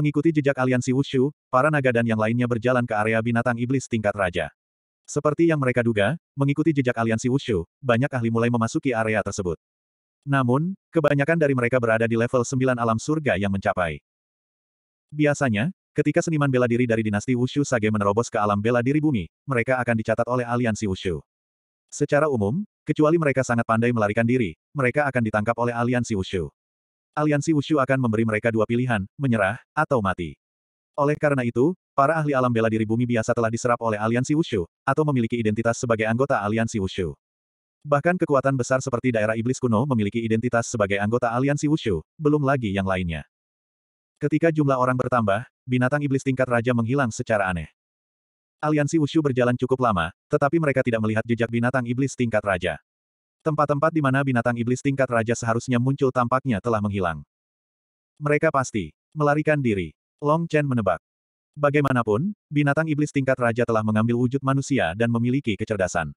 Mengikuti jejak aliansi Wushu, para naga dan yang lainnya berjalan ke area binatang iblis tingkat raja. Seperti yang mereka duga, mengikuti jejak aliansi Wushu, banyak ahli mulai memasuki area tersebut. Namun, kebanyakan dari mereka berada di level 9 alam surga yang mencapai. Biasanya, ketika seniman bela diri dari dinasti Wushu Sage menerobos ke alam bela diri bumi, mereka akan dicatat oleh aliansi Wushu. Secara umum, kecuali mereka sangat pandai melarikan diri, mereka akan ditangkap oleh aliansi Wushu aliansi Wushu akan memberi mereka dua pilihan, menyerah, atau mati. Oleh karena itu, para ahli alam bela diri bumi biasa telah diserap oleh aliansi Wushu, atau memiliki identitas sebagai anggota aliansi Wushu. Bahkan kekuatan besar seperti daerah iblis kuno memiliki identitas sebagai anggota aliansi Wushu, belum lagi yang lainnya. Ketika jumlah orang bertambah, binatang iblis tingkat raja menghilang secara aneh. Aliansi Wushu berjalan cukup lama, tetapi mereka tidak melihat jejak binatang iblis tingkat raja. Tempat-tempat di mana binatang iblis tingkat raja seharusnya muncul tampaknya telah menghilang. Mereka pasti melarikan diri. Long Chen menebak. Bagaimanapun, binatang iblis tingkat raja telah mengambil wujud manusia dan memiliki kecerdasan.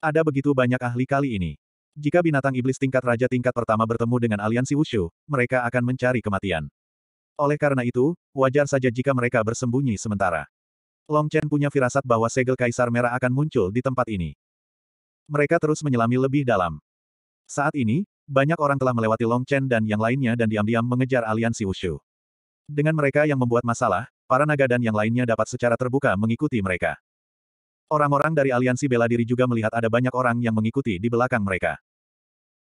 Ada begitu banyak ahli kali ini. Jika binatang iblis tingkat raja tingkat pertama bertemu dengan aliansi Wushu, mereka akan mencari kematian. Oleh karena itu, wajar saja jika mereka bersembunyi sementara. Long Chen punya firasat bahwa segel Kaisar Merah akan muncul di tempat ini. Mereka terus menyelami lebih dalam. Saat ini, banyak orang telah melewati Long Chen dan yang lainnya dan diam-diam mengejar aliansi Wushu. Dengan mereka yang membuat masalah, para naga dan yang lainnya dapat secara terbuka mengikuti mereka. Orang-orang dari aliansi bela diri juga melihat ada banyak orang yang mengikuti di belakang mereka.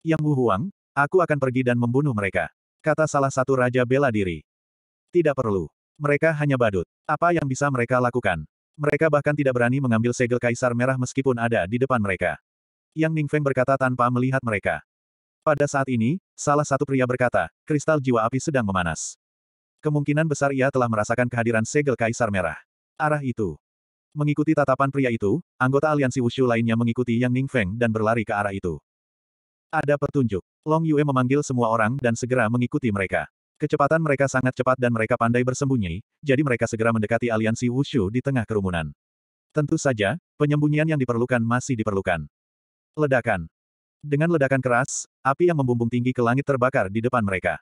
Yang Wu Huang, aku akan pergi dan membunuh mereka. Kata salah satu raja bela diri. Tidak perlu. Mereka hanya badut. Apa yang bisa mereka lakukan? Mereka bahkan tidak berani mengambil segel kaisar merah meskipun ada di depan mereka. Yang Ning Feng berkata tanpa melihat mereka. Pada saat ini, salah satu pria berkata, kristal jiwa api sedang memanas. Kemungkinan besar ia telah merasakan kehadiran segel kaisar merah. Arah itu. Mengikuti tatapan pria itu, anggota aliansi Wushu lainnya mengikuti Yang Ning Feng dan berlari ke arah itu. Ada petunjuk. Long Yue memanggil semua orang dan segera mengikuti mereka. Kecepatan mereka sangat cepat dan mereka pandai bersembunyi, jadi mereka segera mendekati aliansi Wushu di tengah kerumunan. Tentu saja, penyembunyian yang diperlukan masih diperlukan. Ledakan. Dengan ledakan keras, api yang membumbung tinggi ke langit terbakar di depan mereka.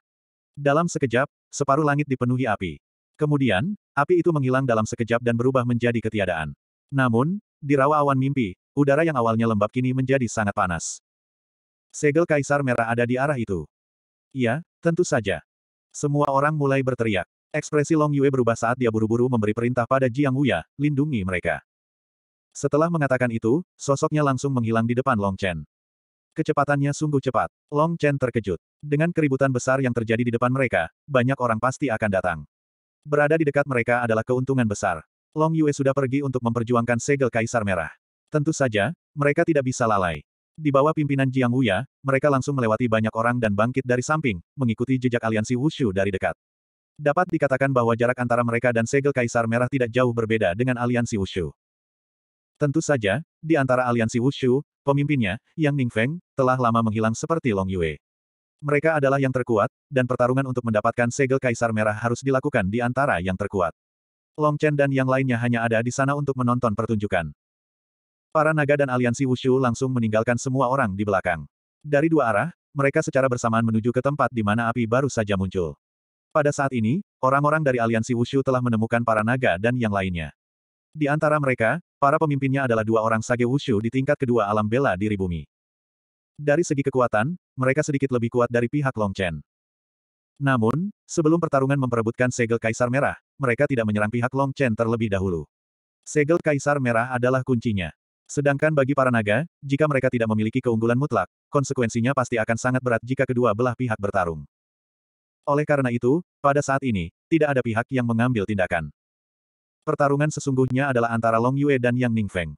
Dalam sekejap, separuh langit dipenuhi api. Kemudian, api itu menghilang dalam sekejap dan berubah menjadi ketiadaan. Namun, di rawa awan mimpi, udara yang awalnya lembab kini menjadi sangat panas. Segel Kaisar Merah ada di arah itu. Iya, tentu saja. Semua orang mulai berteriak. Ekspresi Long Yue berubah saat dia buru-buru memberi perintah pada Jiang Wuya, lindungi mereka. Setelah mengatakan itu, sosoknya langsung menghilang di depan Long Chen. Kecepatannya sungguh cepat. Long Chen terkejut. Dengan keributan besar yang terjadi di depan mereka, banyak orang pasti akan datang. Berada di dekat mereka adalah keuntungan besar. Long Yue sudah pergi untuk memperjuangkan segel Kaisar Merah. Tentu saja, mereka tidak bisa lalai. Di bawah pimpinan Jiang Wuya, mereka langsung melewati banyak orang dan bangkit dari samping, mengikuti jejak aliansi Wushu dari dekat. Dapat dikatakan bahwa jarak antara mereka dan segel Kaisar Merah tidak jauh berbeda dengan aliansi Wushu. Tentu saja, di antara aliansi Wushu, pemimpinnya, Yang Ningfeng, telah lama menghilang seperti Long Yue. Mereka adalah yang terkuat, dan pertarungan untuk mendapatkan segel Kaisar Merah harus dilakukan di antara yang terkuat. Long Chen dan yang lainnya hanya ada di sana untuk menonton pertunjukan. Para naga dan aliansi Wushu langsung meninggalkan semua orang di belakang. Dari dua arah, mereka secara bersamaan menuju ke tempat di mana api baru saja muncul. Pada saat ini, orang-orang dari aliansi Wushu telah menemukan para naga dan yang lainnya. Di antara mereka, Para pemimpinnya adalah dua orang Sage Wushu di tingkat kedua alam bela diri bumi. Dari segi kekuatan, mereka sedikit lebih kuat dari pihak Long Chen. Namun, sebelum pertarungan memperebutkan segel Kaisar Merah, mereka tidak menyerang pihak Long Chen terlebih dahulu. Segel Kaisar Merah adalah kuncinya. Sedangkan bagi para naga, jika mereka tidak memiliki keunggulan mutlak, konsekuensinya pasti akan sangat berat jika kedua belah pihak bertarung. Oleh karena itu, pada saat ini, tidak ada pihak yang mengambil tindakan. Pertarungan sesungguhnya adalah antara Long Yue dan Yang Ning Feng.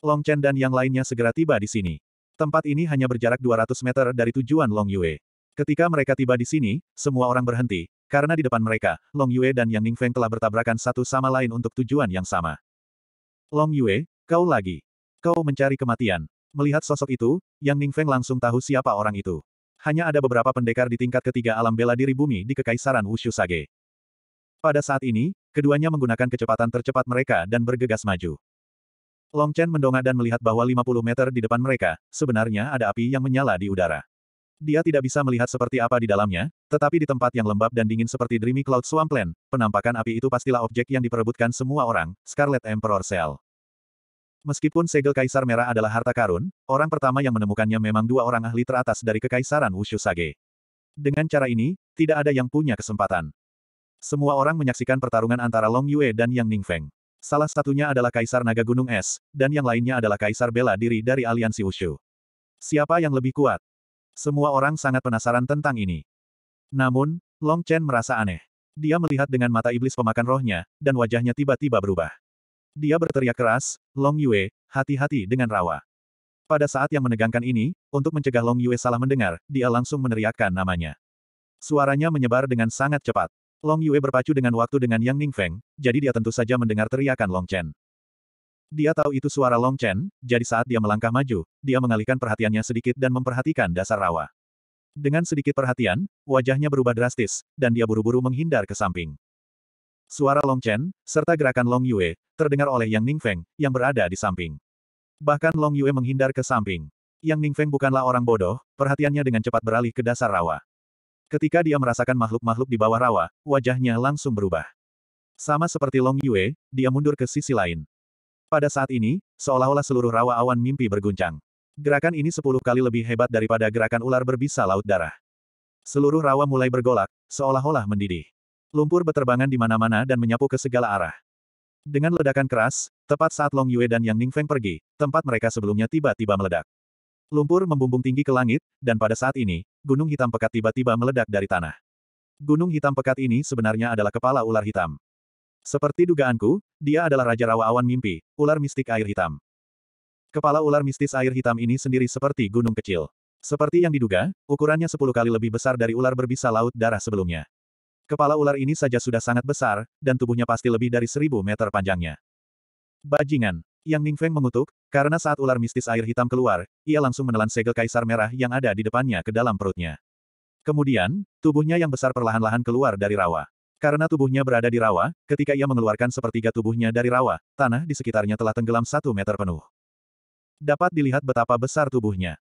Long Chen dan yang lainnya segera tiba di sini. Tempat ini hanya berjarak 200 meter dari tujuan Long Yue. Ketika mereka tiba di sini, semua orang berhenti, karena di depan mereka, Long Yue dan Yang Ning Feng telah bertabrakan satu sama lain untuk tujuan yang sama. Long Yue, kau lagi. Kau mencari kematian. Melihat sosok itu, Yang Ning Feng langsung tahu siapa orang itu. Hanya ada beberapa pendekar di tingkat ketiga alam bela diri bumi di Kekaisaran Wushu Sage. Pada saat ini, Keduanya menggunakan kecepatan tercepat mereka dan bergegas maju. Long Chen mendongak dan melihat bahwa 50 meter di depan mereka, sebenarnya ada api yang menyala di udara. Dia tidak bisa melihat seperti apa di dalamnya, tetapi di tempat yang lembab dan dingin seperti Dreamy Cloud Swampland, penampakan api itu pastilah objek yang diperebutkan semua orang, Scarlet Emperor Cell. Meskipun segel Kaisar Merah adalah harta karun, orang pertama yang menemukannya memang dua orang ahli teratas dari Kekaisaran Wushu Sage. Dengan cara ini, tidak ada yang punya kesempatan. Semua orang menyaksikan pertarungan antara Long Yue dan Yang Ningfeng. Salah satunya adalah Kaisar Naga Gunung Es, dan yang lainnya adalah Kaisar Bela Diri dari Aliansi Wushu. Siapa yang lebih kuat? Semua orang sangat penasaran tentang ini. Namun, Long Chen merasa aneh. Dia melihat dengan mata iblis pemakan rohnya, dan wajahnya tiba-tiba berubah. Dia berteriak keras, Long Yue, hati-hati dengan rawa. Pada saat yang menegangkan ini, untuk mencegah Long Yue salah mendengar, dia langsung meneriakkan namanya. Suaranya menyebar dengan sangat cepat. Long Yue berpacu dengan waktu dengan Yang Ning Feng, jadi dia tentu saja mendengar teriakan Long Chen. Dia tahu itu suara Long Chen, jadi saat dia melangkah maju, dia mengalihkan perhatiannya sedikit dan memperhatikan dasar rawa. Dengan sedikit perhatian, wajahnya berubah drastis, dan dia buru-buru menghindar ke samping. Suara Long Chen, serta gerakan Long Yue, terdengar oleh Yang Ning Feng, yang berada di samping. Bahkan Long Yue menghindar ke samping. Yang Ning Feng bukanlah orang bodoh, perhatiannya dengan cepat beralih ke dasar rawa. Ketika dia merasakan makhluk-makhluk di bawah rawa, wajahnya langsung berubah. Sama seperti Long Yue, dia mundur ke sisi lain. Pada saat ini, seolah-olah seluruh rawa awan mimpi berguncang. Gerakan ini sepuluh kali lebih hebat daripada gerakan ular berbisa laut darah. Seluruh rawa mulai bergolak, seolah-olah mendidih. Lumpur beterbangan di mana-mana dan menyapu ke segala arah. Dengan ledakan keras, tepat saat Long Yue dan Yang Ningfeng pergi, tempat mereka sebelumnya tiba-tiba meledak. Lumpur membumbung tinggi ke langit, dan pada saat ini, gunung hitam pekat tiba-tiba meledak dari tanah. Gunung hitam pekat ini sebenarnya adalah kepala ular hitam. Seperti dugaanku, dia adalah Raja Rawa Awan Mimpi, ular mistik air hitam. Kepala ular mistis air hitam ini sendiri seperti gunung kecil. Seperti yang diduga, ukurannya 10 kali lebih besar dari ular berbisa laut darah sebelumnya. Kepala ular ini saja sudah sangat besar, dan tubuhnya pasti lebih dari seribu meter panjangnya. Bajingan, yang Ning Feng mengutuk, karena saat ular mistis air hitam keluar, ia langsung menelan segel kaisar merah yang ada di depannya ke dalam perutnya. Kemudian, tubuhnya yang besar perlahan-lahan keluar dari rawa. Karena tubuhnya berada di rawa, ketika ia mengeluarkan sepertiga tubuhnya dari rawa, tanah di sekitarnya telah tenggelam satu meter penuh. Dapat dilihat betapa besar tubuhnya.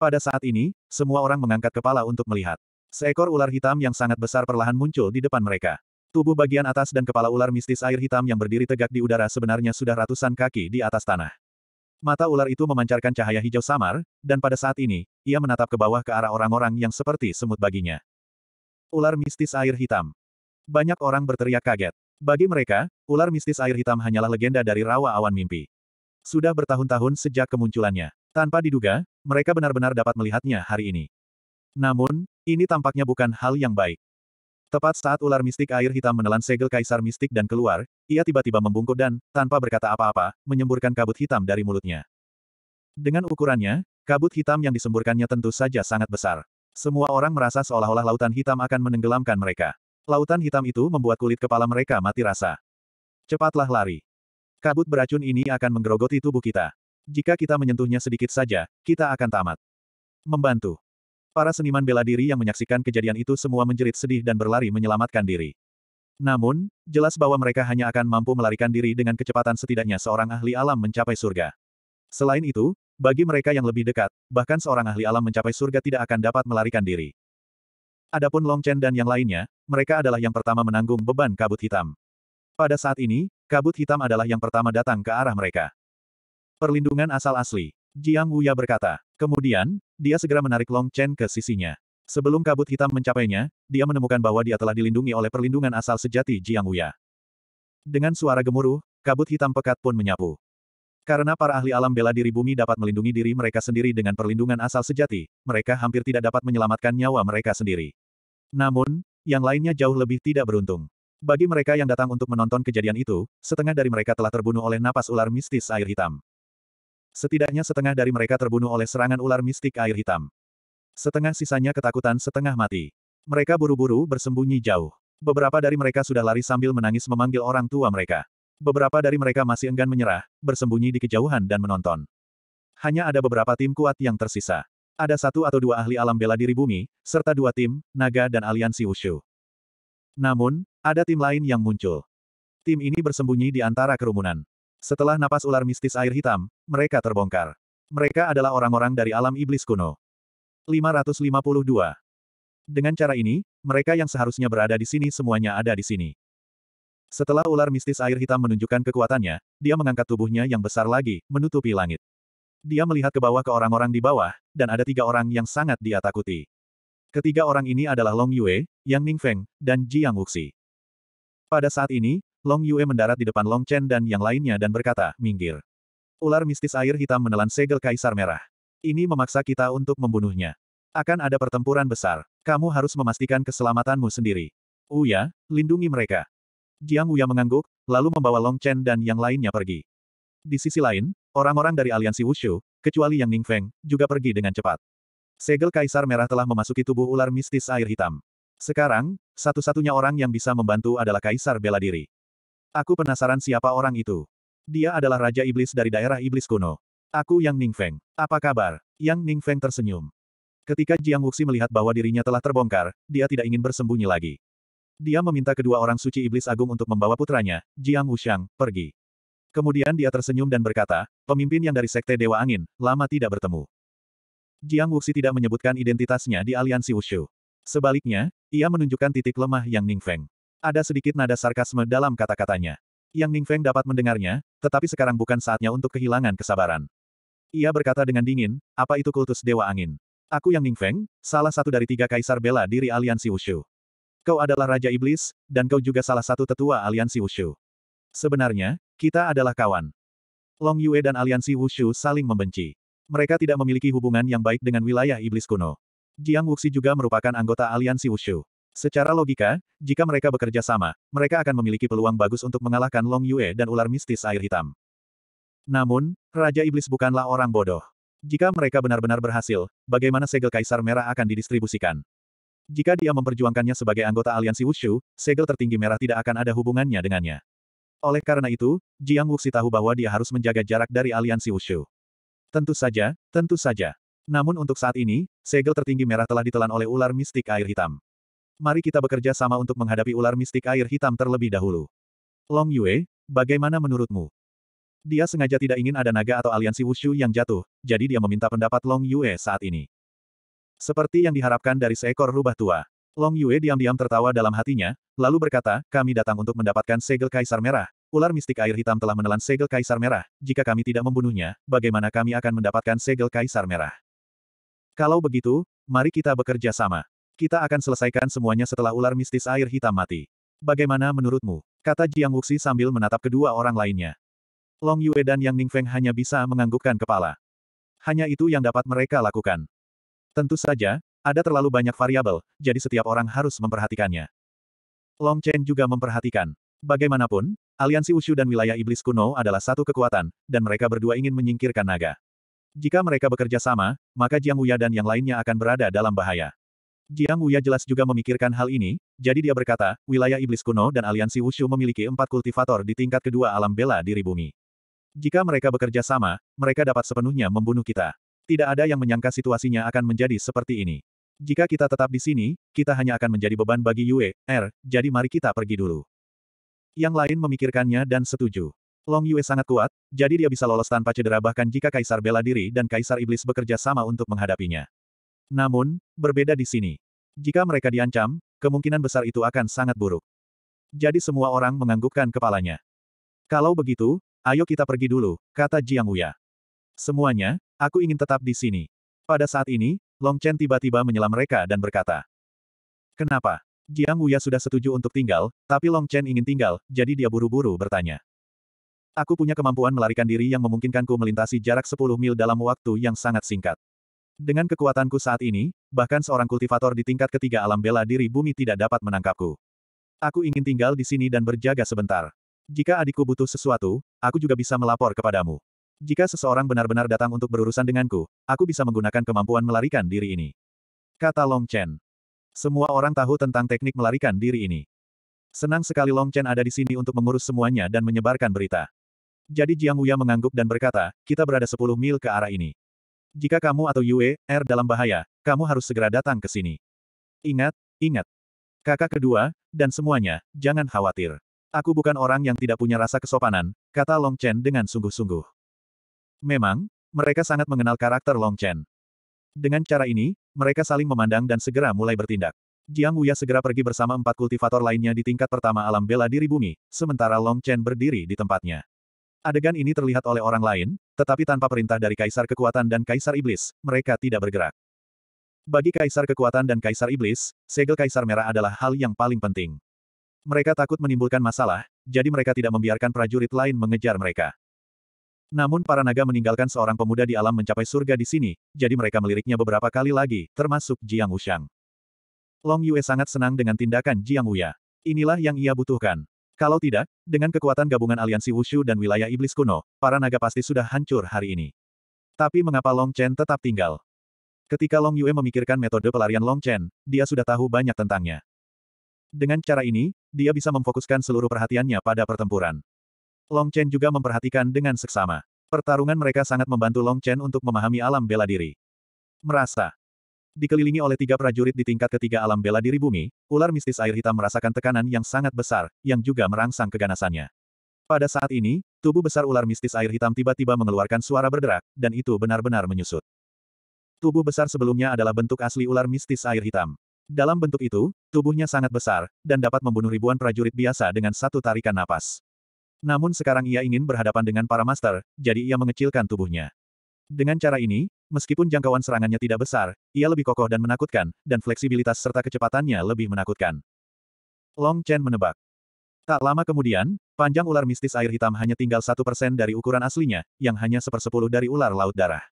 Pada saat ini, semua orang mengangkat kepala untuk melihat. Seekor ular hitam yang sangat besar perlahan muncul di depan mereka. Tubuh bagian atas dan kepala ular mistis air hitam yang berdiri tegak di udara sebenarnya sudah ratusan kaki di atas tanah. Mata ular itu memancarkan cahaya hijau samar, dan pada saat ini, ia menatap ke bawah ke arah orang-orang yang seperti semut baginya. Ular mistis air hitam. Banyak orang berteriak kaget. Bagi mereka, ular mistis air hitam hanyalah legenda dari rawa awan mimpi. Sudah bertahun-tahun sejak kemunculannya. Tanpa diduga, mereka benar-benar dapat melihatnya hari ini. Namun, ini tampaknya bukan hal yang baik. Tepat saat ular mistik air hitam menelan segel kaisar mistik dan keluar, ia tiba-tiba membungkuk dan, tanpa berkata apa-apa, menyemburkan kabut hitam dari mulutnya. Dengan ukurannya, kabut hitam yang disemburkannya tentu saja sangat besar. Semua orang merasa seolah-olah lautan hitam akan menenggelamkan mereka. Lautan hitam itu membuat kulit kepala mereka mati rasa. Cepatlah lari. Kabut beracun ini akan menggerogoti tubuh kita. Jika kita menyentuhnya sedikit saja, kita akan tamat. Membantu. Para seniman bela diri yang menyaksikan kejadian itu semua menjerit sedih dan berlari menyelamatkan diri. Namun, jelas bahwa mereka hanya akan mampu melarikan diri dengan kecepatan setidaknya seorang ahli alam mencapai surga. Selain itu, bagi mereka yang lebih dekat, bahkan seorang ahli alam mencapai surga tidak akan dapat melarikan diri. Adapun Long Chen dan yang lainnya, mereka adalah yang pertama menanggung beban kabut hitam. Pada saat ini, kabut hitam adalah yang pertama datang ke arah mereka. Perlindungan asal asli. Jiang Wuya berkata. Kemudian, dia segera menarik Long Chen ke sisinya. Sebelum kabut hitam mencapainya, dia menemukan bahwa dia telah dilindungi oleh perlindungan asal sejati Jiang Wuya. Dengan suara gemuruh, kabut hitam pekat pun menyapu. Karena para ahli alam bela diri bumi dapat melindungi diri mereka sendiri dengan perlindungan asal sejati, mereka hampir tidak dapat menyelamatkan nyawa mereka sendiri. Namun, yang lainnya jauh lebih tidak beruntung. Bagi mereka yang datang untuk menonton kejadian itu, setengah dari mereka telah terbunuh oleh napas ular mistis air hitam. Setidaknya setengah dari mereka terbunuh oleh serangan ular mistik air hitam. Setengah sisanya ketakutan setengah mati. Mereka buru-buru bersembunyi jauh. Beberapa dari mereka sudah lari sambil menangis memanggil orang tua mereka. Beberapa dari mereka masih enggan menyerah, bersembunyi di kejauhan dan menonton. Hanya ada beberapa tim kuat yang tersisa. Ada satu atau dua ahli alam bela diri bumi, serta dua tim, naga dan aliansi wushu. Namun, ada tim lain yang muncul. Tim ini bersembunyi di antara kerumunan. Setelah napas ular mistis air hitam, mereka terbongkar. Mereka adalah orang-orang dari alam iblis kuno. 552. Dengan cara ini, mereka yang seharusnya berada di sini semuanya ada di sini. Setelah ular mistis air hitam menunjukkan kekuatannya, dia mengangkat tubuhnya yang besar lagi, menutupi langit. Dia melihat ke bawah ke orang-orang di bawah, dan ada tiga orang yang sangat dia takuti. Ketiga orang ini adalah Long Yue, Yang Ningfeng, dan Jiang Wuxi. Pada saat ini, Long Yue mendarat di depan Long Chen dan yang lainnya dan berkata, minggir. Ular mistis air hitam menelan segel kaisar merah. Ini memaksa kita untuk membunuhnya. Akan ada pertempuran besar. Kamu harus memastikan keselamatanmu sendiri. Uya, lindungi mereka. Jiang Uya mengangguk, lalu membawa Long Chen dan yang lainnya pergi. Di sisi lain, orang-orang dari aliansi Wushu, kecuali yang Ning Feng, juga pergi dengan cepat. Segel Kaisar Merah telah memasuki tubuh ular mistis air hitam. Sekarang, satu-satunya orang yang bisa membantu adalah Kaisar bela diri. Aku penasaran siapa orang itu. Dia adalah Raja Iblis dari daerah Iblis kuno. Aku Yang Ning Feng. Apa kabar? Yang Ning Feng tersenyum. Ketika Jiang Wuxi melihat bahwa dirinya telah terbongkar, dia tidak ingin bersembunyi lagi. Dia meminta kedua orang suci Iblis Agung untuk membawa putranya, Jiang Wuxiang, pergi. Kemudian dia tersenyum dan berkata, pemimpin yang dari Sekte Dewa Angin, lama tidak bertemu. Jiang Wuxi tidak menyebutkan identitasnya di aliansi Wushu. Sebaliknya, ia menunjukkan titik lemah Yang Ning Feng. Ada sedikit nada sarkasme dalam kata-katanya. Yang Ning Feng dapat mendengarnya, tetapi sekarang bukan saatnya untuk kehilangan kesabaran. Ia berkata dengan dingin, apa itu kultus Dewa Angin? Aku Yang Ning Feng, salah satu dari tiga kaisar bela diri aliansi Wushu. Kau adalah Raja Iblis, dan kau juga salah satu tetua aliansi Wushu. Sebenarnya, kita adalah kawan. Long Yue dan aliansi Wushu saling membenci. Mereka tidak memiliki hubungan yang baik dengan wilayah iblis kuno. Jiang Wuxi juga merupakan anggota aliansi Wushu. Secara logika, jika mereka bekerja sama, mereka akan memiliki peluang bagus untuk mengalahkan Long Yue dan ular mistis air hitam. Namun, Raja Iblis bukanlah orang bodoh. Jika mereka benar-benar berhasil, bagaimana segel Kaisar Merah akan didistribusikan? Jika dia memperjuangkannya sebagai anggota aliansi Wushu, segel tertinggi merah tidak akan ada hubungannya dengannya. Oleh karena itu, Jiang Wuxi tahu bahwa dia harus menjaga jarak dari aliansi Wushu. Tentu saja, tentu saja. Namun untuk saat ini, segel tertinggi merah telah ditelan oleh ular mistik air hitam mari kita bekerja sama untuk menghadapi ular mistik air hitam terlebih dahulu. Long Yue, bagaimana menurutmu? Dia sengaja tidak ingin ada naga atau aliansi wushu yang jatuh, jadi dia meminta pendapat Long Yue saat ini. Seperti yang diharapkan dari seekor rubah tua. Long Yue diam-diam tertawa dalam hatinya, lalu berkata, kami datang untuk mendapatkan segel kaisar merah. Ular mistik air hitam telah menelan segel kaisar merah, jika kami tidak membunuhnya, bagaimana kami akan mendapatkan segel kaisar merah? Kalau begitu, mari kita bekerja sama. Kita akan selesaikan semuanya setelah ular mistis air hitam mati. Bagaimana menurutmu? Kata Jiang Wuxi sambil menatap kedua orang lainnya. Long Yue dan Yang Ningfeng hanya bisa menganggukkan kepala. Hanya itu yang dapat mereka lakukan. Tentu saja, ada terlalu banyak variabel, jadi setiap orang harus memperhatikannya. Long Chen juga memperhatikan. Bagaimanapun, aliansi Wushu dan wilayah iblis kuno adalah satu kekuatan, dan mereka berdua ingin menyingkirkan naga. Jika mereka bekerja sama, maka Jiang Wuya dan yang lainnya akan berada dalam bahaya. Jiang Wuya jelas juga memikirkan hal ini, jadi dia berkata, wilayah iblis kuno dan aliansi Wushu memiliki empat kultivator di tingkat kedua alam bela diri bumi. Jika mereka bekerja sama, mereka dapat sepenuhnya membunuh kita. Tidak ada yang menyangka situasinya akan menjadi seperti ini. Jika kita tetap di sini, kita hanya akan menjadi beban bagi Yue, Er, jadi mari kita pergi dulu. Yang lain memikirkannya dan setuju. Long Yue sangat kuat, jadi dia bisa lolos tanpa cedera bahkan jika Kaisar bela diri dan Kaisar Iblis bekerja sama untuk menghadapinya. Namun, berbeda di sini. Jika mereka diancam, kemungkinan besar itu akan sangat buruk. Jadi semua orang menganggukkan kepalanya. Kalau begitu, ayo kita pergi dulu, kata Jiang Wuya. Semuanya, aku ingin tetap di sini. Pada saat ini, Long Chen tiba-tiba menyela mereka dan berkata. Kenapa? Jiang Wuya sudah setuju untuk tinggal, tapi Long Chen ingin tinggal, jadi dia buru-buru bertanya. Aku punya kemampuan melarikan diri yang memungkinkanku melintasi jarak 10 mil dalam waktu yang sangat singkat. Dengan kekuatanku saat ini, bahkan seorang kultivator di tingkat ketiga alam bela diri bumi tidak dapat menangkapku. Aku ingin tinggal di sini dan berjaga sebentar. Jika adikku butuh sesuatu, aku juga bisa melapor kepadamu. Jika seseorang benar-benar datang untuk berurusan denganku, aku bisa menggunakan kemampuan melarikan diri ini. Kata Long Chen. Semua orang tahu tentang teknik melarikan diri ini. Senang sekali Long Chen ada di sini untuk mengurus semuanya dan menyebarkan berita. Jadi Jiang Wuya mengangguk dan berkata, kita berada 10 mil ke arah ini. Jika kamu atau Yue, R er dalam bahaya, kamu harus segera datang ke sini. Ingat, ingat. Kakak kedua, dan semuanya, jangan khawatir. Aku bukan orang yang tidak punya rasa kesopanan, kata Long Chen dengan sungguh-sungguh. Memang, mereka sangat mengenal karakter Long Chen. Dengan cara ini, mereka saling memandang dan segera mulai bertindak. Jiang Wuya segera pergi bersama empat kultivator lainnya di tingkat pertama alam bela diri bumi, sementara Long Chen berdiri di tempatnya. Adegan ini terlihat oleh orang lain, tetapi tanpa perintah dari Kaisar Kekuatan dan Kaisar Iblis, mereka tidak bergerak. Bagi Kaisar Kekuatan dan Kaisar Iblis, segel Kaisar Merah adalah hal yang paling penting. Mereka takut menimbulkan masalah, jadi mereka tidak membiarkan prajurit lain mengejar mereka. Namun para naga meninggalkan seorang pemuda di alam mencapai surga di sini, jadi mereka meliriknya beberapa kali lagi, termasuk Jiang Wushang. Long Yue sangat senang dengan tindakan Jiang Wuya. Inilah yang ia butuhkan. Kalau tidak, dengan kekuatan gabungan aliansi Wushu dan wilayah iblis kuno, para naga pasti sudah hancur hari ini. Tapi mengapa Long Chen tetap tinggal? Ketika Long Yue memikirkan metode pelarian Long Chen, dia sudah tahu banyak tentangnya. Dengan cara ini, dia bisa memfokuskan seluruh perhatiannya pada pertempuran. Long Chen juga memperhatikan dengan seksama. Pertarungan mereka sangat membantu Long Chen untuk memahami alam bela diri. Merasa, Dikelilingi oleh tiga prajurit di tingkat ketiga alam bela diri bumi, ular mistis air hitam merasakan tekanan yang sangat besar, yang juga merangsang keganasannya. Pada saat ini, tubuh besar ular mistis air hitam tiba-tiba mengeluarkan suara berderak, dan itu benar-benar menyusut. Tubuh besar sebelumnya adalah bentuk asli ular mistis air hitam. Dalam bentuk itu, tubuhnya sangat besar, dan dapat membunuh ribuan prajurit biasa dengan satu tarikan napas. Namun sekarang ia ingin berhadapan dengan para master, jadi ia mengecilkan tubuhnya. Dengan cara ini, Meskipun jangkauan serangannya tidak besar, ia lebih kokoh dan menakutkan, dan fleksibilitas serta kecepatannya lebih menakutkan. Long Chen menebak. Tak lama kemudian, panjang ular mistis air hitam hanya tinggal satu persen dari ukuran aslinya, yang hanya sepersepuluh dari ular laut darah.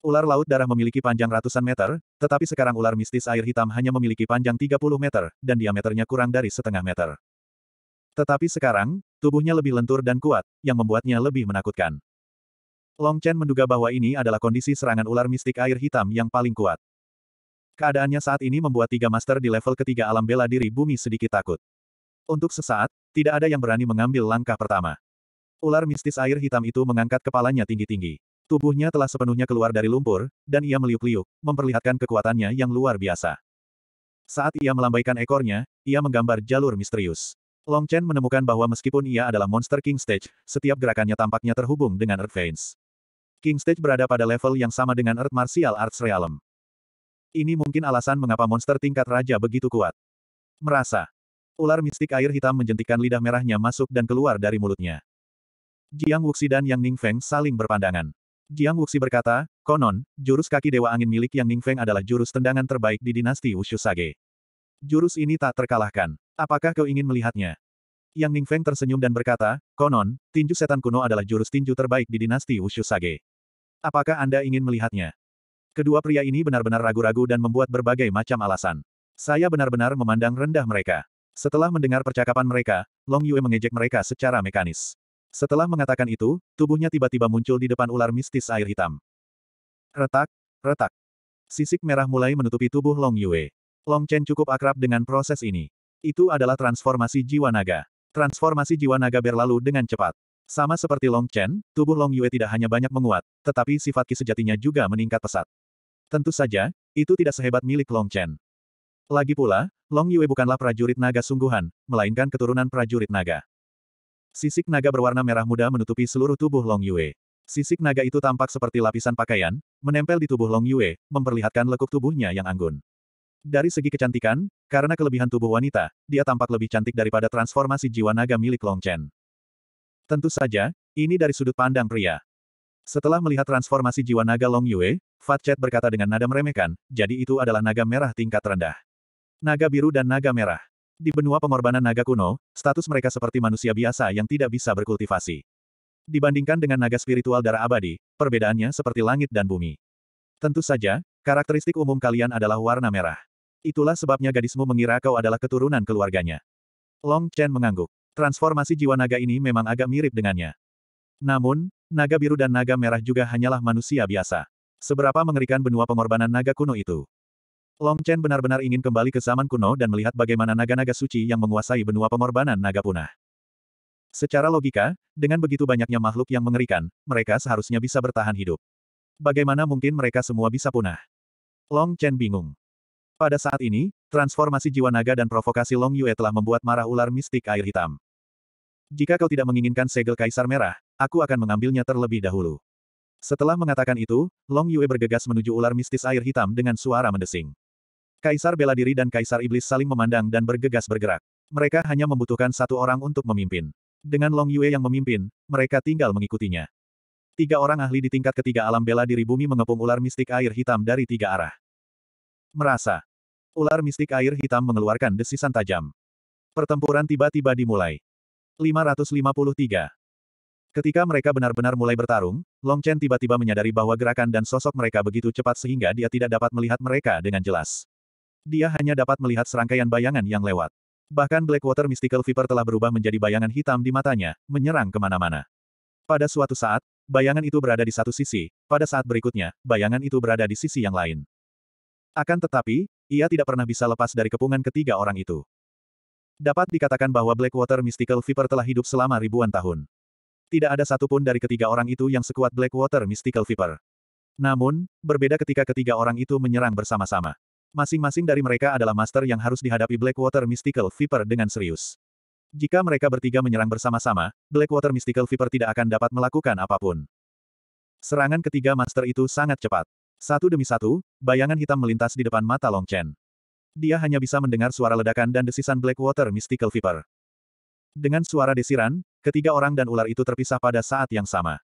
Ular laut darah memiliki panjang ratusan meter, tetapi sekarang ular mistis air hitam hanya memiliki panjang 30 meter, dan diameternya kurang dari setengah meter. Tetapi sekarang, tubuhnya lebih lentur dan kuat, yang membuatnya lebih menakutkan. Long Chen menduga bahwa ini adalah kondisi serangan ular mistik air hitam yang paling kuat. Keadaannya saat ini membuat tiga master di level ketiga alam bela diri bumi sedikit takut. Untuk sesaat, tidak ada yang berani mengambil langkah pertama. Ular mistis air hitam itu mengangkat kepalanya tinggi-tinggi. Tubuhnya telah sepenuhnya keluar dari lumpur, dan ia meliuk-liuk, memperlihatkan kekuatannya yang luar biasa. Saat ia melambaikan ekornya, ia menggambar jalur misterius. Long Chen menemukan bahwa meskipun ia adalah Monster King Stage, setiap gerakannya tampaknya terhubung dengan Earth Veins. King Stage berada pada level yang sama dengan Earth Martial Arts Realm. Ini mungkin alasan mengapa monster tingkat raja begitu kuat. Merasa. Ular mistik air hitam menjentikan lidah merahnya masuk dan keluar dari mulutnya. Jiang Wuxi dan Yang Ning Feng saling berpandangan. Jiang Wuxi berkata, konon, jurus kaki Dewa Angin milik Yang Ning Feng adalah jurus tendangan terbaik di dinasti Wushu Sage. Jurus ini tak terkalahkan. Apakah kau ingin melihatnya? Yang Ning Feng tersenyum dan berkata, konon, tinju setan kuno adalah jurus tinju terbaik di dinasti Wushu Sage. Apakah Anda ingin melihatnya? Kedua pria ini benar-benar ragu-ragu dan membuat berbagai macam alasan. Saya benar-benar memandang rendah mereka. Setelah mendengar percakapan mereka, Long Yue mengejek mereka secara mekanis. Setelah mengatakan itu, tubuhnya tiba-tiba muncul di depan ular mistis air hitam. Retak, retak. Sisik merah mulai menutupi tubuh Long Yue. Long Chen cukup akrab dengan proses ini. Itu adalah transformasi jiwa naga. Transformasi jiwa naga berlalu dengan cepat. Sama seperti Long Chen, tubuh Long Yue tidak hanya banyak menguat, tetapi sifat ki sejatinya juga meningkat pesat. Tentu saja, itu tidak sehebat milik Long Chen. Lagi pula, Long Yue bukanlah prajurit naga sungguhan, melainkan keturunan prajurit naga. Sisik naga berwarna merah muda menutupi seluruh tubuh Long Yue. Sisik naga itu tampak seperti lapisan pakaian, menempel di tubuh Long Yue, memperlihatkan lekuk tubuhnya yang anggun. Dari segi kecantikan, karena kelebihan tubuh wanita, dia tampak lebih cantik daripada transformasi jiwa naga milik Long Chen. Tentu saja, ini dari sudut pandang pria. Setelah melihat transformasi jiwa naga Long Yue, Fat Chat berkata dengan nada meremehkan, jadi itu adalah naga merah tingkat rendah. Naga biru dan naga merah. Di benua pengorbanan naga kuno, status mereka seperti manusia biasa yang tidak bisa berkultivasi. Dibandingkan dengan naga spiritual darah abadi, perbedaannya seperti langit dan bumi. Tentu saja, karakteristik umum kalian adalah warna merah. Itulah sebabnya gadismu mengira kau adalah keturunan keluarganya. Long Chen mengangguk. Transformasi jiwa naga ini memang agak mirip dengannya. Namun, naga biru dan naga merah juga hanyalah manusia biasa. Seberapa mengerikan benua pengorbanan naga kuno itu. Long Chen benar-benar ingin kembali ke zaman kuno dan melihat bagaimana naga-naga suci yang menguasai benua pengorbanan naga punah. Secara logika, dengan begitu banyaknya makhluk yang mengerikan, mereka seharusnya bisa bertahan hidup. Bagaimana mungkin mereka semua bisa punah? Long Chen bingung. Pada saat ini, transformasi jiwa naga dan provokasi Long Yue telah membuat marah ular mistik air hitam. Jika kau tidak menginginkan segel kaisar merah, aku akan mengambilnya terlebih dahulu. Setelah mengatakan itu, Long Yue bergegas menuju ular mistis air hitam dengan suara mendesing. Kaisar bela diri dan kaisar iblis saling memandang dan bergegas bergerak. Mereka hanya membutuhkan satu orang untuk memimpin. Dengan Long Yue yang memimpin, mereka tinggal mengikutinya. Tiga orang ahli di tingkat ketiga alam bela diri bumi mengepung ular mistik air hitam dari tiga arah. Merasa, Ular mistik air hitam mengeluarkan desisan tajam. Pertempuran tiba-tiba dimulai. 553. Ketika mereka benar-benar mulai bertarung, Long Chen tiba-tiba menyadari bahwa gerakan dan sosok mereka begitu cepat sehingga dia tidak dapat melihat mereka dengan jelas. Dia hanya dapat melihat serangkaian bayangan yang lewat. Bahkan Blackwater Mystical Viper telah berubah menjadi bayangan hitam di matanya, menyerang kemana-mana. Pada suatu saat, bayangan itu berada di satu sisi, pada saat berikutnya, bayangan itu berada di sisi yang lain. Akan tetapi, ia tidak pernah bisa lepas dari kepungan ketiga orang itu. Dapat dikatakan bahwa Blackwater Mystical Viper telah hidup selama ribuan tahun. Tidak ada satupun dari ketiga orang itu yang sekuat Blackwater Mystical Viper. Namun, berbeda ketika ketiga orang itu menyerang bersama-sama. Masing-masing dari mereka adalah master yang harus dihadapi Blackwater Mystical Viper dengan serius. Jika mereka bertiga menyerang bersama-sama, Blackwater Mystical Viper tidak akan dapat melakukan apapun. Serangan ketiga master itu sangat cepat. Satu demi satu, bayangan hitam melintas di depan mata Long Chen. Dia hanya bisa mendengar suara ledakan dan desisan Blackwater Mystical Viper. Dengan suara desiran, ketiga orang dan ular itu terpisah pada saat yang sama.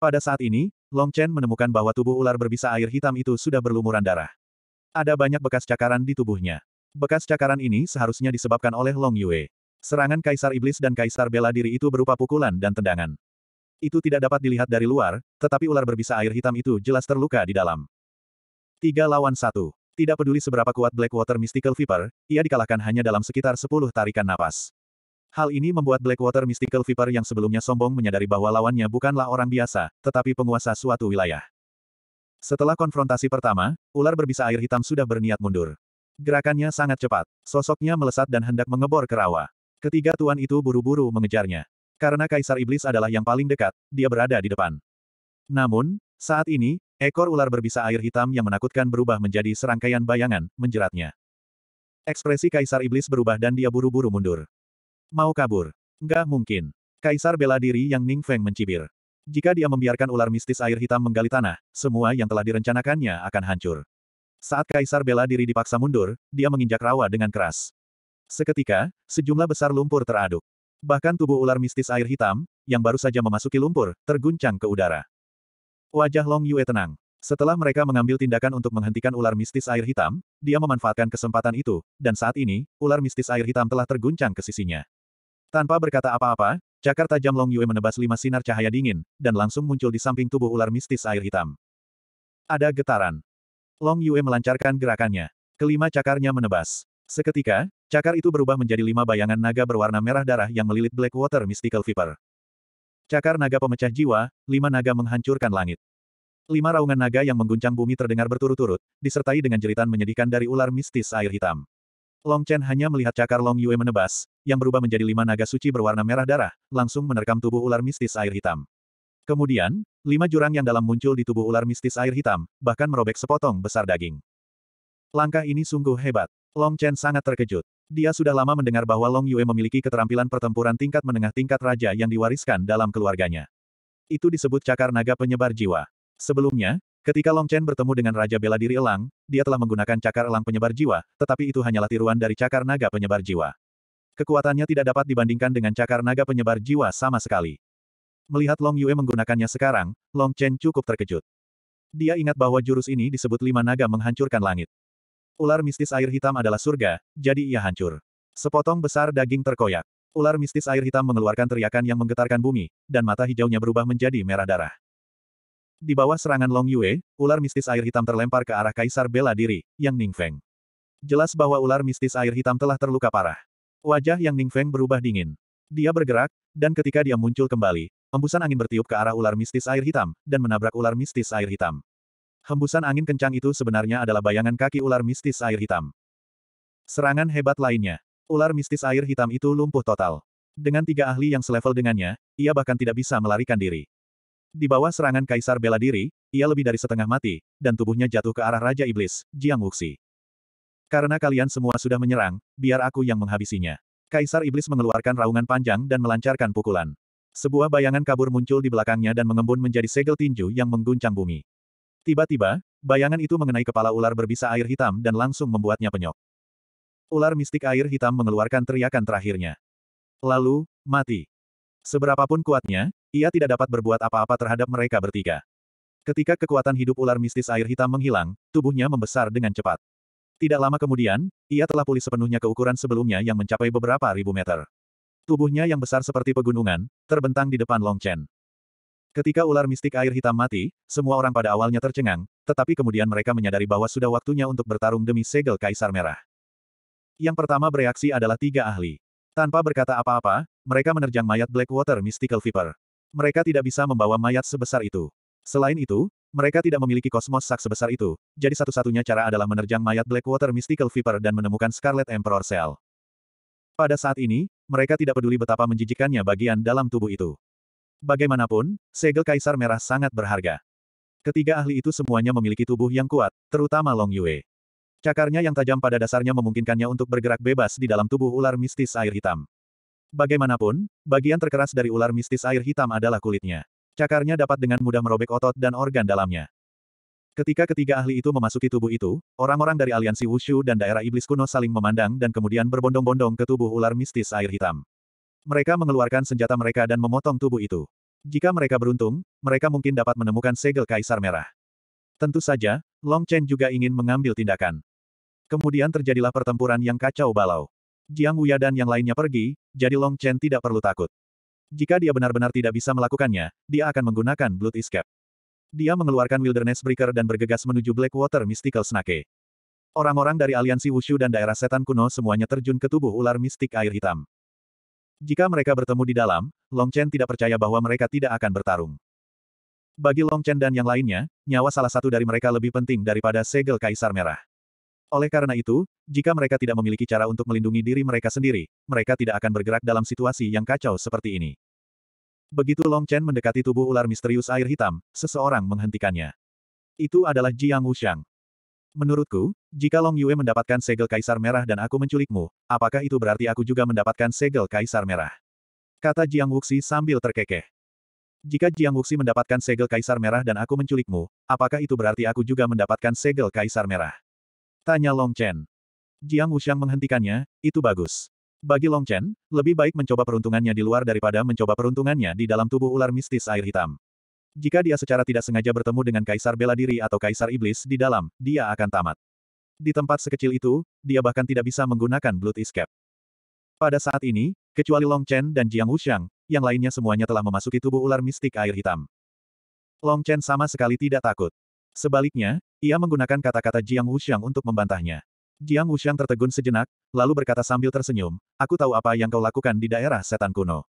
Pada saat ini, Long Chen menemukan bahwa tubuh ular berbisa air hitam itu sudah berlumuran darah. Ada banyak bekas cakaran di tubuhnya. Bekas cakaran ini seharusnya disebabkan oleh Long Yue. Serangan Kaisar Iblis dan Kaisar Bela Diri itu berupa pukulan dan tendangan. Itu tidak dapat dilihat dari luar, tetapi ular berbisa air hitam itu jelas terluka di dalam. Tiga lawan satu. Tidak peduli seberapa kuat Blackwater Mystical Viper, ia dikalahkan hanya dalam sekitar sepuluh tarikan napas. Hal ini membuat Blackwater Mystical Viper yang sebelumnya sombong menyadari bahwa lawannya bukanlah orang biasa, tetapi penguasa suatu wilayah. Setelah konfrontasi pertama, ular berbisa air hitam sudah berniat mundur. Gerakannya sangat cepat, sosoknya melesat dan hendak mengebor ke rawa. Ketiga tuan itu buru-buru mengejarnya. Karena Kaisar Iblis adalah yang paling dekat, dia berada di depan. Namun, saat ini, ekor ular berbisa air hitam yang menakutkan berubah menjadi serangkaian bayangan, menjeratnya. Ekspresi Kaisar Iblis berubah dan dia buru-buru mundur. Mau kabur? Nggak mungkin. Kaisar bela diri yang Ning Feng mencibir. Jika dia membiarkan ular mistis air hitam menggali tanah, semua yang telah direncanakannya akan hancur. Saat Kaisar bela diri dipaksa mundur, dia menginjak rawa dengan keras. Seketika, sejumlah besar lumpur teraduk. Bahkan tubuh ular mistis air hitam, yang baru saja memasuki lumpur, terguncang ke udara. Wajah Long Yue tenang. Setelah mereka mengambil tindakan untuk menghentikan ular mistis air hitam, dia memanfaatkan kesempatan itu, dan saat ini, ular mistis air hitam telah terguncang ke sisinya. Tanpa berkata apa-apa, cakar tajam Long Yue menebas lima sinar cahaya dingin, dan langsung muncul di samping tubuh ular mistis air hitam. Ada getaran. Long Yue melancarkan gerakannya. Kelima cakarnya menebas. Seketika, cakar itu berubah menjadi lima bayangan naga berwarna merah darah yang melilit Blackwater Mystical Viper. Cakar naga pemecah jiwa, lima naga menghancurkan langit. Lima raungan naga yang mengguncang bumi terdengar berturut-turut, disertai dengan jeritan menyedihkan dari ular mistis air hitam. Long Chen hanya melihat cakar Long Yue menebas, yang berubah menjadi lima naga suci berwarna merah darah, langsung menerkam tubuh ular mistis air hitam. Kemudian, lima jurang yang dalam muncul di tubuh ular mistis air hitam, bahkan merobek sepotong besar daging. Langkah ini sungguh hebat. Long Chen sangat terkejut. Dia sudah lama mendengar bahwa Long Yue memiliki keterampilan pertempuran tingkat menengah tingkat raja yang diwariskan dalam keluarganya. Itu disebut cakar naga penyebar jiwa. Sebelumnya, ketika Long Chen bertemu dengan Raja Bela Diri Elang, dia telah menggunakan cakar elang penyebar jiwa, tetapi itu hanyalah tiruan dari cakar naga penyebar jiwa. Kekuatannya tidak dapat dibandingkan dengan cakar naga penyebar jiwa sama sekali. Melihat Long Yue menggunakannya sekarang, Long Chen cukup terkejut. Dia ingat bahwa jurus ini disebut lima naga menghancurkan langit. Ular mistis air hitam adalah surga, jadi ia hancur. Sepotong besar daging terkoyak. Ular mistis air hitam mengeluarkan teriakan yang menggetarkan bumi, dan mata hijaunya berubah menjadi merah darah. Di bawah serangan Long Yue, ular mistis air hitam terlempar ke arah Kaisar Bela Diri, Yang Ning Feng. Jelas bahwa ular mistis air hitam telah terluka parah. Wajah Yang Ning Feng berubah dingin. Dia bergerak, dan ketika dia muncul kembali, embusan angin bertiup ke arah ular mistis air hitam, dan menabrak ular mistis air hitam. Hembusan angin kencang itu sebenarnya adalah bayangan kaki ular mistis air hitam. Serangan hebat lainnya. Ular mistis air hitam itu lumpuh total. Dengan tiga ahli yang selevel dengannya, ia bahkan tidak bisa melarikan diri. Di bawah serangan Kaisar bela diri, ia lebih dari setengah mati, dan tubuhnya jatuh ke arah Raja Iblis, Jiang Wuxi. Karena kalian semua sudah menyerang, biar aku yang menghabisinya. Kaisar Iblis mengeluarkan raungan panjang dan melancarkan pukulan. Sebuah bayangan kabur muncul di belakangnya dan mengembun menjadi segel tinju yang mengguncang bumi. Tiba-tiba, bayangan itu mengenai kepala ular berbisa air hitam dan langsung membuatnya penyok. Ular mistik air hitam mengeluarkan teriakan terakhirnya. Lalu, mati. Seberapapun kuatnya, ia tidak dapat berbuat apa-apa terhadap mereka bertiga. Ketika kekuatan hidup ular mistis air hitam menghilang, tubuhnya membesar dengan cepat. Tidak lama kemudian, ia telah pulih sepenuhnya ke ukuran sebelumnya yang mencapai beberapa ribu meter. Tubuhnya yang besar seperti pegunungan, terbentang di depan Long Chen. Ketika ular mistik air hitam mati, semua orang pada awalnya tercengang, tetapi kemudian mereka menyadari bahwa sudah waktunya untuk bertarung demi segel Kaisar Merah. Yang pertama bereaksi adalah tiga ahli. Tanpa berkata apa-apa, mereka menerjang mayat Blackwater Mystical Viper. Mereka tidak bisa membawa mayat sebesar itu. Selain itu, mereka tidak memiliki kosmos sak sebesar itu, jadi satu-satunya cara adalah menerjang mayat Blackwater Mystical Viper dan menemukan Scarlet Emperor Cell. Pada saat ini, mereka tidak peduli betapa menjijikannya bagian dalam tubuh itu. Bagaimanapun, segel Kaisar Merah sangat berharga. Ketiga ahli itu semuanya memiliki tubuh yang kuat, terutama Long Yue. Cakarnya yang tajam pada dasarnya memungkinkannya untuk bergerak bebas di dalam tubuh ular mistis air hitam. Bagaimanapun, bagian terkeras dari ular mistis air hitam adalah kulitnya. Cakarnya dapat dengan mudah merobek otot dan organ dalamnya. Ketika ketiga ahli itu memasuki tubuh itu, orang-orang dari aliansi Wushu dan daerah iblis kuno saling memandang dan kemudian berbondong-bondong ke tubuh ular mistis air hitam. Mereka mengeluarkan senjata mereka dan memotong tubuh itu. Jika mereka beruntung, mereka mungkin dapat menemukan segel Kaisar Merah. Tentu saja, Long Chen juga ingin mengambil tindakan. Kemudian terjadilah pertempuran yang kacau balau. Jiang Wuya dan yang lainnya pergi, jadi Long Chen tidak perlu takut. Jika dia benar-benar tidak bisa melakukannya, dia akan menggunakan Blood Escape. Dia mengeluarkan Wilderness Breaker dan bergegas menuju Blackwater Mystical Snake. Orang-orang dari aliansi Wushu dan daerah setan kuno semuanya terjun ke tubuh ular mistik air hitam. Jika mereka bertemu di dalam, Long Chen tidak percaya bahwa mereka tidak akan bertarung. Bagi Long Chen dan yang lainnya, nyawa salah satu dari mereka lebih penting daripada segel Kaisar Merah. Oleh karena itu, jika mereka tidak memiliki cara untuk melindungi diri mereka sendiri, mereka tidak akan bergerak dalam situasi yang kacau seperti ini. Begitu Long Chen mendekati tubuh ular misterius air hitam, seseorang menghentikannya. Itu adalah Jiang Wuxiang. Menurutku, jika Long Yue mendapatkan segel kaisar merah dan aku menculikmu, apakah itu berarti aku juga mendapatkan segel kaisar merah? Kata Jiang Wuxi sambil terkekeh. Jika Jiang Wuxi mendapatkan segel kaisar merah dan aku menculikmu, apakah itu berarti aku juga mendapatkan segel kaisar merah? Tanya Long Chen. Jiang Wuxiang menghentikannya, itu bagus. Bagi Long Chen, lebih baik mencoba peruntungannya di luar daripada mencoba peruntungannya di dalam tubuh ular mistis air hitam. Jika dia secara tidak sengaja bertemu dengan kaisar bela diri atau kaisar iblis di dalam, dia akan tamat. Di tempat sekecil itu, dia bahkan tidak bisa menggunakan Blood Escape. Pada saat ini, kecuali Long Chen dan Jiang Wuxiang, yang lainnya semuanya telah memasuki tubuh ular mistik air hitam. Long Chen sama sekali tidak takut. Sebaliknya, ia menggunakan kata-kata Jiang Wuxiang untuk membantahnya. Jiang Wuxiang tertegun sejenak, lalu berkata sambil tersenyum, Aku tahu apa yang kau lakukan di daerah setan kuno.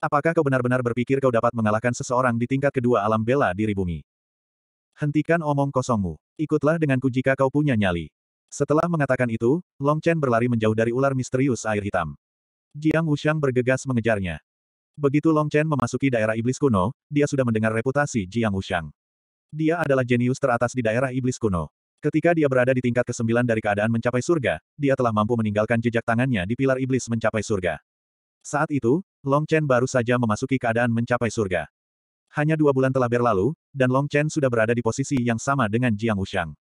Apakah kau benar-benar berpikir kau dapat mengalahkan seseorang di tingkat kedua alam bela diri bumi? Hentikan omong kosongmu. Ikutlah denganku jika kau punya nyali. Setelah mengatakan itu, Long Chen berlari menjauh dari ular misterius air hitam. Jiang Wushang bergegas mengejarnya. Begitu Long Chen memasuki daerah iblis kuno, dia sudah mendengar reputasi Jiang Wushang. Dia adalah jenius teratas di daerah iblis kuno. Ketika dia berada di tingkat ke-9 dari keadaan mencapai surga, dia telah mampu meninggalkan jejak tangannya di pilar iblis mencapai surga. Saat itu, Long Chen baru saja memasuki keadaan mencapai surga. Hanya dua bulan telah berlalu, dan Long Chen sudah berada di posisi yang sama dengan Jiang Wushang.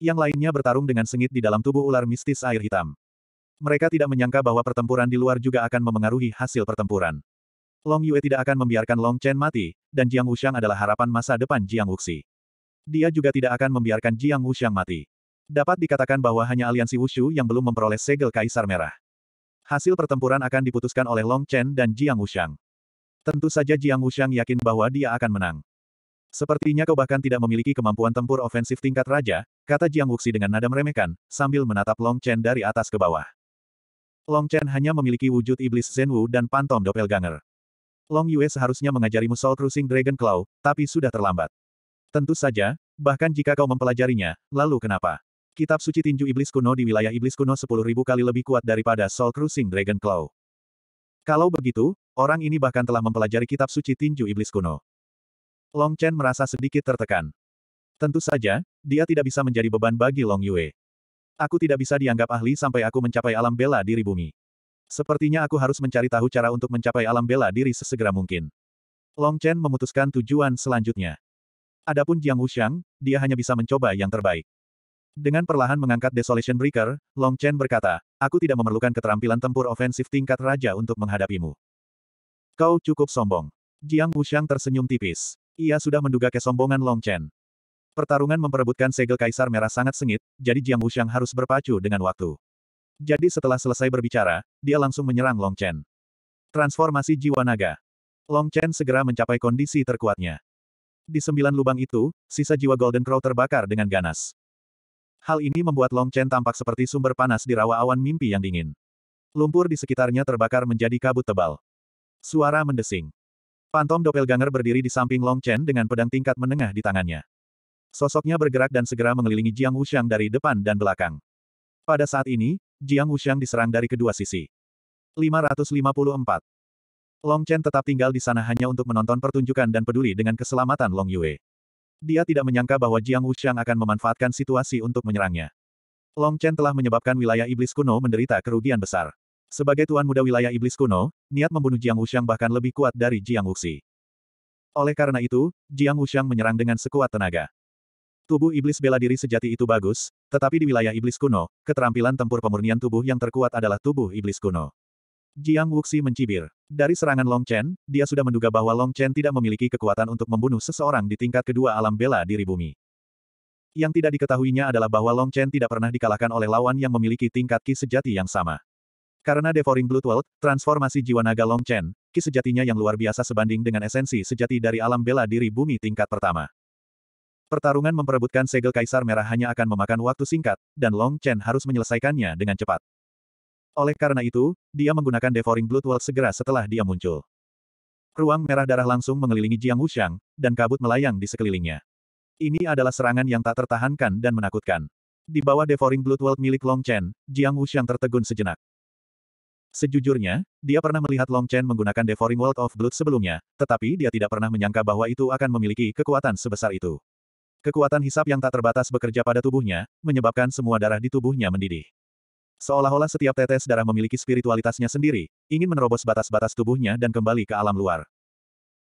Yang lainnya bertarung dengan sengit di dalam tubuh ular mistis air hitam. Mereka tidak menyangka bahwa pertempuran di luar juga akan memengaruhi hasil pertempuran. Long Yue tidak akan membiarkan Long Chen mati, dan Jiang Wuxiang adalah harapan masa depan Jiang Wuxi. Dia juga tidak akan membiarkan Jiang Wuxiang mati. Dapat dikatakan bahwa hanya aliansi Wushu yang belum memperoleh segel Kaisar Merah. Hasil pertempuran akan diputuskan oleh Long Chen dan Jiang Wuxiang. Tentu saja Jiang Wuxiang yakin bahwa dia akan menang. Sepertinya kau bahkan tidak memiliki kemampuan tempur ofensif tingkat raja, kata Jiang Wuxi dengan nada meremehkan, sambil menatap Long Chen dari atas ke bawah. Long Chen hanya memiliki wujud iblis Zenwu dan pantom doppelganger. Long Yue seharusnya mengajarimu Soul Cruising Dragon Claw, tapi sudah terlambat. Tentu saja, bahkan jika kau mempelajarinya, lalu kenapa? Kitab suci tinju iblis kuno di wilayah iblis kuno 10.000 kali lebih kuat daripada Soul Cruising Dragon Claw. Kalau begitu, orang ini bahkan telah mempelajari kitab suci tinju iblis kuno. Long Chen merasa sedikit tertekan. Tentu saja, dia tidak bisa menjadi beban bagi Long Yue. Aku tidak bisa dianggap ahli sampai aku mencapai alam bela diri bumi. Sepertinya aku harus mencari tahu cara untuk mencapai alam bela diri sesegera mungkin. Long Chen memutuskan tujuan selanjutnya. Adapun Jiang Wuxiang, dia hanya bisa mencoba yang terbaik. Dengan perlahan mengangkat Desolation Breaker, Long Chen berkata, aku tidak memerlukan keterampilan tempur ofensif tingkat raja untuk menghadapimu. Kau cukup sombong. Jiang Wuxiang tersenyum tipis. Ia sudah menduga kesombongan Long Chen. Pertarungan memperebutkan segel Kaisar Merah sangat sengit, jadi Jiang Wuxiang harus berpacu dengan waktu. Jadi setelah selesai berbicara, dia langsung menyerang Long Chen. Transformasi jiwa naga. Long Chen segera mencapai kondisi terkuatnya. Di sembilan lubang itu, sisa jiwa Golden Crow terbakar dengan ganas. Hal ini membuat Long Chen tampak seperti sumber panas di rawa awan mimpi yang dingin. Lumpur di sekitarnya terbakar menjadi kabut tebal. Suara mendesing. Pantom Doppelganger berdiri di samping Long Chen dengan pedang tingkat menengah di tangannya. Sosoknya bergerak dan segera mengelilingi Jiang Wuxiang dari depan dan belakang. Pada saat ini, Jiang Wuxiang diserang dari kedua sisi. 554. Long Chen tetap tinggal di sana hanya untuk menonton pertunjukan dan peduli dengan keselamatan Long Yue. Dia tidak menyangka bahwa Jiang Wuxiang akan memanfaatkan situasi untuk menyerangnya. Long Chen telah menyebabkan wilayah iblis kuno menderita kerugian besar. Sebagai tuan muda wilayah iblis kuno, niat membunuh Jiang Wuxiang bahkan lebih kuat dari Jiang Wuxi. Oleh karena itu, Jiang Wuxiang menyerang dengan sekuat tenaga. Tubuh iblis bela diri sejati itu bagus, tetapi di wilayah iblis kuno, keterampilan tempur pemurnian tubuh yang terkuat adalah tubuh iblis kuno. Jiang Wuxi mencibir. Dari serangan Long Chen, dia sudah menduga bahwa Long Chen tidak memiliki kekuatan untuk membunuh seseorang di tingkat kedua alam bela diri bumi. Yang tidak diketahuinya adalah bahwa Long Chen tidak pernah dikalahkan oleh lawan yang memiliki tingkat ki sejati yang sama. Karena Devouring Blood World, transformasi jiwa naga Long Chen, ki sejatinya yang luar biasa sebanding dengan esensi sejati dari alam bela diri bumi tingkat pertama. Pertarungan memperebutkan segel Kaisar Merah hanya akan memakan waktu singkat, dan Long Chen harus menyelesaikannya dengan cepat. Oleh karena itu, dia menggunakan Devouring Blood World segera setelah dia muncul. Ruang merah darah langsung mengelilingi Jiang Wuxiang, dan kabut melayang di sekelilingnya. Ini adalah serangan yang tak tertahankan dan menakutkan. Di bawah Devouring Blood World milik Long Chen, Jiang Wuxiang tertegun sejenak. Sejujurnya, dia pernah melihat Long Chen menggunakan Devouring World of Blood sebelumnya, tetapi dia tidak pernah menyangka bahwa itu akan memiliki kekuatan sebesar itu. Kekuatan hisap yang tak terbatas bekerja pada tubuhnya, menyebabkan semua darah di tubuhnya mendidih. Seolah-olah setiap tetes darah memiliki spiritualitasnya sendiri, ingin menerobos batas-batas tubuhnya dan kembali ke alam luar.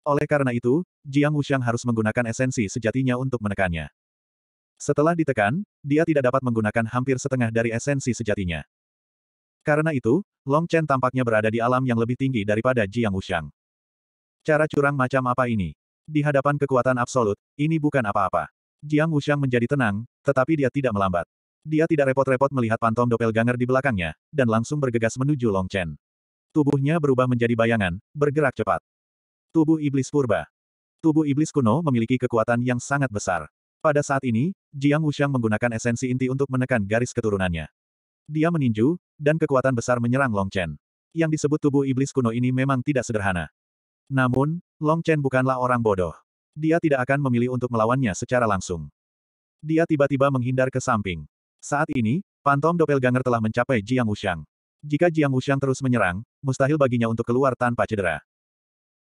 Oleh karena itu, Jiang Wuxiang harus menggunakan esensi sejatinya untuk menekannya. Setelah ditekan, dia tidak dapat menggunakan hampir setengah dari esensi sejatinya. Karena itu, Long Chen tampaknya berada di alam yang lebih tinggi daripada Jiang Wuxiang. Cara curang macam apa ini? Di hadapan kekuatan absolut, ini bukan apa-apa. Jiang Wuxiang menjadi tenang, tetapi dia tidak melambat. Dia tidak repot-repot melihat pantom doppelganger di belakangnya, dan langsung bergegas menuju Long Chen. Tubuhnya berubah menjadi bayangan, bergerak cepat. Tubuh iblis purba. Tubuh iblis kuno memiliki kekuatan yang sangat besar. Pada saat ini, Jiang Wuxiang menggunakan esensi inti untuk menekan garis keturunannya. Dia meninju, dan kekuatan besar menyerang Long Chen. Yang disebut tubuh iblis kuno ini memang tidak sederhana. Namun, Long Chen bukanlah orang bodoh. Dia tidak akan memilih untuk melawannya secara langsung. Dia tiba-tiba menghindar ke samping. Saat ini, Pantom Doppelganger telah mencapai Jiang Wuxiang. Jika Jiang Wuxiang terus menyerang, mustahil baginya untuk keluar tanpa cedera.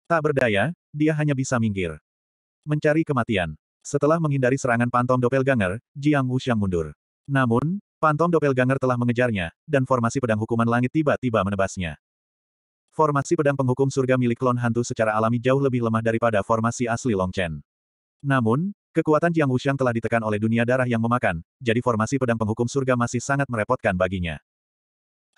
Tak berdaya, dia hanya bisa minggir. Mencari kematian. Setelah menghindari serangan Pantom Doppelganger, Jiang Wuxiang mundur. Namun, Phantom Doppelganger telah mengejarnya, dan formasi pedang hukuman langit tiba-tiba menebasnya. Formasi pedang penghukum surga milik klon hantu secara alami jauh lebih lemah daripada formasi asli Long Chen. Namun, kekuatan Jiang Wuxiang telah ditekan oleh dunia darah yang memakan, jadi formasi pedang penghukum surga masih sangat merepotkan baginya.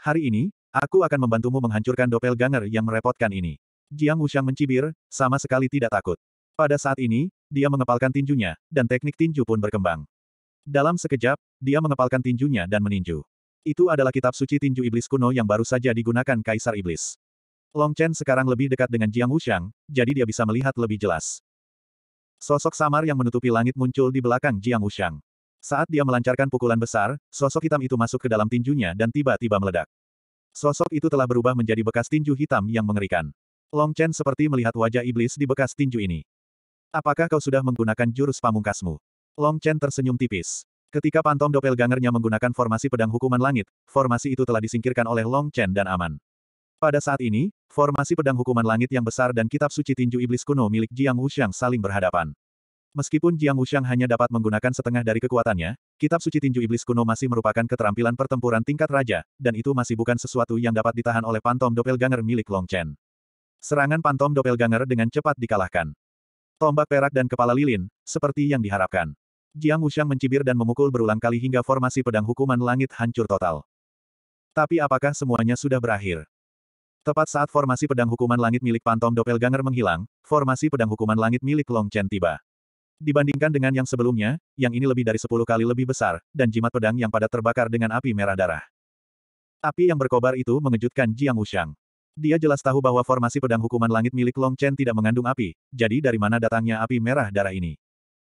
Hari ini, aku akan membantumu menghancurkan Doppelganger yang merepotkan ini. Jiang Wuxiang mencibir, sama sekali tidak takut. Pada saat ini, dia mengepalkan tinjunya, dan teknik tinju pun berkembang. Dalam sekejap, dia mengepalkan tinjunya dan meninju. Itu adalah kitab suci tinju iblis kuno yang baru saja digunakan Kaisar Iblis. Long Chen sekarang lebih dekat dengan Jiang Wuxiang, jadi dia bisa melihat lebih jelas. Sosok samar yang menutupi langit muncul di belakang Jiang Wuxiang. Saat dia melancarkan pukulan besar, sosok hitam itu masuk ke dalam tinjunya dan tiba-tiba meledak. Sosok itu telah berubah menjadi bekas tinju hitam yang mengerikan. Long Chen seperti melihat wajah iblis di bekas tinju ini. Apakah kau sudah menggunakan jurus pamungkasmu? Long Chen tersenyum tipis. Ketika pantom doppelgangernya menggunakan formasi pedang hukuman langit, formasi itu telah disingkirkan oleh Long Chen dan Aman. Pada saat ini, formasi pedang hukuman langit yang besar dan kitab suci tinju iblis kuno milik Jiang Wuxiang saling berhadapan. Meskipun Jiang Wuxiang hanya dapat menggunakan setengah dari kekuatannya, kitab suci tinju iblis kuno masih merupakan keterampilan pertempuran tingkat raja, dan itu masih bukan sesuatu yang dapat ditahan oleh pantom doppelganger milik Long Chen. Serangan pantom doppelganger dengan cepat dikalahkan. Tombak perak dan kepala lilin, seperti yang diharapkan. Jiang Wushang mencibir dan memukul berulang kali hingga formasi pedang hukuman langit hancur total. Tapi apakah semuanya sudah berakhir? Tepat saat formasi pedang hukuman langit milik Pantom Doppelganger menghilang, formasi pedang hukuman langit milik Long Chen tiba. Dibandingkan dengan yang sebelumnya, yang ini lebih dari 10 kali lebih besar, dan jimat pedang yang pada terbakar dengan api merah darah. Api yang berkobar itu mengejutkan Jiang Wushang. Dia jelas tahu bahwa formasi pedang hukuman langit milik Long Chen tidak mengandung api, jadi dari mana datangnya api merah darah ini?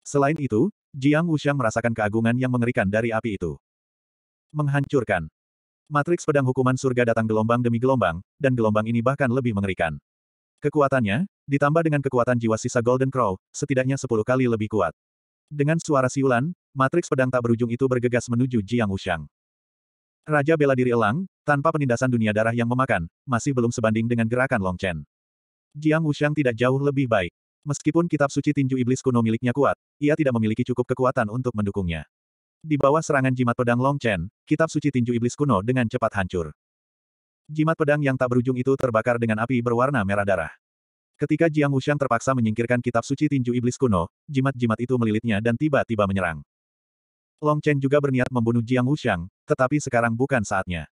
Selain itu, Jiang Wuxiang merasakan keagungan yang mengerikan dari api itu. Menghancurkan. Matriks pedang hukuman surga datang gelombang demi gelombang, dan gelombang ini bahkan lebih mengerikan. Kekuatannya, ditambah dengan kekuatan jiwa sisa Golden Crow, setidaknya sepuluh kali lebih kuat. Dengan suara siulan, matriks pedang tak berujung itu bergegas menuju Jiang Wuxiang. Raja bela diri elang, tanpa penindasan dunia darah yang memakan, masih belum sebanding dengan gerakan Long Chen. Jiang Wuxiang tidak jauh lebih baik. Meskipun kitab suci tinju iblis kuno miliknya kuat, ia tidak memiliki cukup kekuatan untuk mendukungnya. Di bawah serangan jimat pedang Long Chen, kitab suci tinju iblis kuno dengan cepat hancur. Jimat pedang yang tak berujung itu terbakar dengan api berwarna merah darah. Ketika Jiang Wuxiang terpaksa menyingkirkan kitab suci tinju iblis kuno, jimat-jimat itu melilitnya dan tiba-tiba menyerang. Long Chen juga berniat membunuh Jiang Wuxiang, tetapi sekarang bukan saatnya.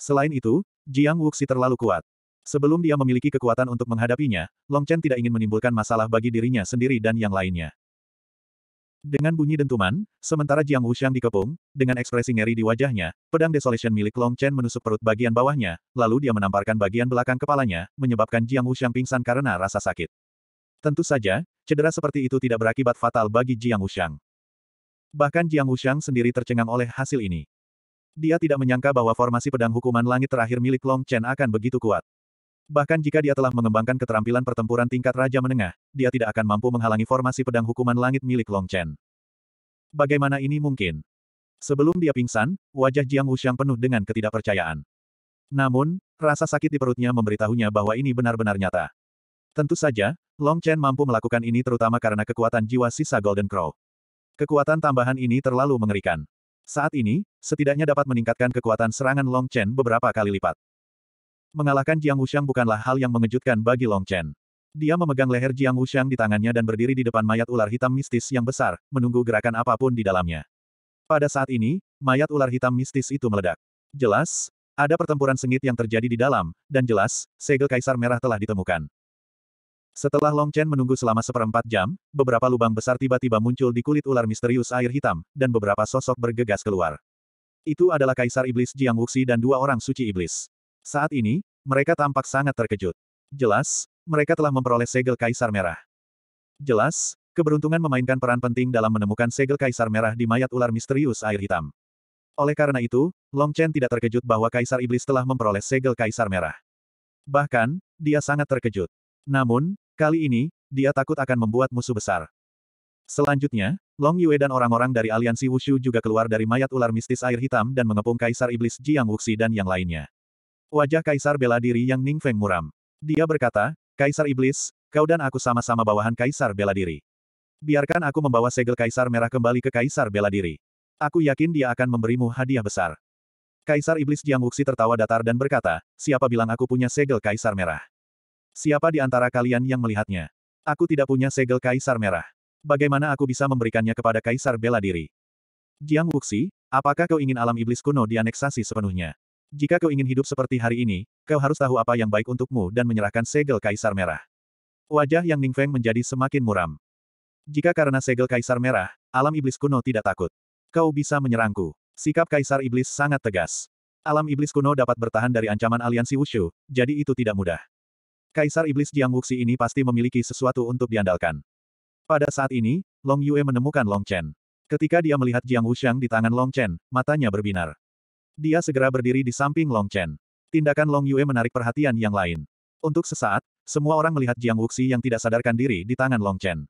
Selain itu, Jiang Wuxi terlalu kuat. Sebelum dia memiliki kekuatan untuk menghadapinya, Long Chen tidak ingin menimbulkan masalah bagi dirinya sendiri dan yang lainnya. Dengan bunyi dentuman, sementara Jiang Wuxiang dikepung, dengan ekspresi ngeri di wajahnya, pedang Desolation milik Long Chen menusuk perut bagian bawahnya, lalu dia menamparkan bagian belakang kepalanya, menyebabkan Jiang Wuxiang pingsan karena rasa sakit. Tentu saja, cedera seperti itu tidak berakibat fatal bagi Jiang Wuxiang. Bahkan Jiang Wuxiang sendiri tercengang oleh hasil ini. Dia tidak menyangka bahwa formasi pedang hukuman langit terakhir milik Long Chen akan begitu kuat. Bahkan jika dia telah mengembangkan keterampilan pertempuran tingkat Raja Menengah, dia tidak akan mampu menghalangi formasi pedang hukuman langit milik Long Chen. Bagaimana ini mungkin? Sebelum dia pingsan, wajah Jiang Wuxiang penuh dengan ketidakpercayaan. Namun, rasa sakit di perutnya memberitahunya bahwa ini benar-benar nyata. Tentu saja, Long Chen mampu melakukan ini terutama karena kekuatan jiwa sisa Golden Crow. Kekuatan tambahan ini terlalu mengerikan. Saat ini, setidaknya dapat meningkatkan kekuatan serangan Long Chen beberapa kali lipat. Mengalahkan Jiang Wushang bukanlah hal yang mengejutkan bagi Long Chen. Dia memegang leher Jiang Wushang di tangannya dan berdiri di depan mayat ular hitam mistis yang besar, menunggu gerakan apapun di dalamnya. Pada saat ini, mayat ular hitam mistis itu meledak. Jelas, ada pertempuran sengit yang terjadi di dalam, dan jelas, segel kaisar merah telah ditemukan. Setelah Long Chen menunggu selama seperempat jam, beberapa lubang besar tiba-tiba muncul di kulit ular misterius air hitam, dan beberapa sosok bergegas keluar. Itu adalah Kaisar Iblis Jiang Wuxi dan dua orang suci iblis. Saat ini, mereka tampak sangat terkejut. Jelas, mereka telah memperoleh segel Kaisar Merah. Jelas, keberuntungan memainkan peran penting dalam menemukan segel Kaisar Merah di mayat ular misterius air hitam. Oleh karena itu, Long Chen tidak terkejut bahwa Kaisar Iblis telah memperoleh segel Kaisar Merah. Bahkan, dia sangat terkejut. Namun, kali ini, dia takut akan membuat musuh besar. Selanjutnya, Long Yue dan orang-orang dari aliansi Wushu juga keluar dari mayat ular mistis air hitam dan mengepung Kaisar Iblis Jiang Wuxi dan yang lainnya. Wajah Kaisar bela diri yang Ning Feng muram. Dia berkata, Kaisar Iblis, kau dan aku sama-sama bawahan Kaisar bela diri. Biarkan aku membawa segel Kaisar Merah kembali ke Kaisar bela diri. Aku yakin dia akan memberimu hadiah besar. Kaisar Iblis Jiang Wuxi tertawa datar dan berkata, siapa bilang aku punya segel Kaisar Merah? Siapa di antara kalian yang melihatnya? Aku tidak punya segel Kaisar Merah. Bagaimana aku bisa memberikannya kepada Kaisar bela diri? Jiang Wuxi, apakah kau ingin alam iblis kuno dianeksasi sepenuhnya? Jika kau ingin hidup seperti hari ini, kau harus tahu apa yang baik untukmu dan menyerahkan segel kaisar merah. Wajah yang Ning Feng menjadi semakin muram. Jika karena segel kaisar merah, alam iblis kuno tidak takut. Kau bisa menyerangku. Sikap kaisar iblis sangat tegas. Alam iblis kuno dapat bertahan dari ancaman aliansi Wushu, jadi itu tidak mudah. Kaisar Iblis Jiang Wuxi ini pasti memiliki sesuatu untuk diandalkan. Pada saat ini, Long Yue menemukan Long Chen. Ketika dia melihat Jiang Wuxiang di tangan Long Chen, matanya berbinar. Dia segera berdiri di samping Long Chen. Tindakan Long Yue menarik perhatian yang lain. Untuk sesaat, semua orang melihat Jiang Wuxi yang tidak sadarkan diri di tangan Long Chen.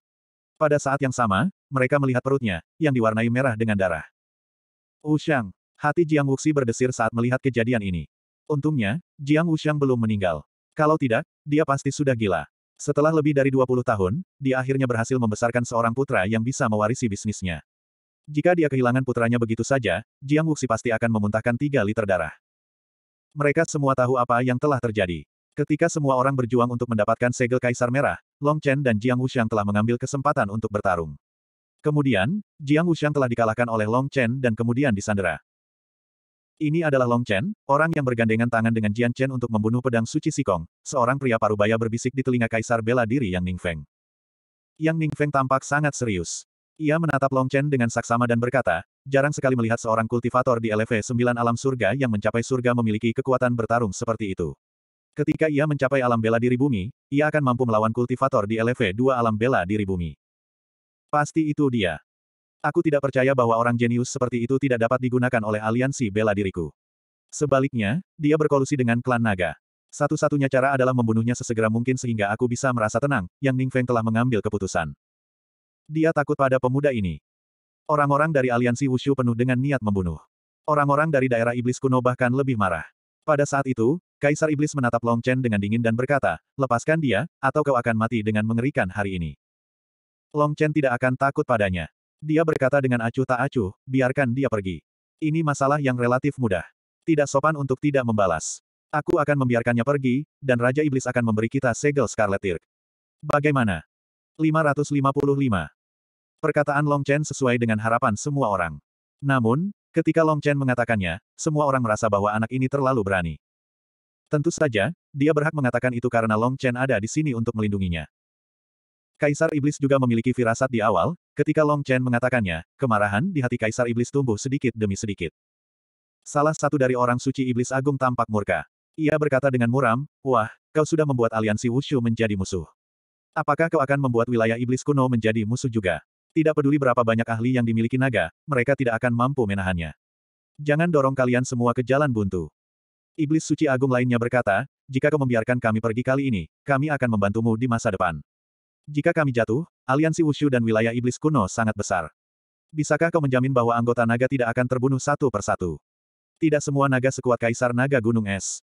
Pada saat yang sama, mereka melihat perutnya, yang diwarnai merah dengan darah. Wuxiang, hati Jiang Wuxi berdesir saat melihat kejadian ini. Untungnya, Jiang Wuxiang belum meninggal. Kalau tidak, dia pasti sudah gila. Setelah lebih dari 20 tahun, dia akhirnya berhasil membesarkan seorang putra yang bisa mewarisi bisnisnya. Jika dia kehilangan putranya begitu saja, Jiang Wuxi pasti akan memuntahkan tiga liter darah. Mereka semua tahu apa yang telah terjadi. Ketika semua orang berjuang untuk mendapatkan segel Kaisar Merah, Long Chen dan Jiang Wuxiang telah mengambil kesempatan untuk bertarung. Kemudian, Jiang Wuxiang telah dikalahkan oleh Long Chen dan kemudian disandera. Ini adalah Long Chen, orang yang bergandengan tangan dengan Jian Chen untuk membunuh pedang suci Sikong, seorang pria parubaya berbisik di telinga kaisar bela diri Yang Ningfeng. Yang Ningfeng tampak sangat serius. Ia menatap Long Chen dengan saksama dan berkata, jarang sekali melihat seorang kultivator di LV-9 alam surga yang mencapai surga memiliki kekuatan bertarung seperti itu. Ketika ia mencapai alam bela diri bumi, ia akan mampu melawan kultivator di LV-2 alam bela diri bumi. Pasti itu dia. Aku tidak percaya bahwa orang jenius seperti itu tidak dapat digunakan oleh aliansi bela diriku. Sebaliknya, dia berkolusi dengan klan naga. Satu-satunya cara adalah membunuhnya sesegera mungkin sehingga aku bisa merasa tenang, yang Ning Feng telah mengambil keputusan. Dia takut pada pemuda ini. Orang-orang dari aliansi Wushu penuh dengan niat membunuh. Orang-orang dari daerah iblis kuno bahkan lebih marah. Pada saat itu, Kaisar Iblis menatap Long Chen dengan dingin dan berkata, lepaskan dia, atau kau akan mati dengan mengerikan hari ini. Long Chen tidak akan takut padanya. Dia berkata dengan acuh tak acuh, biarkan dia pergi. Ini masalah yang relatif mudah. Tidak sopan untuk tidak membalas. Aku akan membiarkannya pergi, dan Raja Iblis akan memberi kita segel Scarlet Tirk. Bagaimana? 555. Perkataan Long Chen sesuai dengan harapan semua orang. Namun, ketika Long Chen mengatakannya, semua orang merasa bahwa anak ini terlalu berani. Tentu saja, dia berhak mengatakan itu karena Long Chen ada di sini untuk melindunginya. Kaisar Iblis juga memiliki firasat di awal, ketika Long Chen mengatakannya, kemarahan di hati Kaisar Iblis tumbuh sedikit demi sedikit. Salah satu dari orang suci Iblis Agung tampak murka. Ia berkata dengan muram, Wah, kau sudah membuat aliansi Wushu menjadi musuh. Apakah kau akan membuat wilayah iblis kuno menjadi musuh juga? Tidak peduli berapa banyak ahli yang dimiliki naga, mereka tidak akan mampu menahannya. Jangan dorong kalian semua ke jalan buntu. Iblis suci agung lainnya berkata, jika kau membiarkan kami pergi kali ini, kami akan membantumu di masa depan. Jika kami jatuh, aliansi Wushu dan wilayah iblis kuno sangat besar. Bisakah kau menjamin bahwa anggota naga tidak akan terbunuh satu persatu? Tidak semua naga sekuat kaisar naga gunung es.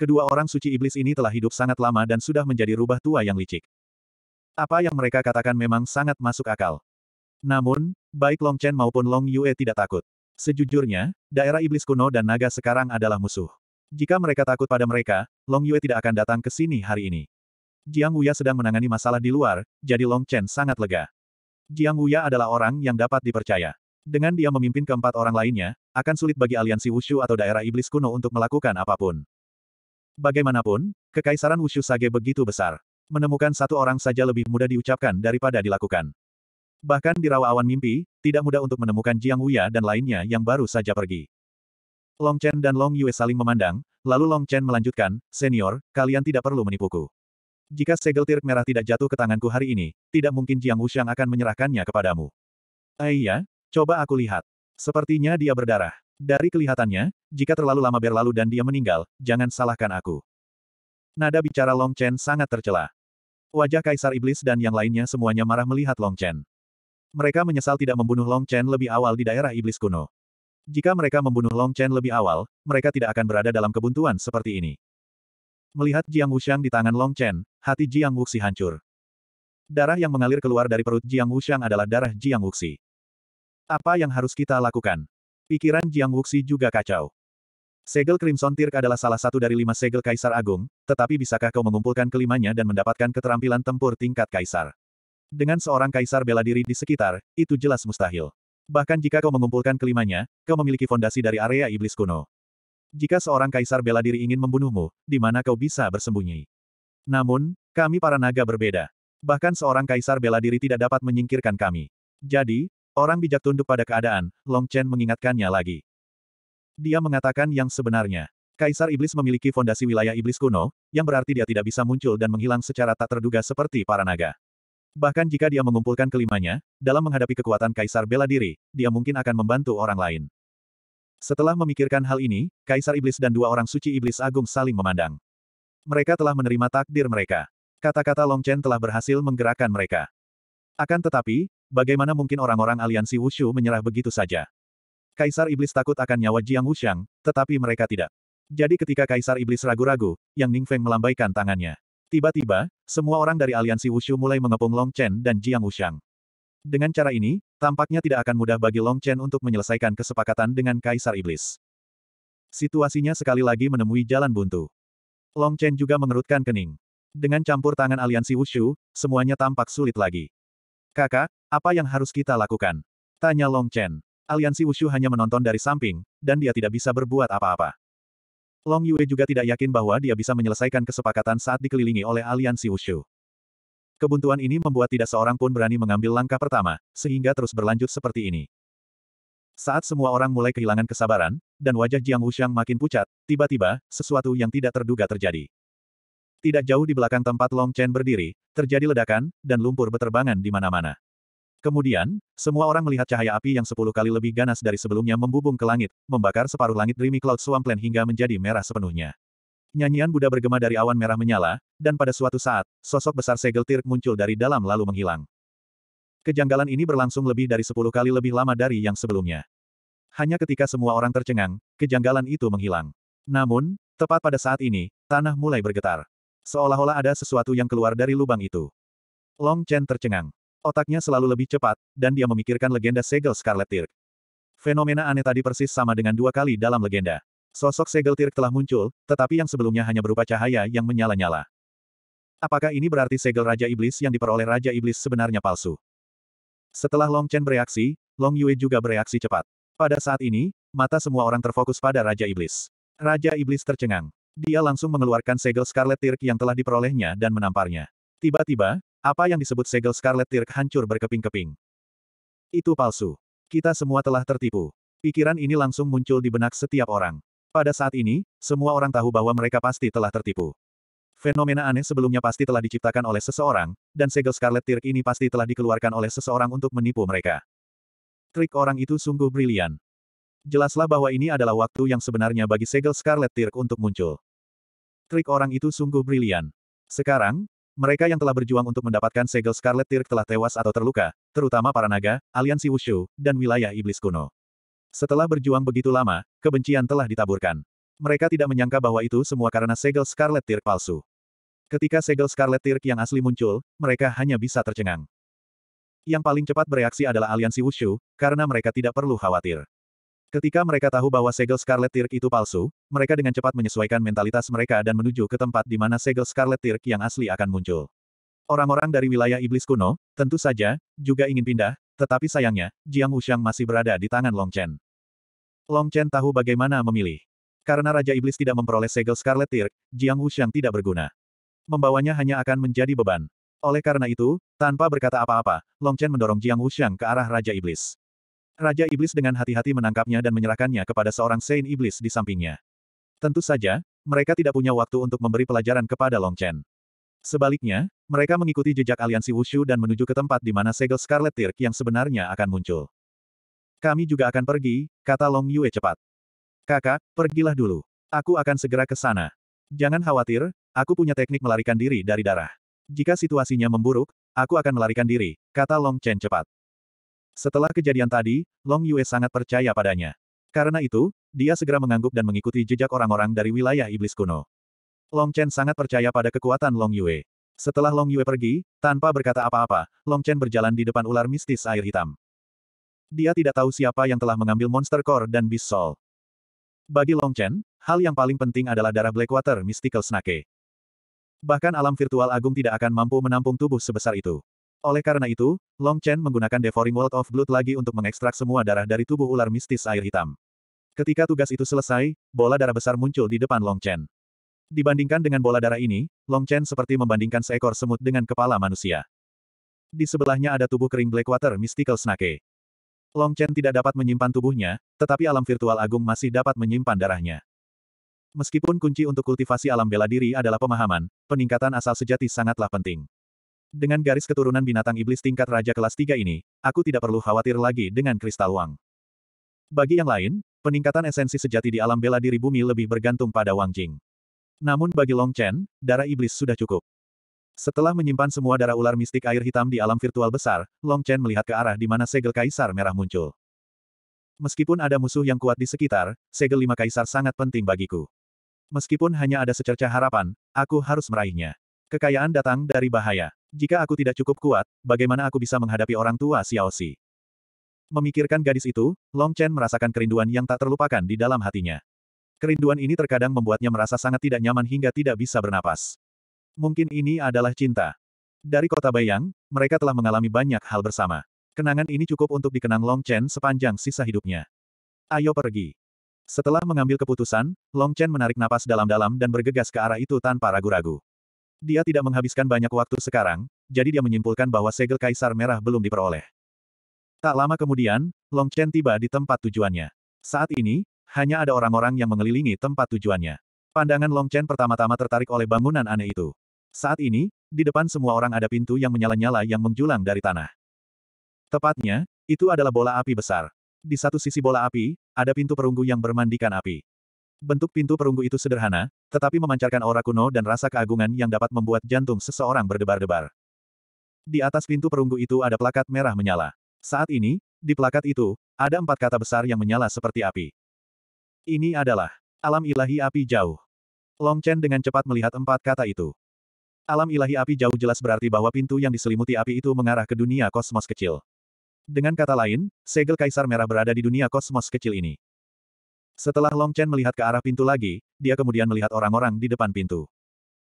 Kedua orang suci iblis ini telah hidup sangat lama dan sudah menjadi rubah tua yang licik. Apa yang mereka katakan memang sangat masuk akal. Namun, baik Long Chen maupun Long Yue tidak takut. Sejujurnya, daerah iblis kuno dan naga sekarang adalah musuh. Jika mereka takut pada mereka, Long Yue tidak akan datang ke sini hari ini. Jiang Wuya sedang menangani masalah di luar, jadi Long Chen sangat lega. Jiang Wuya adalah orang yang dapat dipercaya. Dengan dia memimpin keempat orang lainnya, akan sulit bagi aliansi Wushu atau daerah iblis kuno untuk melakukan apapun. Bagaimanapun, kekaisaran Wushu Sage begitu besar. Menemukan satu orang saja lebih mudah diucapkan daripada dilakukan. Bahkan di rawa awan mimpi, tidak mudah untuk menemukan Jiang Wuya dan lainnya yang baru saja pergi. Long Chen dan Long Yue saling memandang, lalu Long Chen melanjutkan, Senior, kalian tidak perlu menipuku. Jika segel tirk merah tidak jatuh ke tanganku hari ini, tidak mungkin Jiang Wuxiang akan menyerahkannya kepadamu. ya, coba aku lihat. Sepertinya dia berdarah. Dari kelihatannya, jika terlalu lama berlalu dan dia meninggal, jangan salahkan aku. Nada bicara Long Chen sangat tercela. Wajah Kaisar Iblis dan yang lainnya semuanya marah melihat Long Chen. Mereka menyesal tidak membunuh Long Chen lebih awal di daerah iblis kuno. Jika mereka membunuh Long Chen lebih awal, mereka tidak akan berada dalam kebuntuan seperti ini. Melihat Jiang Wuxiang di tangan Long Chen, hati Jiang Wuxi hancur. Darah yang mengalir keluar dari perut Jiang Wuxiang adalah darah Jiang Wuxi. Apa yang harus kita lakukan? Pikiran Jiang Wuxi juga kacau. Segel Crimson Tirk adalah salah satu dari lima segel Kaisar Agung, tetapi bisakah kau mengumpulkan kelimanya dan mendapatkan keterampilan tempur tingkat Kaisar? Dengan seorang kaisar bela diri di sekitar, itu jelas mustahil. Bahkan jika kau mengumpulkan kelimanya, kau memiliki fondasi dari area iblis kuno. Jika seorang kaisar bela diri ingin membunuhmu, di mana kau bisa bersembunyi? Namun, kami para naga berbeda. Bahkan seorang kaisar bela diri tidak dapat menyingkirkan kami. Jadi, orang bijak tunduk pada keadaan, Long Chen mengingatkannya lagi. Dia mengatakan yang sebenarnya. Kaisar Iblis memiliki fondasi wilayah Iblis kuno, yang berarti dia tidak bisa muncul dan menghilang secara tak terduga seperti para naga. Bahkan jika dia mengumpulkan kelimanya, dalam menghadapi kekuatan Kaisar bela diri, dia mungkin akan membantu orang lain. Setelah memikirkan hal ini, Kaisar Iblis dan dua orang suci Iblis Agung saling memandang. Mereka telah menerima takdir mereka. Kata-kata Long Chen telah berhasil menggerakkan mereka. Akan tetapi, bagaimana mungkin orang-orang aliansi Wushu menyerah begitu saja? Kaisar Iblis takut akan nyawa Jiang Wushang, tetapi mereka tidak. Jadi ketika Kaisar Iblis ragu-ragu, Yang Ningfeng melambaikan tangannya. Tiba-tiba, semua orang dari aliansi Wushu mulai mengepung Long Chen dan Jiang Wushang. Dengan cara ini, tampaknya tidak akan mudah bagi Long Chen untuk menyelesaikan kesepakatan dengan Kaisar Iblis. Situasinya sekali lagi menemui jalan buntu. Long Chen juga mengerutkan kening. Dengan campur tangan aliansi Wushu, semuanya tampak sulit lagi. Kakak, apa yang harus kita lakukan? Tanya Long Chen. Aliansi Wushu hanya menonton dari samping, dan dia tidak bisa berbuat apa-apa. Long Yue juga tidak yakin bahwa dia bisa menyelesaikan kesepakatan saat dikelilingi oleh aliansi Wushu. Kebuntuan ini membuat tidak seorang pun berani mengambil langkah pertama, sehingga terus berlanjut seperti ini. Saat semua orang mulai kehilangan kesabaran, dan wajah Jiang Wuxiang makin pucat, tiba-tiba, sesuatu yang tidak terduga terjadi. Tidak jauh di belakang tempat Long Chen berdiri, terjadi ledakan, dan lumpur beterbangan di mana-mana. Kemudian, semua orang melihat cahaya api yang sepuluh kali lebih ganas dari sebelumnya membubung ke langit, membakar separuh langit Dreamy Cloud Swampland hingga menjadi merah sepenuhnya. Nyanyian Buddha bergema dari awan merah menyala, dan pada suatu saat, sosok besar segel tirk muncul dari dalam lalu menghilang. Kejanggalan ini berlangsung lebih dari sepuluh kali lebih lama dari yang sebelumnya. Hanya ketika semua orang tercengang, kejanggalan itu menghilang. Namun, tepat pada saat ini, tanah mulai bergetar. Seolah-olah ada sesuatu yang keluar dari lubang itu. Long Chen tercengang. Otaknya selalu lebih cepat, dan dia memikirkan legenda segel Scarlet Tirk. Fenomena aneh tadi persis sama dengan dua kali dalam legenda. Sosok segel Tirk telah muncul, tetapi yang sebelumnya hanya berupa cahaya yang menyala-nyala. Apakah ini berarti segel Raja Iblis yang diperoleh Raja Iblis sebenarnya palsu? Setelah Long Chen bereaksi, Long Yue juga bereaksi cepat. Pada saat ini, mata semua orang terfokus pada Raja Iblis. Raja Iblis tercengang. Dia langsung mengeluarkan segel Scarlet Tirk yang telah diperolehnya dan menamparnya. Tiba-tiba, apa yang disebut segel Scarlet Tirk hancur berkeping-keping. Itu palsu. Kita semua telah tertipu. Pikiran ini langsung muncul di benak setiap orang. Pada saat ini, semua orang tahu bahwa mereka pasti telah tertipu. Fenomena aneh sebelumnya pasti telah diciptakan oleh seseorang, dan segel Scarlet Tirk ini pasti telah dikeluarkan oleh seseorang untuk menipu mereka. Trik orang itu sungguh brilian. Jelaslah bahwa ini adalah waktu yang sebenarnya bagi segel Scarlet Tirk untuk muncul. Trik orang itu sungguh brilian. Sekarang, mereka yang telah berjuang untuk mendapatkan segel Scarlet Tirk telah tewas atau terluka, terutama para naga, aliansi Wushu, dan wilayah iblis kuno. Setelah berjuang begitu lama, kebencian telah ditaburkan. Mereka tidak menyangka bahwa itu semua karena segel Scarlet Tirk palsu. Ketika segel Scarlet Tirk yang asli muncul, mereka hanya bisa tercengang. Yang paling cepat bereaksi adalah aliansi Wushu, karena mereka tidak perlu khawatir. Ketika mereka tahu bahwa segel Scarlet Tirk itu palsu, mereka dengan cepat menyesuaikan mentalitas mereka dan menuju ke tempat di mana segel Scarlet Tirk yang asli akan muncul. Orang-orang dari wilayah iblis kuno, tentu saja, juga ingin pindah, tetapi sayangnya, Jiang Wuxiang masih berada di tangan Long Chen. Long Chen tahu bagaimana memilih. Karena Raja Iblis tidak memperoleh segel Scarlet Tirk, Jiang Wuxiang tidak berguna. Membawanya hanya akan menjadi beban. Oleh karena itu, tanpa berkata apa-apa, Long Chen mendorong Jiang Wuxiang ke arah Raja Iblis. Raja Iblis dengan hati-hati menangkapnya dan menyerahkannya kepada seorang Saint Iblis di sampingnya. Tentu saja, mereka tidak punya waktu untuk memberi pelajaran kepada Long Chen. Sebaliknya, mereka mengikuti jejak aliansi Wushu dan menuju ke tempat di mana segel Scarlet Tirk yang sebenarnya akan muncul. Kami juga akan pergi, kata Long Yue cepat. Kakak, pergilah dulu. Aku akan segera ke sana. Jangan khawatir, aku punya teknik melarikan diri dari darah. Jika situasinya memburuk, aku akan melarikan diri, kata Long Chen cepat. Setelah kejadian tadi, Long Yue sangat percaya padanya. Karena itu, dia segera mengangguk dan mengikuti jejak orang-orang dari wilayah iblis kuno. Long Chen sangat percaya pada kekuatan Long Yue. Setelah Long Yue pergi, tanpa berkata apa-apa, Long Chen berjalan di depan ular mistis air hitam. Dia tidak tahu siapa yang telah mengambil Monster Core dan Beast Soul. Bagi Long Chen, hal yang paling penting adalah darah Blackwater Mystical Snake. Bahkan alam virtual agung tidak akan mampu menampung tubuh sebesar itu. Oleh karena itu, Long Chen menggunakan Devouring World of Blood lagi untuk mengekstrak semua darah dari tubuh ular mistis air hitam. Ketika tugas itu selesai, bola darah besar muncul di depan Long Chen. Dibandingkan dengan bola darah ini, Long Chen seperti membandingkan seekor semut dengan kepala manusia. Di sebelahnya ada tubuh kering Blackwater Mystical Snake. Long Chen tidak dapat menyimpan tubuhnya, tetapi alam virtual agung masih dapat menyimpan darahnya. Meskipun kunci untuk kultivasi alam bela diri adalah pemahaman, peningkatan asal sejati sangatlah penting. Dengan garis keturunan binatang iblis tingkat raja kelas 3 ini, aku tidak perlu khawatir lagi dengan kristal Wang. Bagi yang lain, peningkatan esensi sejati di alam bela diri bumi lebih bergantung pada Wang Jing. Namun bagi Long Chen, darah iblis sudah cukup. Setelah menyimpan semua darah ular mistik air hitam di alam virtual besar, Long Chen melihat ke arah di mana segel kaisar merah muncul. Meskipun ada musuh yang kuat di sekitar, segel lima kaisar sangat penting bagiku. Meskipun hanya ada secerca harapan, aku harus meraihnya. Kekayaan datang dari bahaya. Jika aku tidak cukup kuat, bagaimana aku bisa menghadapi orang tua Xiao Xi? Memikirkan gadis itu, Long Chen merasakan kerinduan yang tak terlupakan di dalam hatinya. Kerinduan ini terkadang membuatnya merasa sangat tidak nyaman hingga tidak bisa bernapas. Mungkin ini adalah cinta. Dari kota Bayang, mereka telah mengalami banyak hal bersama. Kenangan ini cukup untuk dikenang Long Chen sepanjang sisa hidupnya. Ayo pergi. Setelah mengambil keputusan, Long Chen menarik napas dalam-dalam dan bergegas ke arah itu tanpa ragu-ragu. Dia tidak menghabiskan banyak waktu sekarang, jadi dia menyimpulkan bahwa segel Kaisar Merah belum diperoleh. Tak lama kemudian, Long Chen tiba di tempat tujuannya. Saat ini, hanya ada orang-orang yang mengelilingi tempat tujuannya. Pandangan Long Chen pertama-tama tertarik oleh bangunan aneh itu. Saat ini, di depan semua orang ada pintu yang menyala-nyala yang menjulang dari tanah. Tepatnya, itu adalah bola api besar. Di satu sisi bola api, ada pintu perunggu yang bermandikan api. Bentuk pintu perunggu itu sederhana, tetapi memancarkan aura kuno dan rasa keagungan yang dapat membuat jantung seseorang berdebar-debar. Di atas pintu perunggu itu ada plakat merah menyala. Saat ini, di plakat itu, ada empat kata besar yang menyala seperti api. Ini adalah alam ilahi api jauh. Long Chen dengan cepat melihat empat kata itu. Alam ilahi api jauh jelas berarti bahwa pintu yang diselimuti api itu mengarah ke dunia kosmos kecil. Dengan kata lain, segel kaisar merah berada di dunia kosmos kecil ini. Setelah Long Chen melihat ke arah pintu lagi, dia kemudian melihat orang-orang di depan pintu.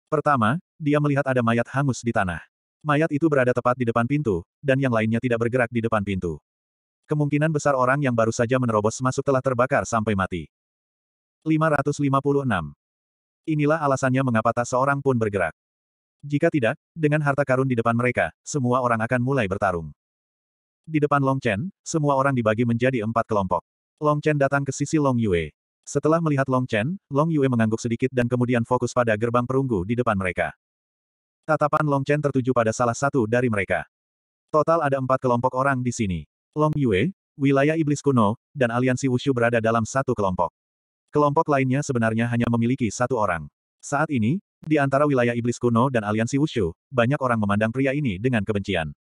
Pertama, dia melihat ada mayat hangus di tanah. Mayat itu berada tepat di depan pintu, dan yang lainnya tidak bergerak di depan pintu. Kemungkinan besar orang yang baru saja menerobos masuk telah terbakar sampai mati. 556. Inilah alasannya mengapa tak seorang pun bergerak. Jika tidak, dengan harta karun di depan mereka, semua orang akan mulai bertarung. Di depan Long Chen, semua orang dibagi menjadi empat kelompok. Long Chen datang ke sisi Long Yue. Setelah melihat Long Chen, Long Yue mengangguk sedikit dan kemudian fokus pada gerbang perunggu di depan mereka. Tatapan Long Chen tertuju pada salah satu dari mereka. Total ada empat kelompok orang di sini. Long Yue, wilayah iblis kuno, dan aliansi Wushu berada dalam satu kelompok. Kelompok lainnya sebenarnya hanya memiliki satu orang. Saat ini, di antara wilayah iblis kuno dan aliansi Wushu, banyak orang memandang pria ini dengan kebencian.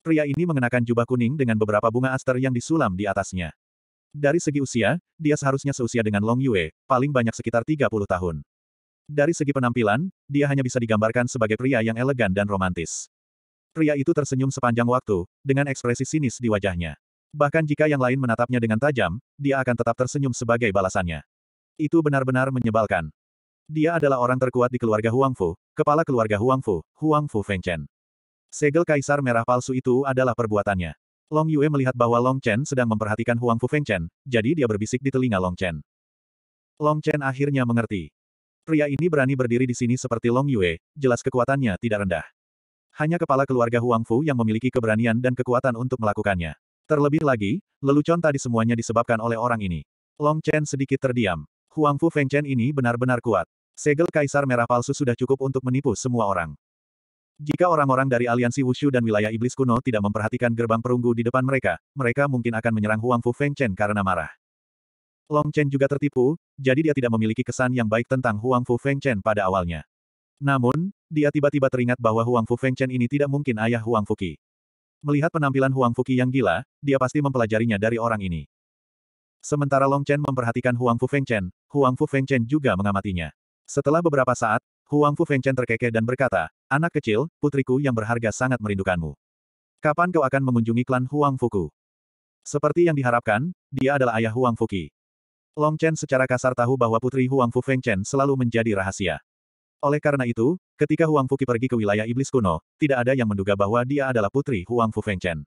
Pria ini mengenakan jubah kuning dengan beberapa bunga aster yang disulam di atasnya. Dari segi usia, dia seharusnya seusia dengan Long Yue, paling banyak sekitar 30 tahun. Dari segi penampilan, dia hanya bisa digambarkan sebagai pria yang elegan dan romantis. Pria itu tersenyum sepanjang waktu, dengan ekspresi sinis di wajahnya. Bahkan jika yang lain menatapnya dengan tajam, dia akan tetap tersenyum sebagai balasannya. Itu benar-benar menyebalkan. Dia adalah orang terkuat di keluarga Huangfu, kepala keluarga Huangfu, Huangfu Fengchen. Segel kaisar merah palsu itu adalah perbuatannya. Long Yue melihat bahwa Long Chen sedang memperhatikan Huang Fu Feng Chen, jadi dia berbisik di telinga Long Chen. Long Chen akhirnya mengerti. Pria ini berani berdiri di sini seperti Long Yue, jelas kekuatannya tidak rendah. Hanya kepala keluarga Huang Fu yang memiliki keberanian dan kekuatan untuk melakukannya. Terlebih lagi, lelucon tadi semuanya disebabkan oleh orang ini. Long Chen sedikit terdiam. Huang Fu Feng Chen ini benar-benar kuat. Segel Kaisar Merah Palsu sudah cukup untuk menipu semua orang. Jika orang-orang dari aliansi Wushu dan wilayah iblis kuno tidak memperhatikan gerbang perunggu di depan mereka, mereka mungkin akan menyerang Huang Fu Feng Chen karena marah. Long Chen juga tertipu, jadi dia tidak memiliki kesan yang baik tentang Huang Fu Feng Chen pada awalnya. Namun, dia tiba-tiba teringat bahwa Huang Fu Feng Chen ini tidak mungkin ayah Huang Qi. Melihat penampilan Huang Qi yang gila, dia pasti mempelajarinya dari orang ini. Sementara Long Chen memperhatikan Huang Fu Feng Chen, Huang Fu Feng Chen juga mengamatinya. Setelah beberapa saat, Huang Fu Fengchen terkekeh dan berkata, Anak kecil, putriku yang berharga sangat merindukanmu. Kapan kau akan mengunjungi klan Huang Fuku? Seperti yang diharapkan, dia adalah ayah Huang Fuki. Long Chen secara kasar tahu bahwa putri Huang Fu Fengchen selalu menjadi rahasia. Oleh karena itu, ketika Huang Fuki pergi ke wilayah iblis kuno, tidak ada yang menduga bahwa dia adalah putri Huang Fu Fengchen.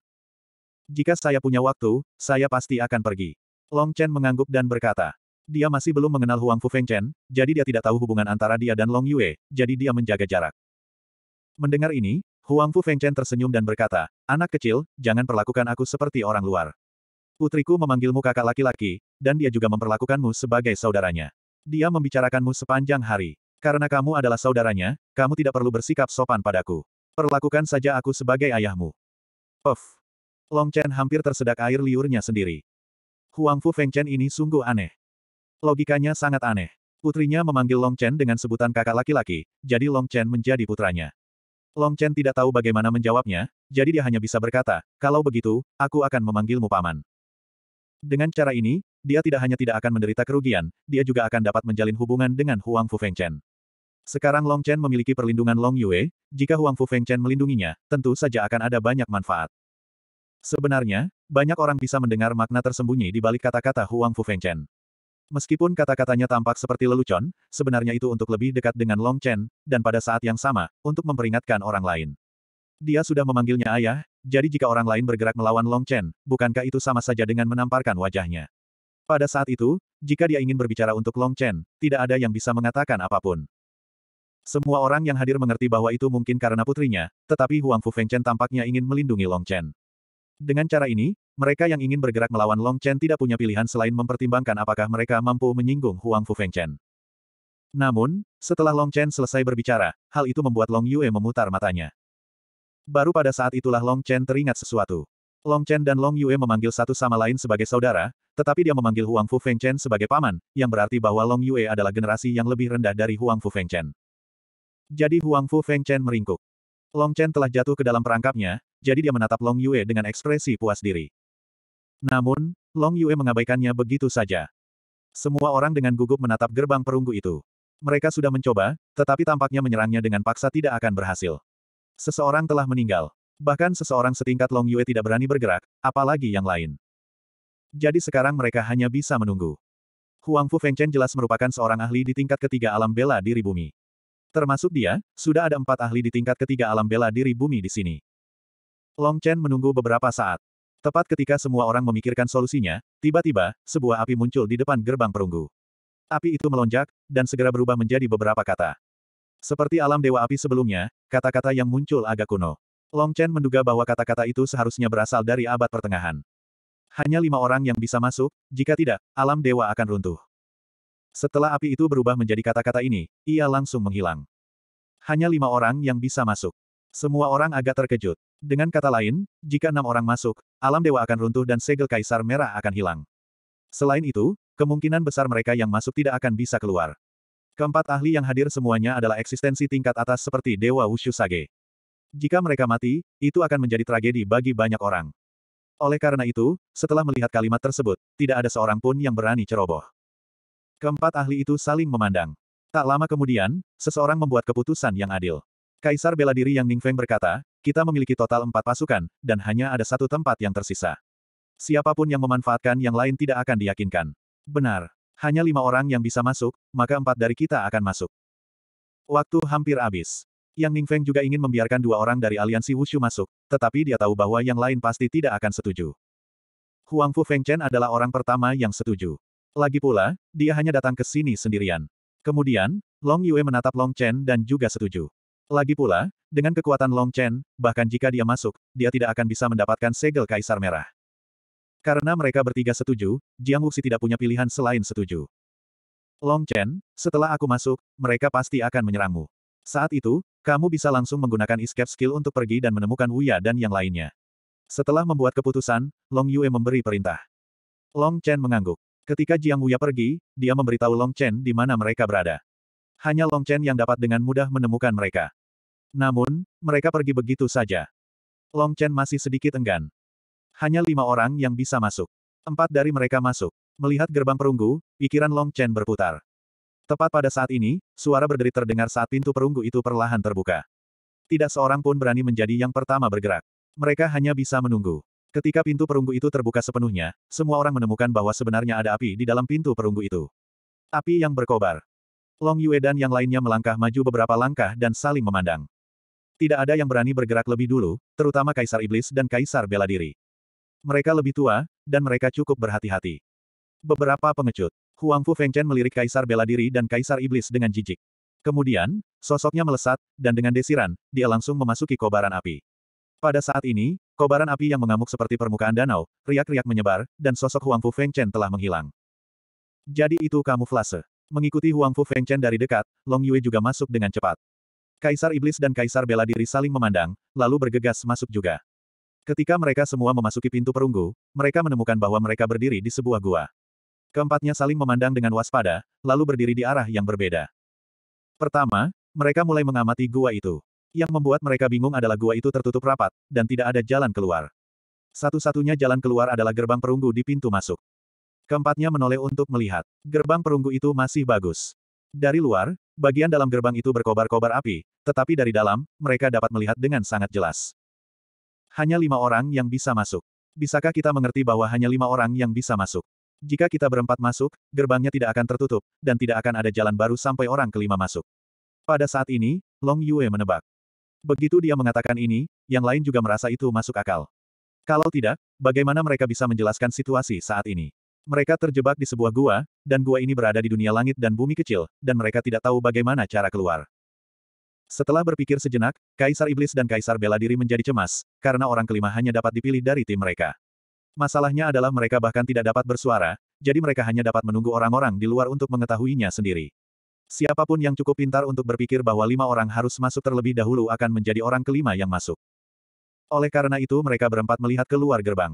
Jika saya punya waktu, saya pasti akan pergi. Long Chen mengangguk dan berkata, dia masih belum mengenal Huang Fu Feng Chen, jadi dia tidak tahu hubungan antara dia dan Long Yue, jadi dia menjaga jarak. Mendengar ini, Huang Fu Feng Chen tersenyum dan berkata, Anak kecil, jangan perlakukan aku seperti orang luar. Putriku memanggilmu kakak laki-laki, dan dia juga memperlakukanmu sebagai saudaranya. Dia membicarakanmu sepanjang hari. Karena kamu adalah saudaranya, kamu tidak perlu bersikap sopan padaku. Perlakukan saja aku sebagai ayahmu. Puff. Long Chen hampir tersedak air liurnya sendiri. Huang Fu Feng Chen ini sungguh aneh. Logikanya sangat aneh. Putrinya memanggil Long Chen dengan sebutan kakak laki-laki, jadi Long Chen menjadi putranya. Long Chen tidak tahu bagaimana menjawabnya, jadi dia hanya bisa berkata, kalau begitu, aku akan memanggilmu paman. Dengan cara ini, dia tidak hanya tidak akan menderita kerugian, dia juga akan dapat menjalin hubungan dengan Huang Fu Feng Chen. Sekarang Long Chen memiliki perlindungan Long Yue, jika Huang Fu Feng Chen melindunginya, tentu saja akan ada banyak manfaat. Sebenarnya, banyak orang bisa mendengar makna tersembunyi di balik kata-kata Huang Fu Feng Chen. Meskipun kata-katanya tampak seperti lelucon, sebenarnya itu untuk lebih dekat dengan Long Chen, dan pada saat yang sama, untuk memperingatkan orang lain. Dia sudah memanggilnya ayah, jadi jika orang lain bergerak melawan Long Chen, bukankah itu sama saja dengan menamparkan wajahnya? Pada saat itu, jika dia ingin berbicara untuk Long Chen, tidak ada yang bisa mengatakan apapun. Semua orang yang hadir mengerti bahwa itu mungkin karena putrinya, tetapi Huang Fu Feng Chen tampaknya ingin melindungi Long Chen. Dengan cara ini, mereka yang ingin bergerak melawan Long Chen tidak punya pilihan selain mempertimbangkan apakah mereka mampu menyinggung Huang Fu Feng Chen. Namun, setelah Long Chen selesai berbicara, hal itu membuat Long Yue memutar matanya. Baru pada saat itulah Long Chen teringat sesuatu. Long Chen dan Long Yue memanggil satu sama lain sebagai saudara, tetapi dia memanggil Huang Fu Feng Chen sebagai paman, yang berarti bahwa Long Yue adalah generasi yang lebih rendah dari Huang Fu Feng Chen. Jadi Huang Fu Feng Chen meringkuk. Long Chen telah jatuh ke dalam perangkapnya, jadi dia menatap Long Yue dengan ekspresi puas diri. Namun, Long Yue mengabaikannya begitu saja. Semua orang dengan gugup menatap gerbang perunggu itu. Mereka sudah mencoba, tetapi tampaknya menyerangnya dengan paksa tidak akan berhasil. Seseorang telah meninggal. Bahkan seseorang setingkat Long Yue tidak berani bergerak, apalagi yang lain. Jadi sekarang mereka hanya bisa menunggu. Huang Fu Feng Chen jelas merupakan seorang ahli di tingkat ketiga alam bela diri bumi. Termasuk dia, sudah ada empat ahli di tingkat ketiga alam bela diri bumi di sini. Long Chen menunggu beberapa saat. Tepat ketika semua orang memikirkan solusinya, tiba-tiba, sebuah api muncul di depan gerbang perunggu. Api itu melonjak, dan segera berubah menjadi beberapa kata. Seperti alam dewa api sebelumnya, kata-kata yang muncul agak kuno. Long Chen menduga bahwa kata-kata itu seharusnya berasal dari abad pertengahan. Hanya lima orang yang bisa masuk, jika tidak, alam dewa akan runtuh. Setelah api itu berubah menjadi kata-kata ini, ia langsung menghilang. Hanya lima orang yang bisa masuk. Semua orang agak terkejut. Dengan kata lain, jika enam orang masuk, alam dewa akan runtuh dan segel kaisar merah akan hilang. Selain itu, kemungkinan besar mereka yang masuk tidak akan bisa keluar. Keempat ahli yang hadir semuanya adalah eksistensi tingkat atas seperti Dewa Wushu Sage. Jika mereka mati, itu akan menjadi tragedi bagi banyak orang. Oleh karena itu, setelah melihat kalimat tersebut, tidak ada seorang pun yang berani ceroboh. Keempat ahli itu saling memandang. Tak lama kemudian, seseorang membuat keputusan yang adil. Kaisar bela diri Yang Ningfeng berkata, kita memiliki total empat pasukan, dan hanya ada satu tempat yang tersisa. Siapapun yang memanfaatkan yang lain tidak akan diyakinkan. Benar. Hanya lima orang yang bisa masuk, maka empat dari kita akan masuk. Waktu hampir habis. Yang Ning Feng juga ingin membiarkan dua orang dari aliansi Wushu masuk, tetapi dia tahu bahwa yang lain pasti tidak akan setuju. Huang Fu Feng Chen adalah orang pertama yang setuju. Lagi pula, dia hanya datang ke sini sendirian. Kemudian, Long Yue menatap Long Chen dan juga setuju. Lagi pula, dengan kekuatan Long Chen, bahkan jika dia masuk, dia tidak akan bisa mendapatkan segel Kaisar Merah. Karena mereka bertiga setuju, Jiang Wuxi tidak punya pilihan selain setuju. Long Chen, setelah aku masuk, mereka pasti akan menyerangmu. Saat itu, kamu bisa langsung menggunakan escape skill untuk pergi dan menemukan Wuya dan yang lainnya. Setelah membuat keputusan, Long Yue memberi perintah. Long Chen mengangguk. Ketika Jiang Wuya pergi, dia memberitahu Long Chen di mana mereka berada. Hanya Long Chen yang dapat dengan mudah menemukan mereka. Namun, mereka pergi begitu saja. Long Chen masih sedikit enggan. Hanya lima orang yang bisa masuk. Empat dari mereka masuk. Melihat gerbang perunggu, pikiran Long Chen berputar. Tepat pada saat ini, suara berderit terdengar saat pintu perunggu itu perlahan terbuka. Tidak seorang pun berani menjadi yang pertama bergerak. Mereka hanya bisa menunggu. Ketika pintu perunggu itu terbuka sepenuhnya, semua orang menemukan bahwa sebenarnya ada api di dalam pintu perunggu itu. Api yang berkobar. Long Yue dan yang lainnya melangkah maju beberapa langkah dan saling memandang. Tidak ada yang berani bergerak lebih dulu, terutama Kaisar Iblis dan Kaisar Bela Diri. Mereka lebih tua, dan mereka cukup berhati-hati. Beberapa pengecut. Huang Fu Feng Chen melirik Kaisar Bela Diri dan Kaisar Iblis dengan jijik. Kemudian, sosoknya melesat, dan dengan desiran, dia langsung memasuki kobaran api. Pada saat ini, kobaran api yang mengamuk seperti permukaan danau, riak-riak menyebar, dan sosok Huang Fu Feng Chen telah menghilang. Jadi itu kamuflase. Mengikuti Huang Fu Feng Chen dari dekat, Long Yue juga masuk dengan cepat. Kaisar Iblis dan Kaisar Bela Diri saling memandang, lalu bergegas masuk juga. Ketika mereka semua memasuki pintu perunggu, mereka menemukan bahwa mereka berdiri di sebuah gua. Keempatnya saling memandang dengan waspada, lalu berdiri di arah yang berbeda. Pertama, mereka mulai mengamati gua itu. Yang membuat mereka bingung adalah gua itu tertutup rapat, dan tidak ada jalan keluar. Satu-satunya jalan keluar adalah gerbang perunggu di pintu masuk. Keempatnya menoleh untuk melihat. Gerbang perunggu itu masih bagus. Dari luar, Bagian dalam gerbang itu berkobar-kobar api, tetapi dari dalam, mereka dapat melihat dengan sangat jelas. Hanya lima orang yang bisa masuk. Bisakah kita mengerti bahwa hanya lima orang yang bisa masuk? Jika kita berempat masuk, gerbangnya tidak akan tertutup, dan tidak akan ada jalan baru sampai orang kelima masuk. Pada saat ini, Long Yue menebak. Begitu dia mengatakan ini, yang lain juga merasa itu masuk akal. Kalau tidak, bagaimana mereka bisa menjelaskan situasi saat ini? Mereka terjebak di sebuah gua, dan gua ini berada di dunia langit dan bumi kecil, dan mereka tidak tahu bagaimana cara keluar. Setelah berpikir sejenak, Kaisar Iblis dan Kaisar Bela Diri menjadi cemas, karena orang kelima hanya dapat dipilih dari tim mereka. Masalahnya adalah mereka bahkan tidak dapat bersuara, jadi mereka hanya dapat menunggu orang-orang di luar untuk mengetahuinya sendiri. Siapapun yang cukup pintar untuk berpikir bahwa lima orang harus masuk terlebih dahulu akan menjadi orang kelima yang masuk. Oleh karena itu mereka berempat melihat keluar gerbang.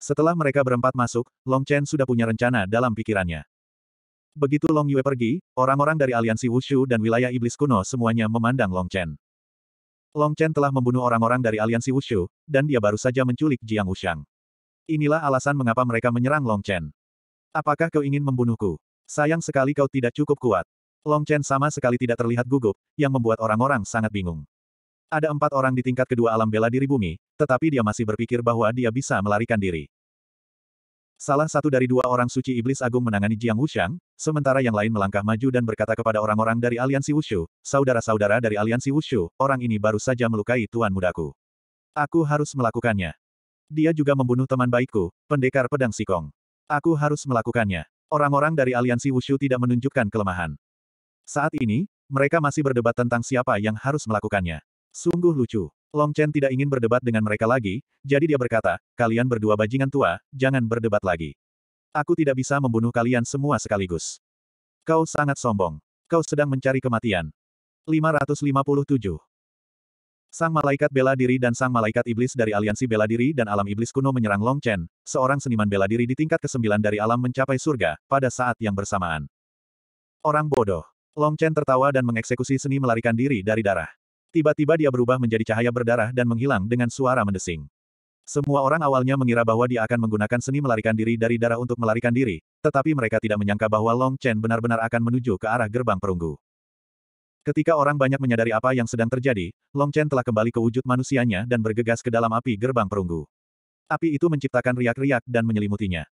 Setelah mereka berempat masuk, Long Chen sudah punya rencana dalam pikirannya. Begitu Long Yue pergi, orang-orang dari aliansi Wushu dan wilayah iblis kuno semuanya memandang Long Chen. Long Chen telah membunuh orang-orang dari aliansi Wushu, dan dia baru saja menculik Jiang Wushang. Inilah alasan mengapa mereka menyerang Long Chen. Apakah kau ingin membunuhku? Sayang sekali kau tidak cukup kuat. Long Chen sama sekali tidak terlihat gugup, yang membuat orang-orang sangat bingung. Ada empat orang di tingkat kedua alam bela diri bumi, tetapi dia masih berpikir bahwa dia bisa melarikan diri. Salah satu dari dua orang suci iblis agung menangani Jiang Wuxiang, sementara yang lain melangkah maju dan berkata kepada orang-orang dari aliansi Wushu, saudara-saudara dari aliansi Wushu, orang ini baru saja melukai tuan mudaku. Aku harus melakukannya. Dia juga membunuh teman baikku, pendekar pedang Sikong. Aku harus melakukannya. Orang-orang dari aliansi Wushu tidak menunjukkan kelemahan. Saat ini, mereka masih berdebat tentang siapa yang harus melakukannya. Sungguh lucu. Long Chen tidak ingin berdebat dengan mereka lagi, jadi dia berkata, kalian berdua bajingan tua, jangan berdebat lagi. Aku tidak bisa membunuh kalian semua sekaligus. Kau sangat sombong. Kau sedang mencari kematian. 557. Sang malaikat bela diri dan sang malaikat iblis dari aliansi bela diri dan alam iblis kuno menyerang Long Chen, seorang seniman bela diri di tingkat ke-9 dari alam mencapai surga, pada saat yang bersamaan. Orang bodoh. Long Chen tertawa dan mengeksekusi seni melarikan diri dari darah. Tiba-tiba dia berubah menjadi cahaya berdarah dan menghilang dengan suara mendesing. Semua orang awalnya mengira bahwa dia akan menggunakan seni melarikan diri dari darah untuk melarikan diri, tetapi mereka tidak menyangka bahwa Long Chen benar-benar akan menuju ke arah gerbang perunggu. Ketika orang banyak menyadari apa yang sedang terjadi, Long Chen telah kembali ke wujud manusianya dan bergegas ke dalam api gerbang perunggu. Api itu menciptakan riak-riak dan menyelimutinya.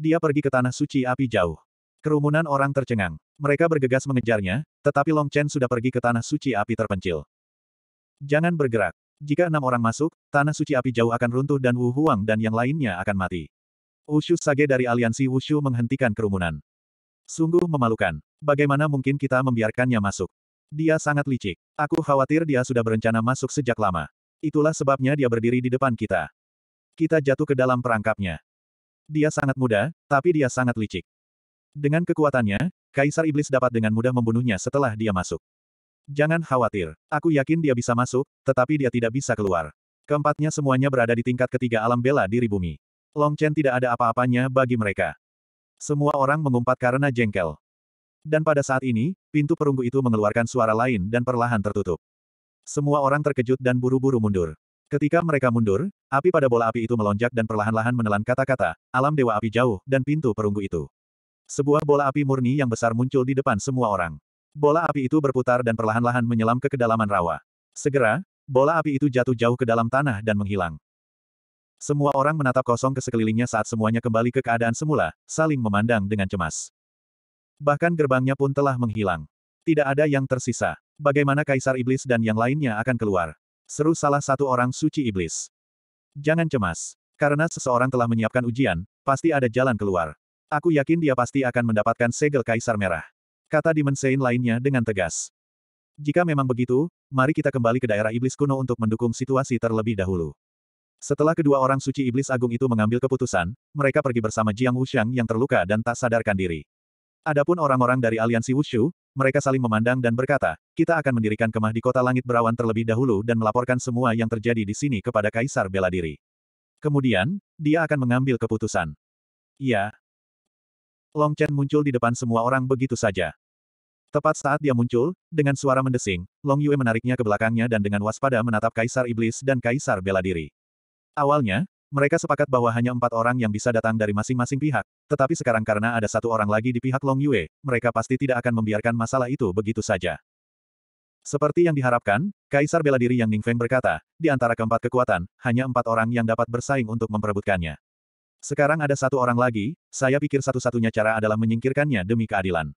Dia pergi ke tanah suci api jauh. Kerumunan orang tercengang. Mereka bergegas mengejarnya, tetapi Long Chen sudah pergi ke tanah suci api terpencil. Jangan bergerak. Jika enam orang masuk, Tanah Suci Api Jauh akan runtuh dan Wu Huang dan yang lainnya akan mati. Wushu Sage dari aliansi Wushu menghentikan kerumunan. Sungguh memalukan. Bagaimana mungkin kita membiarkannya masuk? Dia sangat licik. Aku khawatir dia sudah berencana masuk sejak lama. Itulah sebabnya dia berdiri di depan kita. Kita jatuh ke dalam perangkapnya. Dia sangat muda, tapi dia sangat licik. Dengan kekuatannya, Kaisar Iblis dapat dengan mudah membunuhnya setelah dia masuk. Jangan khawatir, aku yakin dia bisa masuk, tetapi dia tidak bisa keluar. Keempatnya semuanya berada di tingkat ketiga alam bela diri bumi. Long Chen tidak ada apa-apanya bagi mereka. Semua orang mengumpat karena jengkel. Dan pada saat ini, pintu perunggu itu mengeluarkan suara lain dan perlahan tertutup. Semua orang terkejut dan buru-buru mundur. Ketika mereka mundur, api pada bola api itu melonjak dan perlahan-lahan menelan kata-kata, alam dewa api jauh, dan pintu perunggu itu. Sebuah bola api murni yang besar muncul di depan semua orang. Bola api itu berputar dan perlahan-lahan menyelam ke kedalaman rawa. Segera, bola api itu jatuh jauh ke dalam tanah dan menghilang. Semua orang menatap kosong ke sekelilingnya saat semuanya kembali ke keadaan semula, saling memandang dengan cemas. Bahkan gerbangnya pun telah menghilang. Tidak ada yang tersisa. Bagaimana Kaisar Iblis dan yang lainnya akan keluar? Seru salah satu orang suci Iblis. Jangan cemas. Karena seseorang telah menyiapkan ujian, pasti ada jalan keluar. Aku yakin dia pasti akan mendapatkan segel Kaisar Merah kata Dimensein lainnya dengan tegas. Jika memang begitu, mari kita kembali ke daerah iblis kuno untuk mendukung situasi terlebih dahulu. Setelah kedua orang suci iblis agung itu mengambil keputusan, mereka pergi bersama Jiang Wuxiang yang terluka dan tak sadarkan diri. Adapun orang-orang dari aliansi Wushu, mereka saling memandang dan berkata, kita akan mendirikan kemah di kota langit berawan terlebih dahulu dan melaporkan semua yang terjadi di sini kepada Kaisar bela diri. Kemudian, dia akan mengambil keputusan. Iya. Long Chen muncul di depan semua orang begitu saja. Tepat saat dia muncul, dengan suara mendesing, Long Yue menariknya ke belakangnya dan dengan waspada menatap Kaisar Iblis dan Kaisar Bela Diri. Awalnya, mereka sepakat bahwa hanya empat orang yang bisa datang dari masing-masing pihak, tetapi sekarang karena ada satu orang lagi di pihak Long Yue, mereka pasti tidak akan membiarkan masalah itu begitu saja. Seperti yang diharapkan, Kaisar Bela Diri yang Ning Feng berkata, di antara keempat kekuatan, hanya empat orang yang dapat bersaing untuk memperebutkannya. Sekarang ada satu orang lagi, saya pikir satu-satunya cara adalah menyingkirkannya demi keadilan.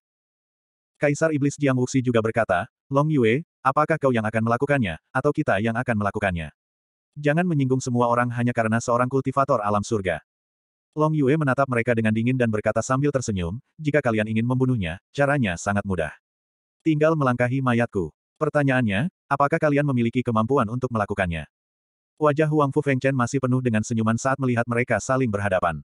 Kaisar Iblis Jiang Wuxi juga berkata, Long Yue, apakah kau yang akan melakukannya, atau kita yang akan melakukannya? Jangan menyinggung semua orang hanya karena seorang kultivator alam surga. Long Yue menatap mereka dengan dingin dan berkata sambil tersenyum, jika kalian ingin membunuhnya, caranya sangat mudah. Tinggal melangkahi mayatku. Pertanyaannya, apakah kalian memiliki kemampuan untuk melakukannya? Wajah Huang Fu Feng Chen masih penuh dengan senyuman saat melihat mereka saling berhadapan.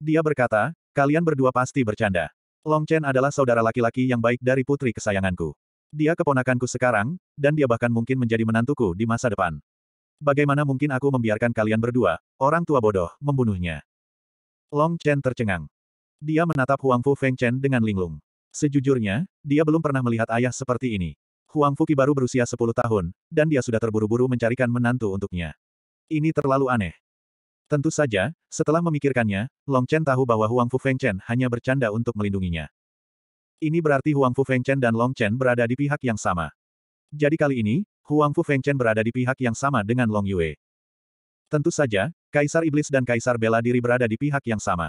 Dia berkata, kalian berdua pasti bercanda. Long Chen adalah saudara laki-laki yang baik dari putri kesayanganku. Dia keponakanku sekarang, dan dia bahkan mungkin menjadi menantuku di masa depan. Bagaimana mungkin aku membiarkan kalian berdua, orang tua bodoh, membunuhnya? Long Chen tercengang. Dia menatap Huang Fu Feng Chen dengan linglung. Sejujurnya, dia belum pernah melihat ayah seperti ini. Huang Fu baru berusia 10 tahun, dan dia sudah terburu-buru mencarikan menantu untuknya. Ini terlalu aneh. Tentu saja, setelah memikirkannya, Long Chen tahu bahwa Huang Fu Feng Chen hanya bercanda untuk melindunginya. Ini berarti Huang Fu Feng Chen dan Long Chen berada di pihak yang sama. Jadi kali ini, Huang Fu Feng Chen berada di pihak yang sama dengan Long Yue. Tentu saja, Kaisar Iblis dan Kaisar Bela Diri berada di pihak yang sama.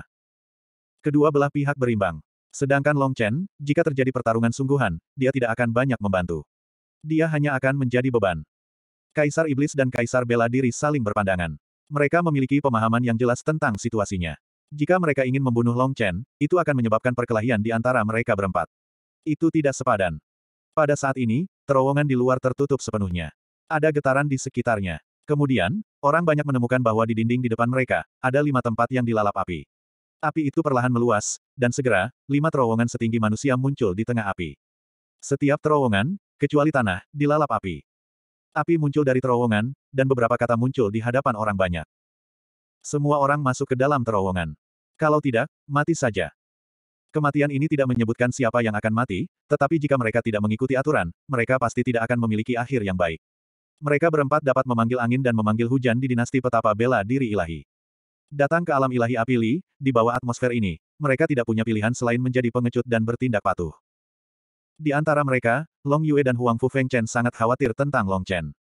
Kedua belah pihak berimbang. Sedangkan Long Chen, jika terjadi pertarungan sungguhan, dia tidak akan banyak membantu. Dia hanya akan menjadi beban. Kaisar Iblis dan Kaisar Bela Diri saling berpandangan. Mereka memiliki pemahaman yang jelas tentang situasinya. Jika mereka ingin membunuh Long Chen, itu akan menyebabkan perkelahian di antara mereka berempat. Itu tidak sepadan. Pada saat ini, terowongan di luar tertutup sepenuhnya. Ada getaran di sekitarnya. Kemudian, orang banyak menemukan bahwa di dinding di depan mereka, ada lima tempat yang dilalap api. Api itu perlahan meluas, dan segera, lima terowongan setinggi manusia muncul di tengah api. Setiap terowongan, kecuali tanah, dilalap api. Api muncul dari terowongan, dan beberapa kata muncul di hadapan orang banyak. Semua orang masuk ke dalam terowongan. Kalau tidak, mati saja. Kematian ini tidak menyebutkan siapa yang akan mati, tetapi jika mereka tidak mengikuti aturan, mereka pasti tidak akan memiliki akhir yang baik. Mereka berempat dapat memanggil angin dan memanggil hujan di dinasti petapa bela diri ilahi. Datang ke alam ilahi Apili, di bawah atmosfer ini, mereka tidak punya pilihan selain menjadi pengecut dan bertindak patuh. Di antara mereka, Long Yue dan Huang Fu Feng Chen sangat khawatir tentang Long Chen.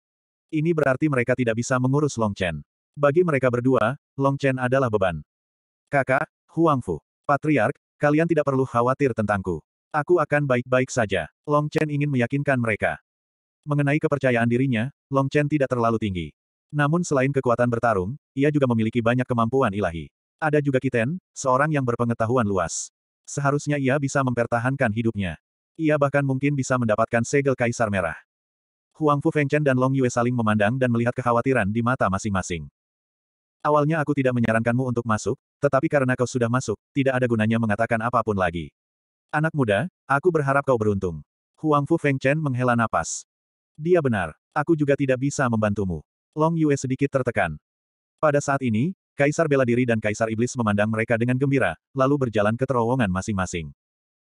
Ini berarti mereka tidak bisa mengurus Long Chen. Bagi mereka berdua, Long Chen adalah beban. Kakak, Huang Fu, Patriark, kalian tidak perlu khawatir tentangku. Aku akan baik-baik saja. Long Chen ingin meyakinkan mereka. Mengenai kepercayaan dirinya, Long Chen tidak terlalu tinggi. Namun selain kekuatan bertarung, ia juga memiliki banyak kemampuan ilahi. Ada juga Kiten, seorang yang berpengetahuan luas. Seharusnya ia bisa mempertahankan hidupnya. Ia bahkan mungkin bisa mendapatkan segel Kaisar Merah. Huang Fu Fengchen dan Long Yue saling memandang dan melihat kekhawatiran di mata masing-masing. Awalnya aku tidak menyarankanmu untuk masuk, tetapi karena kau sudah masuk, tidak ada gunanya mengatakan apapun lagi. Anak muda, aku berharap kau beruntung. Huang Fu Fengchen menghela napas. Dia benar, aku juga tidak bisa membantumu. Long Yue sedikit tertekan. Pada saat ini, Kaisar Bela Diri dan Kaisar Iblis memandang mereka dengan gembira, lalu berjalan ke terowongan masing-masing.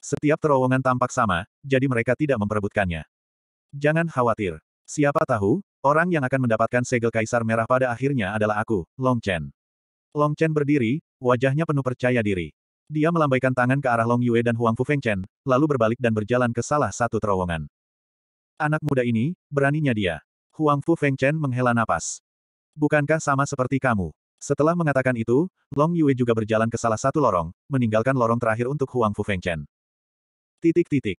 Setiap terowongan tampak sama, jadi mereka tidak memperebutkannya. Jangan khawatir. Siapa tahu, orang yang akan mendapatkan segel kaisar merah pada akhirnya adalah aku, Long Chen. Long Chen berdiri, wajahnya penuh percaya diri. Dia melambaikan tangan ke arah Long Yue dan Huang Fu Feng Chen, lalu berbalik dan berjalan ke salah satu terowongan. Anak muda ini, beraninya dia. Huang Fu Feng Chen menghela napas. Bukankah sama seperti kamu? Setelah mengatakan itu, Long Yue juga berjalan ke salah satu lorong, meninggalkan lorong terakhir untuk Huang Fu Feng Chen. Titik-titik.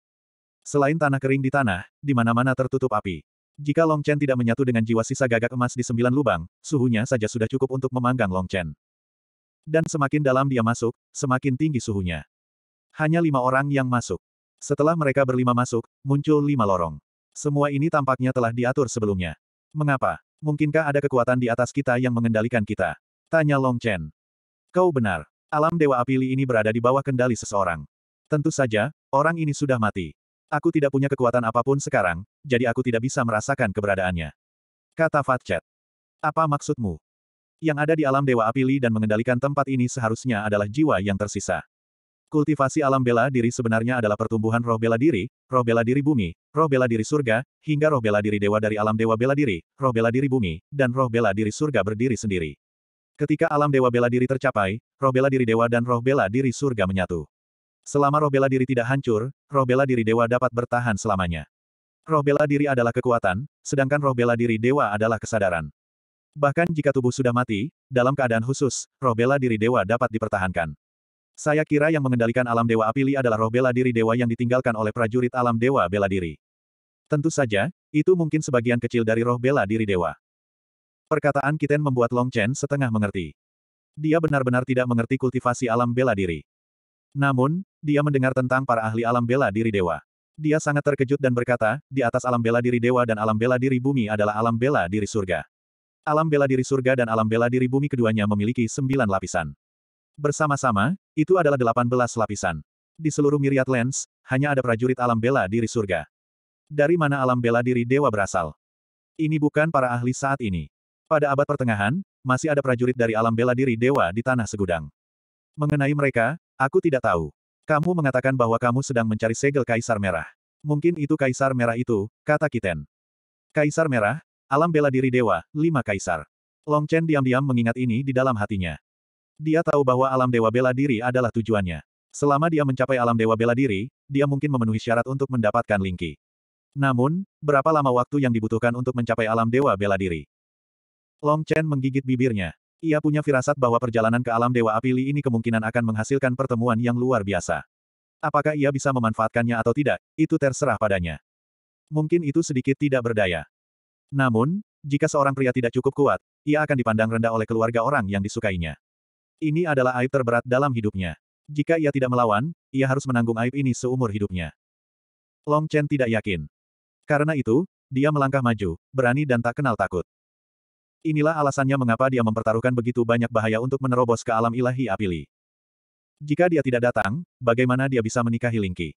Selain tanah kering di tanah, di mana-mana tertutup api. Jika Long Chen tidak menyatu dengan jiwa sisa gagak emas di sembilan lubang, suhunya saja sudah cukup untuk memanggang Long Chen. Dan semakin dalam dia masuk, semakin tinggi suhunya. Hanya lima orang yang masuk. Setelah mereka berlima masuk, muncul lima lorong. Semua ini tampaknya telah diatur sebelumnya. Mengapa? Mungkinkah ada kekuatan di atas kita yang mengendalikan kita? Tanya Long Chen. Kau benar. Alam Dewa Apili ini berada di bawah kendali seseorang. Tentu saja, Orang ini sudah mati. Aku tidak punya kekuatan apapun sekarang, jadi aku tidak bisa merasakan keberadaannya. Kata Fatchet. Apa maksudmu? Yang ada di alam Dewa Apili dan mengendalikan tempat ini seharusnya adalah jiwa yang tersisa. Kultivasi alam bela diri sebenarnya adalah pertumbuhan roh bela diri, roh bela diri bumi, roh bela diri surga, hingga roh bela diri dewa dari alam dewa bela diri, roh bela diri bumi, dan roh bela diri surga berdiri sendiri. Ketika alam dewa bela diri tercapai, roh bela diri dewa dan roh bela diri surga menyatu. Selama roh bela diri tidak hancur, roh bela diri dewa dapat bertahan selamanya. Roh bela diri adalah kekuatan, sedangkan roh bela diri dewa adalah kesadaran. Bahkan jika tubuh sudah mati, dalam keadaan khusus, roh bela diri dewa dapat dipertahankan. Saya kira yang mengendalikan alam dewa Apili adalah roh bela diri dewa yang ditinggalkan oleh prajurit alam dewa bela diri. Tentu saja, itu mungkin sebagian kecil dari roh bela diri dewa. Perkataan Kiten membuat Long Chen setengah mengerti. Dia benar-benar tidak mengerti kultivasi alam bela diri. Namun, dia mendengar tentang para ahli alam bela diri dewa. Dia sangat terkejut dan berkata, di atas alam bela diri dewa dan alam bela diri bumi adalah alam bela diri surga. Alam bela diri surga dan alam bela diri bumi keduanya memiliki sembilan lapisan. Bersama-sama, itu adalah delapan belas lapisan. Di seluruh Myriad Lands, hanya ada prajurit alam bela diri surga. Dari mana alam bela diri dewa berasal? Ini bukan para ahli saat ini. Pada abad pertengahan, masih ada prajurit dari alam bela diri dewa di tanah segudang. Mengenai mereka, Aku tidak tahu. Kamu mengatakan bahwa kamu sedang mencari segel Kaisar Merah. Mungkin itu Kaisar Merah itu, kata Kiten. Kaisar Merah, alam bela diri dewa, lima kaisar. Long Chen diam-diam mengingat ini di dalam hatinya. Dia tahu bahwa alam dewa bela diri adalah tujuannya. Selama dia mencapai alam dewa bela diri, dia mungkin memenuhi syarat untuk mendapatkan Lingki. Namun, berapa lama waktu yang dibutuhkan untuk mencapai alam dewa bela diri? Long Chen menggigit bibirnya. Ia punya firasat bahwa perjalanan ke alam Dewa Api Li ini kemungkinan akan menghasilkan pertemuan yang luar biasa. Apakah ia bisa memanfaatkannya atau tidak, itu terserah padanya. Mungkin itu sedikit tidak berdaya. Namun, jika seorang pria tidak cukup kuat, ia akan dipandang rendah oleh keluarga orang yang disukainya. Ini adalah aib terberat dalam hidupnya. Jika ia tidak melawan, ia harus menanggung aib ini seumur hidupnya. Long Chen tidak yakin. Karena itu, dia melangkah maju, berani dan tak kenal takut. Inilah alasannya mengapa dia mempertaruhkan begitu banyak bahaya untuk menerobos ke alam ilahi Apili. Jika dia tidak datang, bagaimana dia bisa menikahi Lingqi?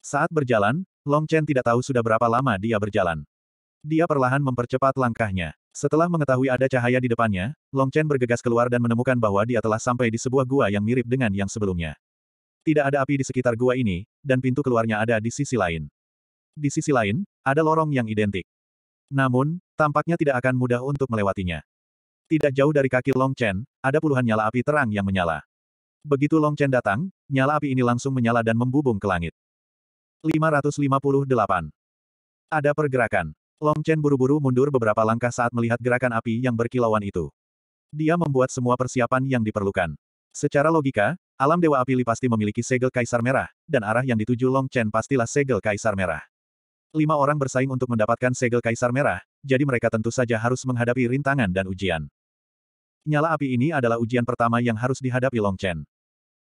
Saat berjalan, Long Chen tidak tahu sudah berapa lama dia berjalan. Dia perlahan mempercepat langkahnya. Setelah mengetahui ada cahaya di depannya, Long Chen bergegas keluar dan menemukan bahwa dia telah sampai di sebuah gua yang mirip dengan yang sebelumnya. Tidak ada api di sekitar gua ini, dan pintu keluarnya ada di sisi lain. Di sisi lain, ada lorong yang identik. Namun, tampaknya tidak akan mudah untuk melewatinya. Tidak jauh dari kaki Long Chen, ada puluhan nyala api terang yang menyala. Begitu Long Chen datang, nyala api ini langsung menyala dan membubung ke langit. 558. Ada pergerakan. Long Chen buru-buru mundur beberapa langkah saat melihat gerakan api yang berkilauan itu. Dia membuat semua persiapan yang diperlukan. Secara logika, alam Dewa Api Li pasti memiliki segel Kaisar Merah, dan arah yang dituju Long Chen pastilah segel Kaisar Merah. Lima orang bersaing untuk mendapatkan segel Kaisar Merah, jadi mereka tentu saja harus menghadapi rintangan dan ujian. Nyala api ini adalah ujian pertama yang harus dihadapi Long Chen.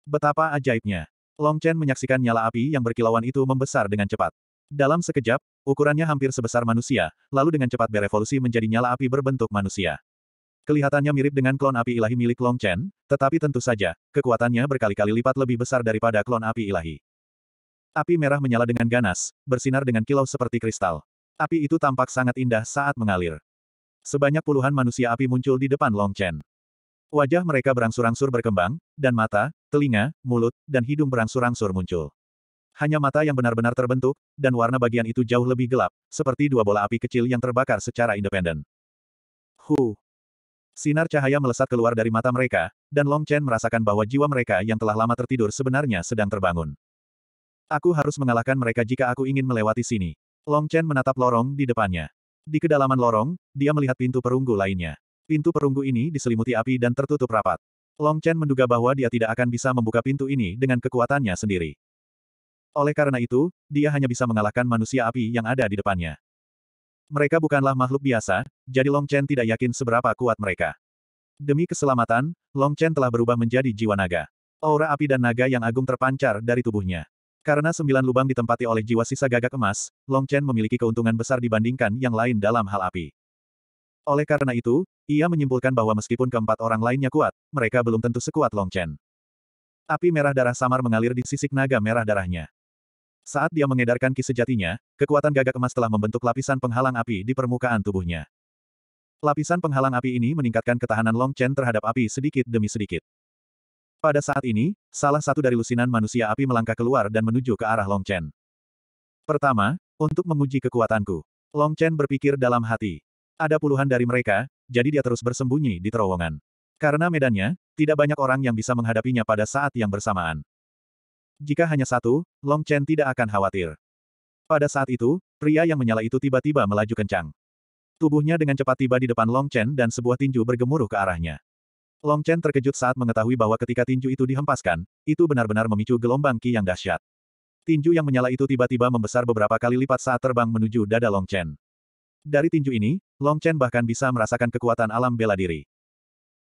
Betapa ajaibnya. Long Chen menyaksikan nyala api yang berkilauan itu membesar dengan cepat. Dalam sekejap, ukurannya hampir sebesar manusia, lalu dengan cepat berevolusi menjadi nyala api berbentuk manusia. Kelihatannya mirip dengan klon api ilahi milik Long Chen, tetapi tentu saja, kekuatannya berkali-kali lipat lebih besar daripada klon api ilahi. Api merah menyala dengan ganas, bersinar dengan kilau seperti kristal. Api itu tampak sangat indah saat mengalir. Sebanyak puluhan manusia api muncul di depan Long Chen. Wajah mereka berangsur-angsur berkembang, dan mata, telinga, mulut, dan hidung berangsur-angsur muncul. Hanya mata yang benar-benar terbentuk, dan warna bagian itu jauh lebih gelap, seperti dua bola api kecil yang terbakar secara independen. Hu! Sinar cahaya melesat keluar dari mata mereka, dan Long Chen merasakan bahwa jiwa mereka yang telah lama tertidur sebenarnya sedang terbangun. Aku harus mengalahkan mereka jika aku ingin melewati sini. Long Chen menatap lorong di depannya. Di kedalaman lorong, dia melihat pintu perunggu lainnya. Pintu perunggu ini diselimuti api dan tertutup rapat. Long Chen menduga bahwa dia tidak akan bisa membuka pintu ini dengan kekuatannya sendiri. Oleh karena itu, dia hanya bisa mengalahkan manusia api yang ada di depannya. Mereka bukanlah makhluk biasa, jadi Long Chen tidak yakin seberapa kuat mereka. Demi keselamatan, Long Chen telah berubah menjadi jiwa naga. Aura api dan naga yang agung terpancar dari tubuhnya. Karena sembilan lubang ditempati oleh jiwa sisa gagak emas, Long Chen memiliki keuntungan besar dibandingkan yang lain dalam hal api. Oleh karena itu, ia menyimpulkan bahwa meskipun keempat orang lainnya kuat, mereka belum tentu sekuat Long Chen. Api merah darah samar mengalir di sisik naga merah darahnya. Saat dia mengedarkan ki sejatinya, kekuatan gagak emas telah membentuk lapisan penghalang api di permukaan tubuhnya. Lapisan penghalang api ini meningkatkan ketahanan Long Chen terhadap api sedikit demi sedikit. Pada saat ini, salah satu dari lusinan manusia api melangkah keluar dan menuju ke arah Long Chen. Pertama, untuk menguji kekuatanku. Long Chen berpikir dalam hati. Ada puluhan dari mereka, jadi dia terus bersembunyi di terowongan. Karena medannya, tidak banyak orang yang bisa menghadapinya pada saat yang bersamaan. Jika hanya satu, Long Chen tidak akan khawatir. Pada saat itu, pria yang menyala itu tiba-tiba melaju kencang. Tubuhnya dengan cepat tiba di depan Long Chen dan sebuah tinju bergemuruh ke arahnya. Long Chen terkejut saat mengetahui bahwa ketika tinju itu dihempaskan, itu benar-benar memicu gelombang ki yang dahsyat. Tinju yang menyala itu tiba-tiba membesar beberapa kali lipat saat terbang menuju dada Long Chen. Dari tinju ini, Long Chen bahkan bisa merasakan kekuatan alam bela diri.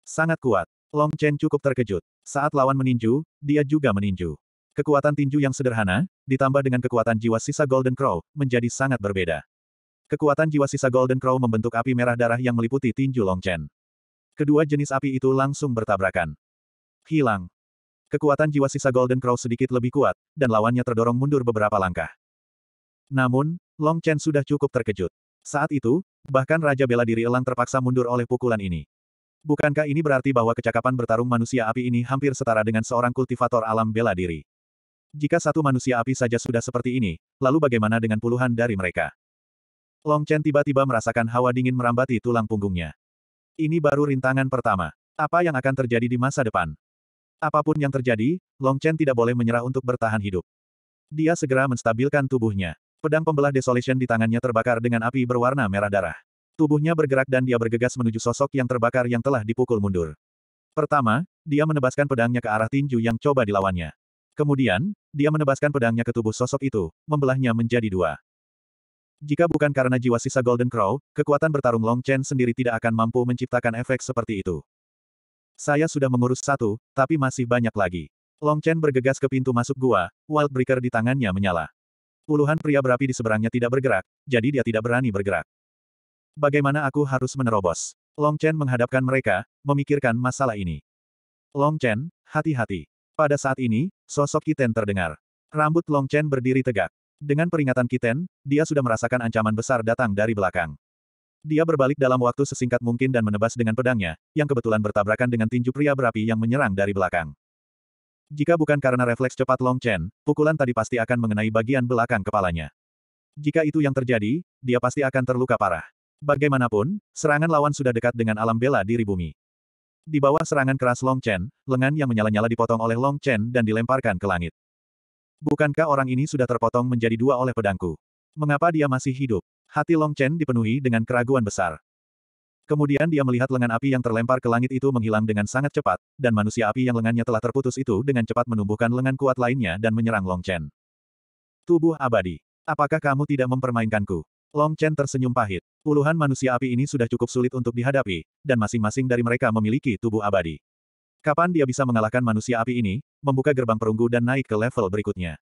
Sangat kuat. Long Chen cukup terkejut. Saat lawan meninju, dia juga meninju. Kekuatan tinju yang sederhana, ditambah dengan kekuatan jiwa sisa Golden Crow, menjadi sangat berbeda. Kekuatan jiwa sisa Golden Crow membentuk api merah darah yang meliputi tinju Long Chen. Kedua jenis api itu langsung bertabrakan. Hilang. Kekuatan jiwa sisa Golden Crow sedikit lebih kuat, dan lawannya terdorong mundur beberapa langkah. Namun, Long Chen sudah cukup terkejut. Saat itu, bahkan Raja Bela Diri Elang terpaksa mundur oleh pukulan ini. Bukankah ini berarti bahwa kecakapan bertarung manusia api ini hampir setara dengan seorang kultivator alam bela diri? Jika satu manusia api saja sudah seperti ini, lalu bagaimana dengan puluhan dari mereka? Long Chen tiba-tiba merasakan hawa dingin merambati tulang punggungnya. Ini baru rintangan pertama. Apa yang akan terjadi di masa depan? Apapun yang terjadi, Long Chen tidak boleh menyerah untuk bertahan hidup. Dia segera menstabilkan tubuhnya. Pedang pembelah Desolation di tangannya terbakar dengan api berwarna merah darah. Tubuhnya bergerak dan dia bergegas menuju sosok yang terbakar yang telah dipukul mundur. Pertama, dia menebaskan pedangnya ke arah tinju yang coba dilawannya. Kemudian, dia menebaskan pedangnya ke tubuh sosok itu, membelahnya menjadi dua. Jika bukan karena jiwa sisa Golden Crow, kekuatan bertarung Long Chen sendiri tidak akan mampu menciptakan efek seperti itu. Saya sudah mengurus satu, tapi masih banyak lagi. Long Chen bergegas ke pintu masuk gua, Wildbreaker di tangannya menyala. Puluhan pria berapi di seberangnya tidak bergerak, jadi dia tidak berani bergerak. Bagaimana aku harus menerobos? Long Chen menghadapkan mereka, memikirkan masalah ini. Long Chen, hati-hati. Pada saat ini, sosok Kiten terdengar. Rambut Long Chen berdiri tegak. Dengan peringatan Kiten, dia sudah merasakan ancaman besar datang dari belakang. Dia berbalik dalam waktu sesingkat mungkin dan menebas dengan pedangnya, yang kebetulan bertabrakan dengan tinju pria berapi yang menyerang dari belakang. Jika bukan karena refleks cepat Long Chen, pukulan tadi pasti akan mengenai bagian belakang kepalanya. Jika itu yang terjadi, dia pasti akan terluka parah. Bagaimanapun, serangan lawan sudah dekat dengan alam bela diri bumi. Di bawah serangan keras Long Chen, lengan yang menyala-nyala dipotong oleh Long Chen dan dilemparkan ke langit. Bukankah orang ini sudah terpotong menjadi dua oleh pedangku? Mengapa dia masih hidup? Hati Long Chen dipenuhi dengan keraguan besar. Kemudian dia melihat lengan api yang terlempar ke langit itu menghilang dengan sangat cepat, dan manusia api yang lengannya telah terputus itu dengan cepat menumbuhkan lengan kuat lainnya dan menyerang Long Chen. Tubuh abadi. Apakah kamu tidak mempermainkanku? Long Chen tersenyum pahit. Puluhan manusia api ini sudah cukup sulit untuk dihadapi, dan masing-masing dari mereka memiliki tubuh abadi. Kapan dia bisa mengalahkan manusia api ini, membuka gerbang perunggu dan naik ke level berikutnya?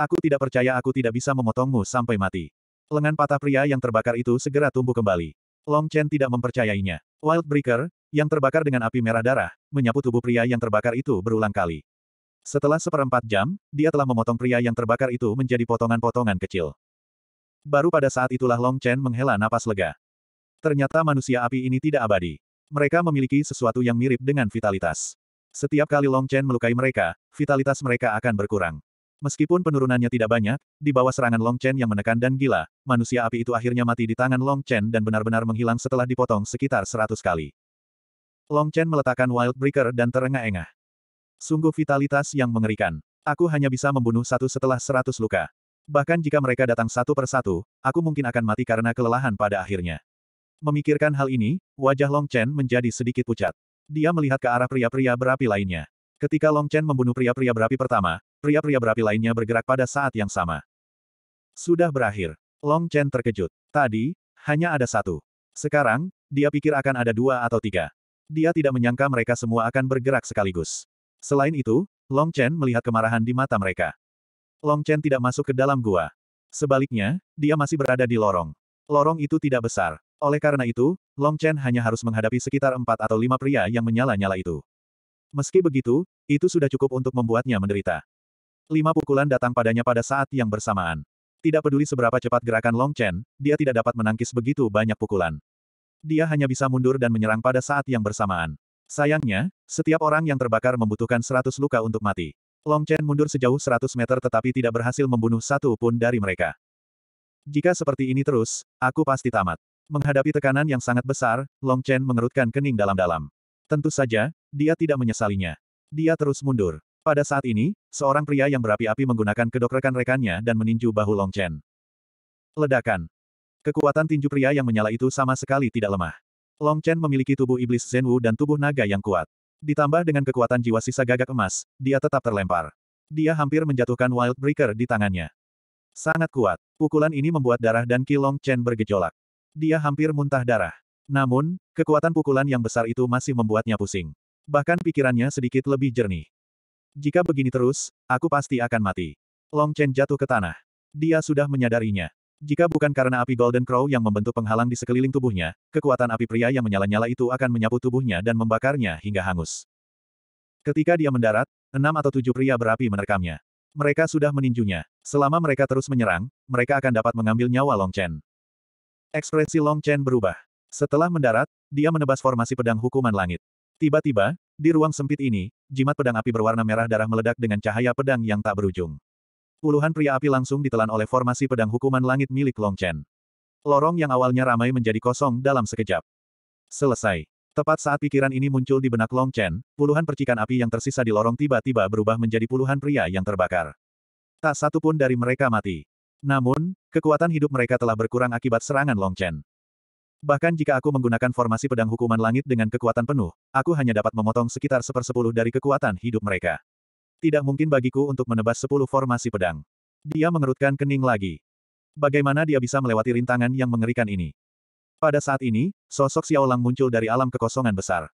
Aku tidak percaya aku tidak bisa memotongmu sampai mati. Lengan patah pria yang terbakar itu segera tumbuh kembali. Long Chen tidak mempercayainya. Wild Breaker yang terbakar dengan api merah darah, menyapu tubuh pria yang terbakar itu berulang kali. Setelah seperempat jam, dia telah memotong pria yang terbakar itu menjadi potongan-potongan kecil. Baru pada saat itulah Long Chen menghela napas lega. Ternyata manusia api ini tidak abadi. Mereka memiliki sesuatu yang mirip dengan vitalitas. Setiap kali Long Chen melukai mereka, vitalitas mereka akan berkurang. Meskipun penurunannya tidak banyak, di bawah serangan Long Chen yang menekan dan gila, manusia api itu akhirnya mati di tangan Long Chen dan benar-benar menghilang setelah dipotong sekitar seratus kali. Long Chen meletakkan Wild Breaker dan terengah-engah. Sungguh vitalitas yang mengerikan. Aku hanya bisa membunuh satu setelah seratus luka. Bahkan jika mereka datang satu per satu, aku mungkin akan mati karena kelelahan pada akhirnya. Memikirkan hal ini, wajah Long Chen menjadi sedikit pucat. Dia melihat ke arah pria-pria berapi lainnya. Ketika Long Chen membunuh pria-pria berapi pertama, pria-pria berapi lainnya bergerak pada saat yang sama. Sudah berakhir. Long Chen terkejut. Tadi, hanya ada satu. Sekarang, dia pikir akan ada dua atau tiga. Dia tidak menyangka mereka semua akan bergerak sekaligus. Selain itu, Long Chen melihat kemarahan di mata mereka. Long Chen tidak masuk ke dalam gua. Sebaliknya, dia masih berada di lorong. Lorong itu tidak besar. Oleh karena itu, Long Chen hanya harus menghadapi sekitar empat atau lima pria yang menyala-nyala itu. Meski begitu, itu sudah cukup untuk membuatnya menderita. Lima pukulan datang padanya pada saat yang bersamaan. Tidak peduli seberapa cepat gerakan Long Chen, dia tidak dapat menangkis begitu banyak pukulan. Dia hanya bisa mundur dan menyerang pada saat yang bersamaan. Sayangnya, setiap orang yang terbakar membutuhkan seratus luka untuk mati. Long Chen mundur sejauh seratus meter tetapi tidak berhasil membunuh satu pun dari mereka. Jika seperti ini terus, aku pasti tamat. Menghadapi tekanan yang sangat besar, Long Chen mengerutkan kening dalam-dalam. Tentu saja, dia tidak menyesalinya. Dia terus mundur. Pada saat ini, seorang pria yang berapi-api menggunakan kedok rekan-rekannya dan meninju bahu Long Chen. Ledakan. Kekuatan tinju pria yang menyala itu sama sekali tidak lemah. Long Chen memiliki tubuh iblis Zenwu dan tubuh naga yang kuat. Ditambah dengan kekuatan jiwa sisa gagak emas, dia tetap terlempar. Dia hampir menjatuhkan Wild Breaker di tangannya. Sangat kuat. Pukulan ini membuat darah dan ki Long Chen bergejolak. Dia hampir muntah darah. Namun, kekuatan pukulan yang besar itu masih membuatnya pusing. Bahkan pikirannya sedikit lebih jernih. Jika begini terus, aku pasti akan mati. Long Chen jatuh ke tanah. Dia sudah menyadarinya. Jika bukan karena api Golden Crow yang membentuk penghalang di sekeliling tubuhnya, kekuatan api pria yang menyala-nyala itu akan menyapu tubuhnya dan membakarnya hingga hangus. Ketika dia mendarat, enam atau tujuh pria berapi menerkamnya. Mereka sudah meninjunya. Selama mereka terus menyerang, mereka akan dapat mengambil nyawa Long Chen. Ekspresi Long Chen berubah. Setelah mendarat, dia menebas formasi pedang hukuman langit. Tiba-tiba, di ruang sempit ini, jimat pedang api berwarna merah darah meledak dengan cahaya pedang yang tak berujung. Puluhan pria api langsung ditelan oleh formasi pedang hukuman langit milik Long Chen. Lorong yang awalnya ramai menjadi kosong dalam sekejap. Selesai. Tepat saat pikiran ini muncul di benak Long Chen, puluhan percikan api yang tersisa di lorong tiba-tiba berubah menjadi puluhan pria yang terbakar. Tak satu pun dari mereka mati. Namun, kekuatan hidup mereka telah berkurang akibat serangan Long Chen. Bahkan jika aku menggunakan formasi pedang hukuman langit dengan kekuatan penuh, aku hanya dapat memotong sekitar sepersepuluh dari kekuatan hidup mereka. Tidak mungkin bagiku untuk menebas sepuluh formasi pedang. Dia mengerutkan kening lagi. Bagaimana dia bisa melewati rintangan yang mengerikan ini? Pada saat ini, sosok Xiao Lang muncul dari alam kekosongan besar.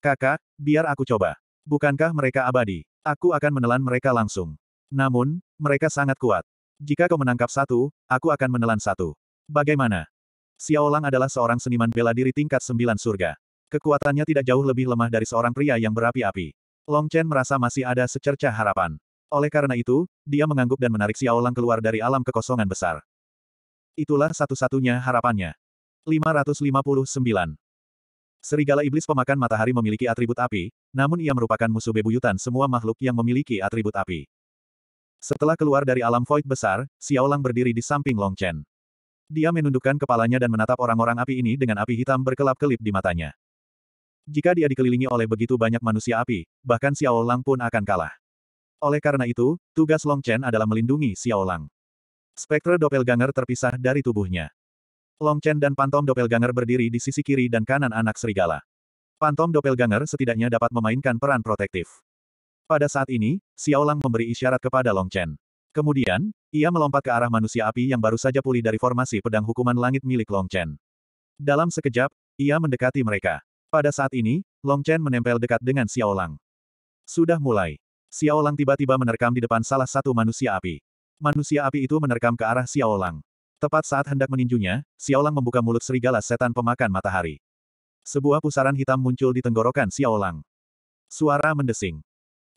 Kakak, biar aku coba. Bukankah mereka abadi? Aku akan menelan mereka langsung. Namun, mereka sangat kuat. Jika kau menangkap satu, aku akan menelan satu. Bagaimana? Xiaolang adalah seorang seniman bela diri tingkat sembilan surga. Kekuatannya tidak jauh lebih lemah dari seorang pria yang berapi-api. Long Chen merasa masih ada secerca harapan. Oleh karena itu, dia mengangguk dan menarik Xiaolang keluar dari alam kekosongan besar. Itulah satu-satunya harapannya. 559. Serigala iblis pemakan matahari memiliki atribut api, namun ia merupakan musuh bebuyutan semua makhluk yang memiliki atribut api. Setelah keluar dari alam void besar, Xiaolang berdiri di samping Long Chen. Dia menundukkan kepalanya dan menatap orang-orang api ini dengan api hitam berkelap-kelip di matanya. Jika dia dikelilingi oleh begitu banyak manusia api, bahkan Xiaolang pun akan kalah. Oleh karena itu, tugas Long Chen adalah melindungi Xiaolang. Spektre doppelganger terpisah dari tubuhnya. Long Chen dan Pantom doppelganger berdiri di sisi kiri dan kanan anak serigala. Pantom doppelganger setidaknya dapat memainkan peran protektif. Pada saat ini, Xiaolang memberi isyarat kepada Long Chen. Kemudian, ia melompat ke arah manusia api yang baru saja pulih dari formasi pedang hukuman langit milik Long Chen. Dalam sekejap, ia mendekati mereka. Pada saat ini, Long Chen menempel dekat dengan Xiaolang. Sudah mulai. Xiaolang tiba-tiba menerkam di depan salah satu manusia api. Manusia api itu menerkam ke arah Xiaolang. Tepat saat hendak meninjunya, Xiaolang membuka mulut serigala setan pemakan matahari. Sebuah pusaran hitam muncul di tenggorokan Xiaolang. Suara mendesing.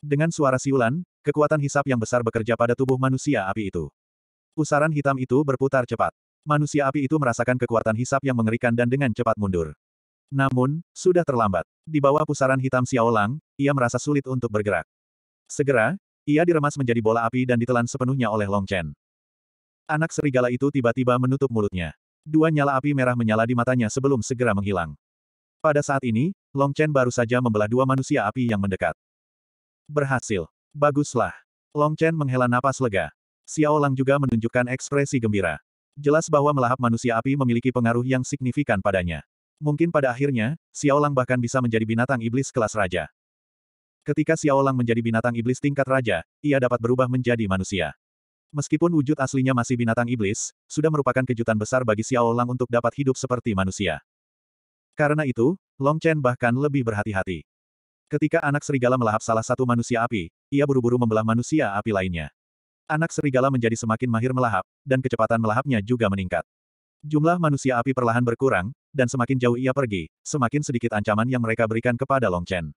Dengan suara siulan, kekuatan hisap yang besar bekerja pada tubuh manusia api itu. Pusaran hitam itu berputar cepat. Manusia api itu merasakan kekuatan hisap yang mengerikan dan dengan cepat mundur. Namun, sudah terlambat. Di bawah pusaran hitam Xiaolang, ia merasa sulit untuk bergerak. Segera, ia diremas menjadi bola api dan ditelan sepenuhnya oleh Long Chen. Anak serigala itu tiba-tiba menutup mulutnya. Dua nyala api merah menyala di matanya sebelum segera menghilang. Pada saat ini, Long Chen baru saja membelah dua manusia api yang mendekat. Berhasil. Baguslah. Long Chen menghela napas lega. Xiao Lang juga menunjukkan ekspresi gembira. Jelas bahwa melahap manusia api memiliki pengaruh yang signifikan padanya. Mungkin pada akhirnya, Xiao Lang bahkan bisa menjadi binatang iblis kelas raja. Ketika Xiao Lang menjadi binatang iblis tingkat raja, ia dapat berubah menjadi manusia. Meskipun wujud aslinya masih binatang iblis, sudah merupakan kejutan besar bagi Xiao Lang untuk dapat hidup seperti manusia. Karena itu, Long Chen bahkan lebih berhati-hati. Ketika anak serigala melahap salah satu manusia api, ia buru-buru membelah manusia api lainnya. Anak serigala menjadi semakin mahir melahap, dan kecepatan melahapnya juga meningkat. Jumlah manusia api perlahan berkurang, dan semakin jauh ia pergi, semakin sedikit ancaman yang mereka berikan kepada Long Chen.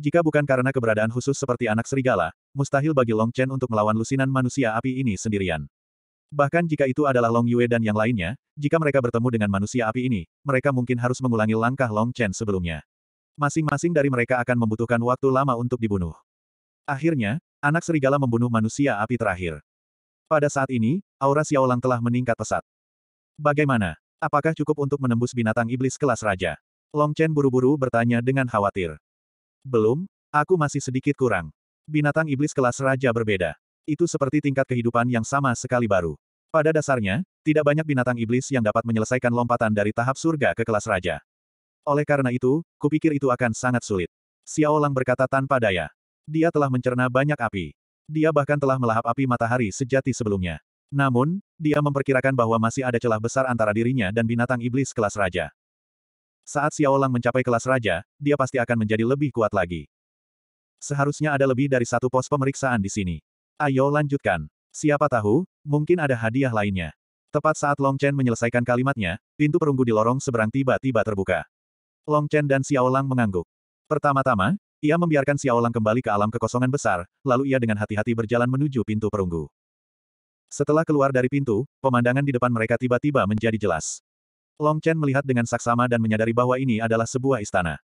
Jika bukan karena keberadaan khusus seperti anak serigala, mustahil bagi Long Chen untuk melawan lusinan manusia api ini sendirian. Bahkan jika itu adalah Long Yue dan yang lainnya, jika mereka bertemu dengan manusia api ini, mereka mungkin harus mengulangi langkah Long Chen sebelumnya. Masing-masing dari mereka akan membutuhkan waktu lama untuk dibunuh. Akhirnya, anak serigala membunuh manusia api terakhir. Pada saat ini, aura Xiaolang telah meningkat pesat. Bagaimana? Apakah cukup untuk menembus binatang iblis kelas raja? Long Chen buru-buru bertanya dengan khawatir. Belum, aku masih sedikit kurang. Binatang iblis kelas raja berbeda. Itu seperti tingkat kehidupan yang sama sekali baru. Pada dasarnya, tidak banyak binatang iblis yang dapat menyelesaikan lompatan dari tahap surga ke kelas raja. Oleh karena itu, kupikir itu akan sangat sulit. Xiao Lang berkata tanpa daya. Dia telah mencerna banyak api. Dia bahkan telah melahap api matahari sejati sebelumnya. Namun, dia memperkirakan bahwa masih ada celah besar antara dirinya dan binatang iblis kelas raja. Saat Xiao Lang mencapai kelas raja, dia pasti akan menjadi lebih kuat lagi. Seharusnya ada lebih dari satu pos pemeriksaan di sini. Ayo lanjutkan. Siapa tahu, mungkin ada hadiah lainnya. Tepat saat Long Chen menyelesaikan kalimatnya, pintu perunggu di lorong seberang tiba-tiba terbuka. Long Chen dan Xiao Lang mengangguk. Pertama-tama, ia membiarkan Xiao Lang kembali ke alam kekosongan besar, lalu ia dengan hati-hati berjalan menuju pintu perunggu. Setelah keluar dari pintu, pemandangan di depan mereka tiba-tiba menjadi jelas. Long Chen melihat dengan saksama dan menyadari bahwa ini adalah sebuah istana.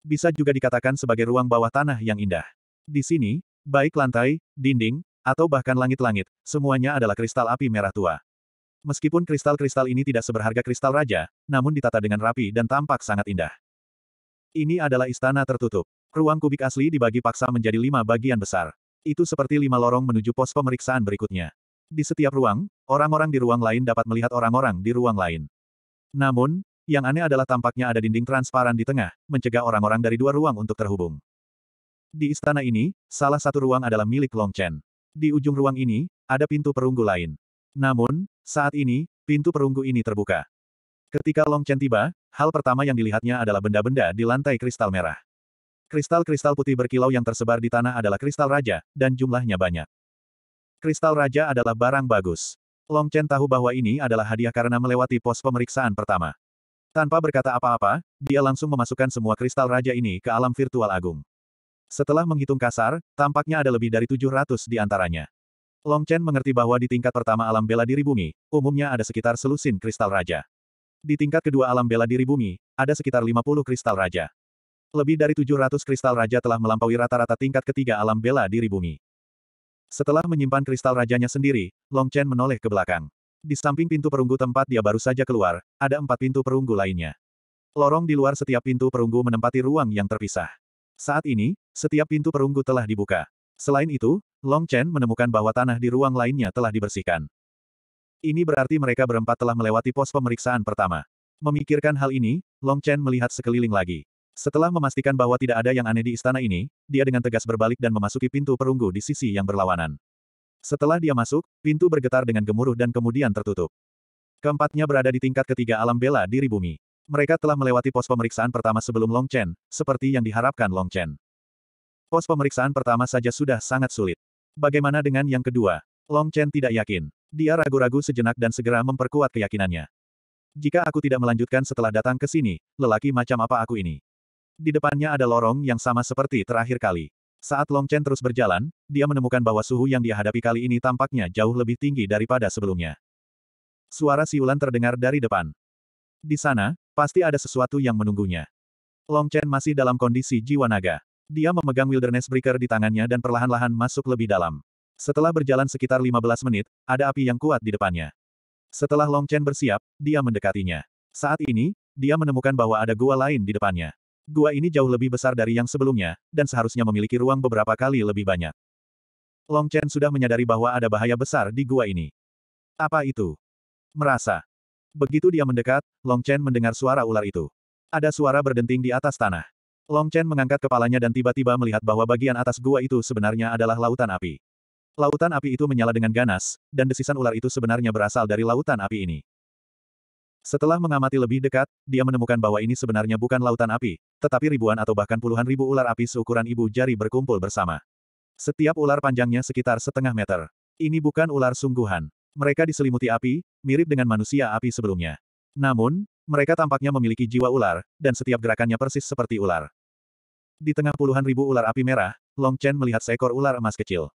Bisa juga dikatakan sebagai ruang bawah tanah yang indah. Di sini, baik lantai, dinding, atau bahkan langit-langit, semuanya adalah kristal api merah tua. Meskipun kristal-kristal ini tidak seberharga kristal raja, namun ditata dengan rapi dan tampak sangat indah. Ini adalah istana tertutup. Ruang kubik asli dibagi paksa menjadi lima bagian besar. Itu seperti lima lorong menuju pos pemeriksaan berikutnya. Di setiap ruang, orang-orang di ruang lain dapat melihat orang-orang di ruang lain. Namun, yang aneh adalah tampaknya ada dinding transparan di tengah, mencegah orang-orang dari dua ruang untuk terhubung. Di istana ini, salah satu ruang adalah milik Long Chen. Di ujung ruang ini, ada pintu perunggu lain. Namun, saat ini, pintu perunggu ini terbuka. Ketika Long Chen tiba, hal pertama yang dilihatnya adalah benda-benda di lantai kristal merah. Kristal-kristal putih berkilau yang tersebar di tanah adalah kristal raja, dan jumlahnya banyak. Kristal raja adalah barang bagus. Long Chen tahu bahwa ini adalah hadiah karena melewati pos pemeriksaan pertama. Tanpa berkata apa-apa, dia langsung memasukkan semua kristal raja ini ke alam virtual agung. Setelah menghitung kasar, tampaknya ada lebih dari 700 di antaranya. Long Chen mengerti bahwa di tingkat pertama alam bela diri bumi, umumnya ada sekitar selusin kristal raja. Di tingkat kedua alam bela diri bumi, ada sekitar 50 kristal raja. Lebih dari 700 kristal raja telah melampaui rata-rata tingkat ketiga alam bela diri bumi. Setelah menyimpan kristal rajanya sendiri, Long Chen menoleh ke belakang. Di samping pintu perunggu tempat dia baru saja keluar, ada empat pintu perunggu lainnya. Lorong di luar setiap pintu perunggu menempati ruang yang terpisah. Saat ini, setiap pintu perunggu telah dibuka. Selain itu, Long Chen menemukan bahwa tanah di ruang lainnya telah dibersihkan. Ini berarti mereka berempat telah melewati pos pemeriksaan pertama. Memikirkan hal ini, Long Chen melihat sekeliling lagi. Setelah memastikan bahwa tidak ada yang aneh di istana ini, dia dengan tegas berbalik dan memasuki pintu perunggu di sisi yang berlawanan. Setelah dia masuk, pintu bergetar dengan gemuruh dan kemudian tertutup. Keempatnya berada di tingkat ketiga alam bela diri bumi. Mereka telah melewati pos pemeriksaan pertama sebelum Long Chen, seperti yang diharapkan Long Chen. Pos pemeriksaan pertama saja sudah sangat sulit. Bagaimana dengan yang kedua? Long Chen tidak yakin. Dia ragu-ragu sejenak dan segera memperkuat keyakinannya. Jika aku tidak melanjutkan setelah datang ke sini, lelaki macam apa aku ini? Di depannya ada lorong yang sama seperti terakhir kali. Saat Long Chen terus berjalan, dia menemukan bahwa suhu yang dia hadapi kali ini tampaknya jauh lebih tinggi daripada sebelumnya. Suara siulan terdengar dari depan. Di sana, pasti ada sesuatu yang menunggunya. Long Chen masih dalam kondisi jiwa naga. Dia memegang Wilderness Breaker di tangannya dan perlahan-lahan masuk lebih dalam. Setelah berjalan sekitar 15 menit, ada api yang kuat di depannya. Setelah Long Chen bersiap, dia mendekatinya. Saat ini, dia menemukan bahwa ada gua lain di depannya. Gua ini jauh lebih besar dari yang sebelumnya, dan seharusnya memiliki ruang beberapa kali lebih banyak. Long Chen sudah menyadari bahwa ada bahaya besar di gua ini. Apa itu? Merasa. Begitu dia mendekat, Long Chen mendengar suara ular itu. Ada suara berdenting di atas tanah. Long Chen mengangkat kepalanya dan tiba-tiba melihat bahwa bagian atas gua itu sebenarnya adalah lautan api. Lautan api itu menyala dengan ganas, dan desisan ular itu sebenarnya berasal dari lautan api ini. Setelah mengamati lebih dekat, dia menemukan bahwa ini sebenarnya bukan lautan api, tetapi ribuan atau bahkan puluhan ribu ular api seukuran ibu jari berkumpul bersama. Setiap ular panjangnya sekitar setengah meter. Ini bukan ular sungguhan. Mereka diselimuti api, mirip dengan manusia api sebelumnya. Namun, mereka tampaknya memiliki jiwa ular, dan setiap gerakannya persis seperti ular. Di tengah puluhan ribu ular api merah, Long Chen melihat seekor ular emas kecil.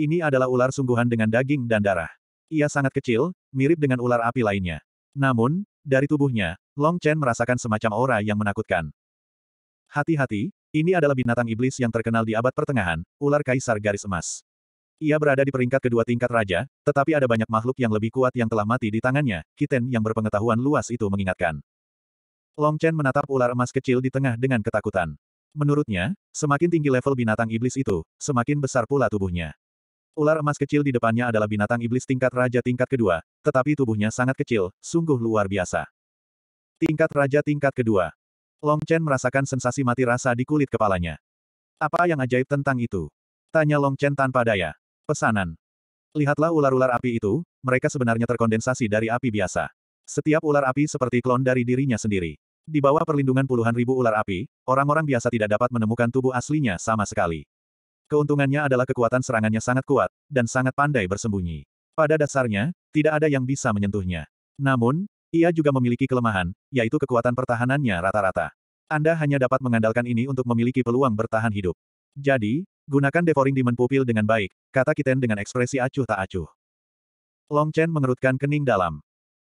Ini adalah ular sungguhan dengan daging dan darah. Ia sangat kecil, mirip dengan ular api lainnya. Namun, dari tubuhnya, Long Chen merasakan semacam aura yang menakutkan. Hati-hati, ini adalah binatang iblis yang terkenal di abad pertengahan, ular kaisar garis emas. Ia berada di peringkat kedua tingkat raja, tetapi ada banyak makhluk yang lebih kuat yang telah mati di tangannya, Kiten yang berpengetahuan luas itu mengingatkan. Long Chen menatap ular emas kecil di tengah dengan ketakutan. Menurutnya, semakin tinggi level binatang iblis itu, semakin besar pula tubuhnya. Ular emas kecil di depannya adalah binatang iblis tingkat raja tingkat kedua, tetapi tubuhnya sangat kecil, sungguh luar biasa. Tingkat raja tingkat kedua. Long Chen merasakan sensasi mati rasa di kulit kepalanya. Apa yang ajaib tentang itu? Tanya Long Chen tanpa daya. Pesanan. Lihatlah ular-ular api itu, mereka sebenarnya terkondensasi dari api biasa. Setiap ular api seperti klon dari dirinya sendiri. Di bawah perlindungan puluhan ribu ular api, orang-orang biasa tidak dapat menemukan tubuh aslinya sama sekali. Keuntungannya adalah kekuatan serangannya sangat kuat, dan sangat pandai bersembunyi. Pada dasarnya, tidak ada yang bisa menyentuhnya. Namun, ia juga memiliki kelemahan, yaitu kekuatan pertahanannya rata-rata. Anda hanya dapat mengandalkan ini untuk memiliki peluang bertahan hidup. Jadi, gunakan devouring demon pupil dengan baik, kata Kiten dengan ekspresi acuh tak acuh. Long Chen mengerutkan kening dalam.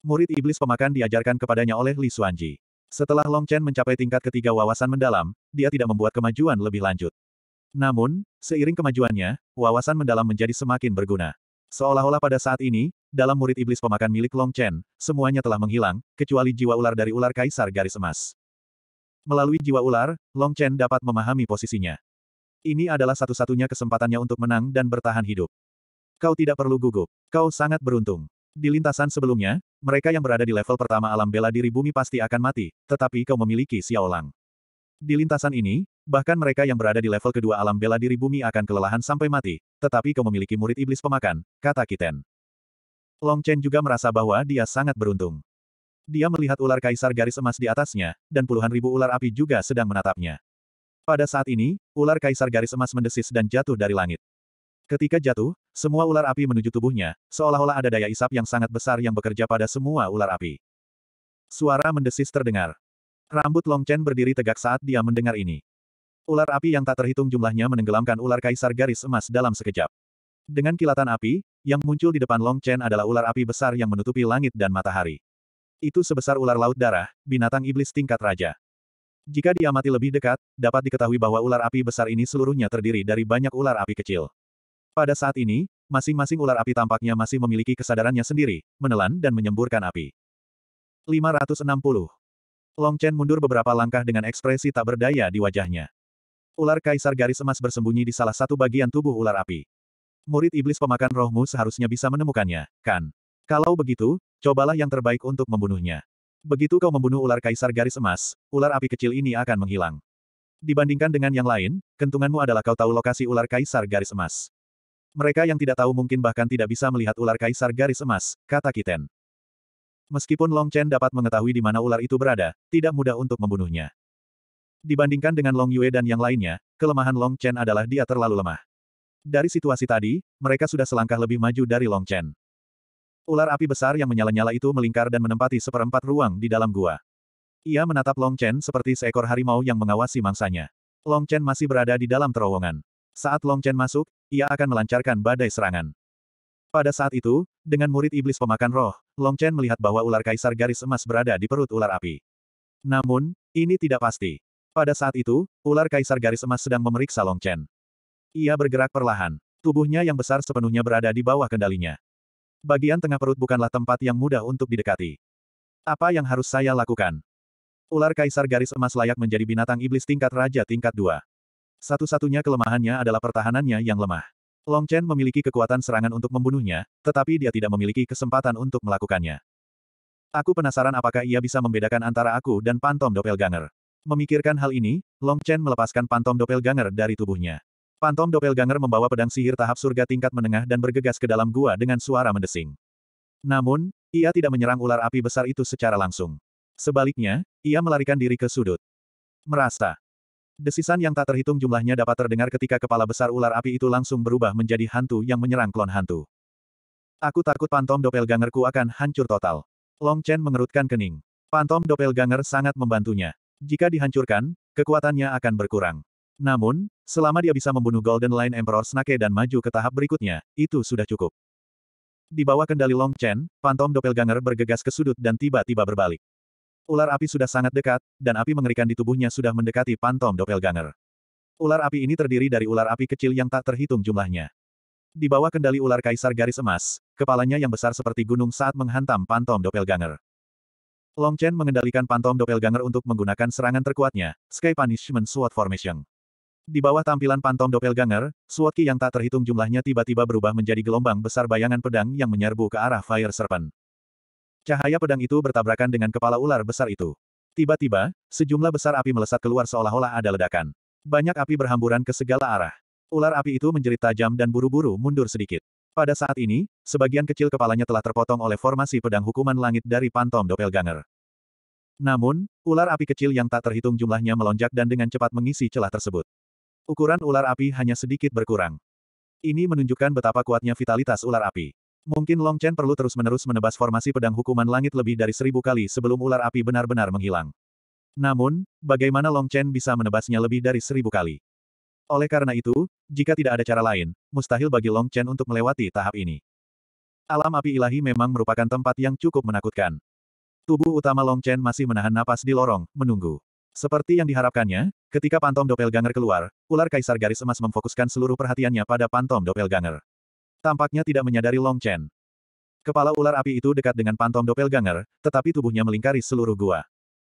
Murid iblis pemakan diajarkan kepadanya oleh Li Xuanji. Setelah Long Chen mencapai tingkat ketiga wawasan mendalam, dia tidak membuat kemajuan lebih lanjut. Namun, seiring kemajuannya, wawasan mendalam menjadi semakin berguna. Seolah-olah pada saat ini, dalam murid iblis pemakan milik Long Chen, semuanya telah menghilang, kecuali jiwa ular dari ular kaisar garis emas. Melalui jiwa ular, Long Chen dapat memahami posisinya. Ini adalah satu-satunya kesempatannya untuk menang dan bertahan hidup. Kau tidak perlu gugup. Kau sangat beruntung. Di lintasan sebelumnya, mereka yang berada di level pertama alam bela diri bumi pasti akan mati, tetapi kau memiliki Xiaolang. Di lintasan ini, bahkan mereka yang berada di level kedua alam bela diri bumi akan kelelahan sampai mati, tetapi kau memiliki murid iblis pemakan, kata Kiten. Long Chen juga merasa bahwa dia sangat beruntung. Dia melihat ular kaisar garis emas di atasnya, dan puluhan ribu ular api juga sedang menatapnya. Pada saat ini, ular kaisar garis emas mendesis dan jatuh dari langit. Ketika jatuh, semua ular api menuju tubuhnya, seolah-olah ada daya isap yang sangat besar yang bekerja pada semua ular api. Suara mendesis terdengar. Rambut Long Chen berdiri tegak saat dia mendengar ini. Ular api yang tak terhitung jumlahnya menenggelamkan ular kaisar garis emas dalam sekejap. Dengan kilatan api, yang muncul di depan Long Chen adalah ular api besar yang menutupi langit dan matahari. Itu sebesar ular laut darah, binatang iblis tingkat raja. Jika diamati lebih dekat, dapat diketahui bahwa ular api besar ini seluruhnya terdiri dari banyak ular api kecil. Pada saat ini, masing-masing ular api tampaknya masih memiliki kesadarannya sendiri, menelan dan menyemburkan api. 560. Long Chen mundur beberapa langkah dengan ekspresi tak berdaya di wajahnya. Ular kaisar garis emas bersembunyi di salah satu bagian tubuh ular api. Murid iblis pemakan rohmu seharusnya bisa menemukannya, kan? Kalau begitu, cobalah yang terbaik untuk membunuhnya. Begitu kau membunuh ular kaisar garis emas, ular api kecil ini akan menghilang. Dibandingkan dengan yang lain, kentunganmu adalah kau tahu lokasi ular kaisar garis emas. Mereka yang tidak tahu mungkin bahkan tidak bisa melihat ular kaisar garis emas, kata Kiten. Meskipun Long Chen dapat mengetahui di mana ular itu berada, tidak mudah untuk membunuhnya. Dibandingkan dengan Long Yue dan yang lainnya, kelemahan Long Chen adalah dia terlalu lemah. Dari situasi tadi, mereka sudah selangkah lebih maju dari Long Chen. Ular api besar yang menyala-nyala itu melingkar dan menempati seperempat ruang di dalam gua. Ia menatap Long Chen seperti seekor harimau yang mengawasi mangsanya. Long Chen masih berada di dalam terowongan. Saat Long Chen masuk, ia akan melancarkan badai serangan. Pada saat itu, dengan murid iblis pemakan roh, Long Chen melihat bahwa ular kaisar garis emas berada di perut ular api. Namun, ini tidak pasti. Pada saat itu, ular kaisar garis emas sedang memeriksa Long Chen. Ia bergerak perlahan. Tubuhnya yang besar sepenuhnya berada di bawah kendalinya. Bagian tengah perut bukanlah tempat yang mudah untuk didekati. Apa yang harus saya lakukan? Ular kaisar garis emas layak menjadi binatang iblis tingkat raja tingkat dua. Satu-satunya kelemahannya adalah pertahanannya yang lemah. Long Chen memiliki kekuatan serangan untuk membunuhnya, tetapi dia tidak memiliki kesempatan untuk melakukannya. Aku penasaran apakah ia bisa membedakan antara aku dan Pantom Doppelganger. Memikirkan hal ini, Long Chen melepaskan Pantom Doppelganger dari tubuhnya. Pantom Doppelganger membawa pedang sihir tahap surga tingkat menengah dan bergegas ke dalam gua dengan suara mendesing. Namun, ia tidak menyerang ular api besar itu secara langsung. Sebaliknya, ia melarikan diri ke sudut. Merasa, Desisan yang tak terhitung jumlahnya dapat terdengar ketika kepala besar ular api itu langsung berubah menjadi hantu yang menyerang klon hantu. Aku takut pantom doppelgangerku akan hancur total. Long Chen mengerutkan kening. Pantom doppelganger sangat membantunya. Jika dihancurkan, kekuatannya akan berkurang. Namun, selama dia bisa membunuh Golden Line Emperor Snake dan maju ke tahap berikutnya, itu sudah cukup. Di bawah kendali Long Chen, pantom doppelganger bergegas ke sudut dan tiba-tiba berbalik. Ular api sudah sangat dekat, dan api mengerikan di tubuhnya sudah mendekati pantom doppelganger. Ular api ini terdiri dari ular api kecil yang tak terhitung jumlahnya. Di bawah kendali ular kaisar garis emas, kepalanya yang besar seperti gunung saat menghantam pantom doppelganger. Long Chen mengendalikan pantom doppelganger untuk menggunakan serangan terkuatnya, Sky Punishment Sword Formation. Di bawah tampilan pantom doppelganger, Sword Ki yang tak terhitung jumlahnya tiba-tiba berubah menjadi gelombang besar bayangan pedang yang menyerbu ke arah Fire Serpent. Cahaya pedang itu bertabrakan dengan kepala ular besar itu. Tiba-tiba, sejumlah besar api melesat keluar seolah-olah ada ledakan. Banyak api berhamburan ke segala arah. Ular api itu menjerit tajam dan buru-buru mundur sedikit. Pada saat ini, sebagian kecil kepalanya telah terpotong oleh formasi pedang hukuman langit dari Pantom Doppelganger. Namun, ular api kecil yang tak terhitung jumlahnya melonjak dan dengan cepat mengisi celah tersebut. Ukuran ular api hanya sedikit berkurang. Ini menunjukkan betapa kuatnya vitalitas ular api. Mungkin Long Chen perlu terus-menerus menebas formasi pedang hukuman langit lebih dari seribu kali sebelum ular api benar-benar menghilang. Namun, bagaimana Long Chen bisa menebasnya lebih dari seribu kali? Oleh karena itu, jika tidak ada cara lain, mustahil bagi Long Chen untuk melewati tahap ini. Alam api ilahi memang merupakan tempat yang cukup menakutkan. Tubuh utama Long Chen masih menahan napas di lorong, menunggu. Seperti yang diharapkannya, ketika pantom doppelganger keluar, ular kaisar garis emas memfokuskan seluruh perhatiannya pada pantom doppelganger. Tampaknya tidak menyadari Long Chen. Kepala ular api itu dekat dengan pantom doppelganger, tetapi tubuhnya melingkari seluruh gua.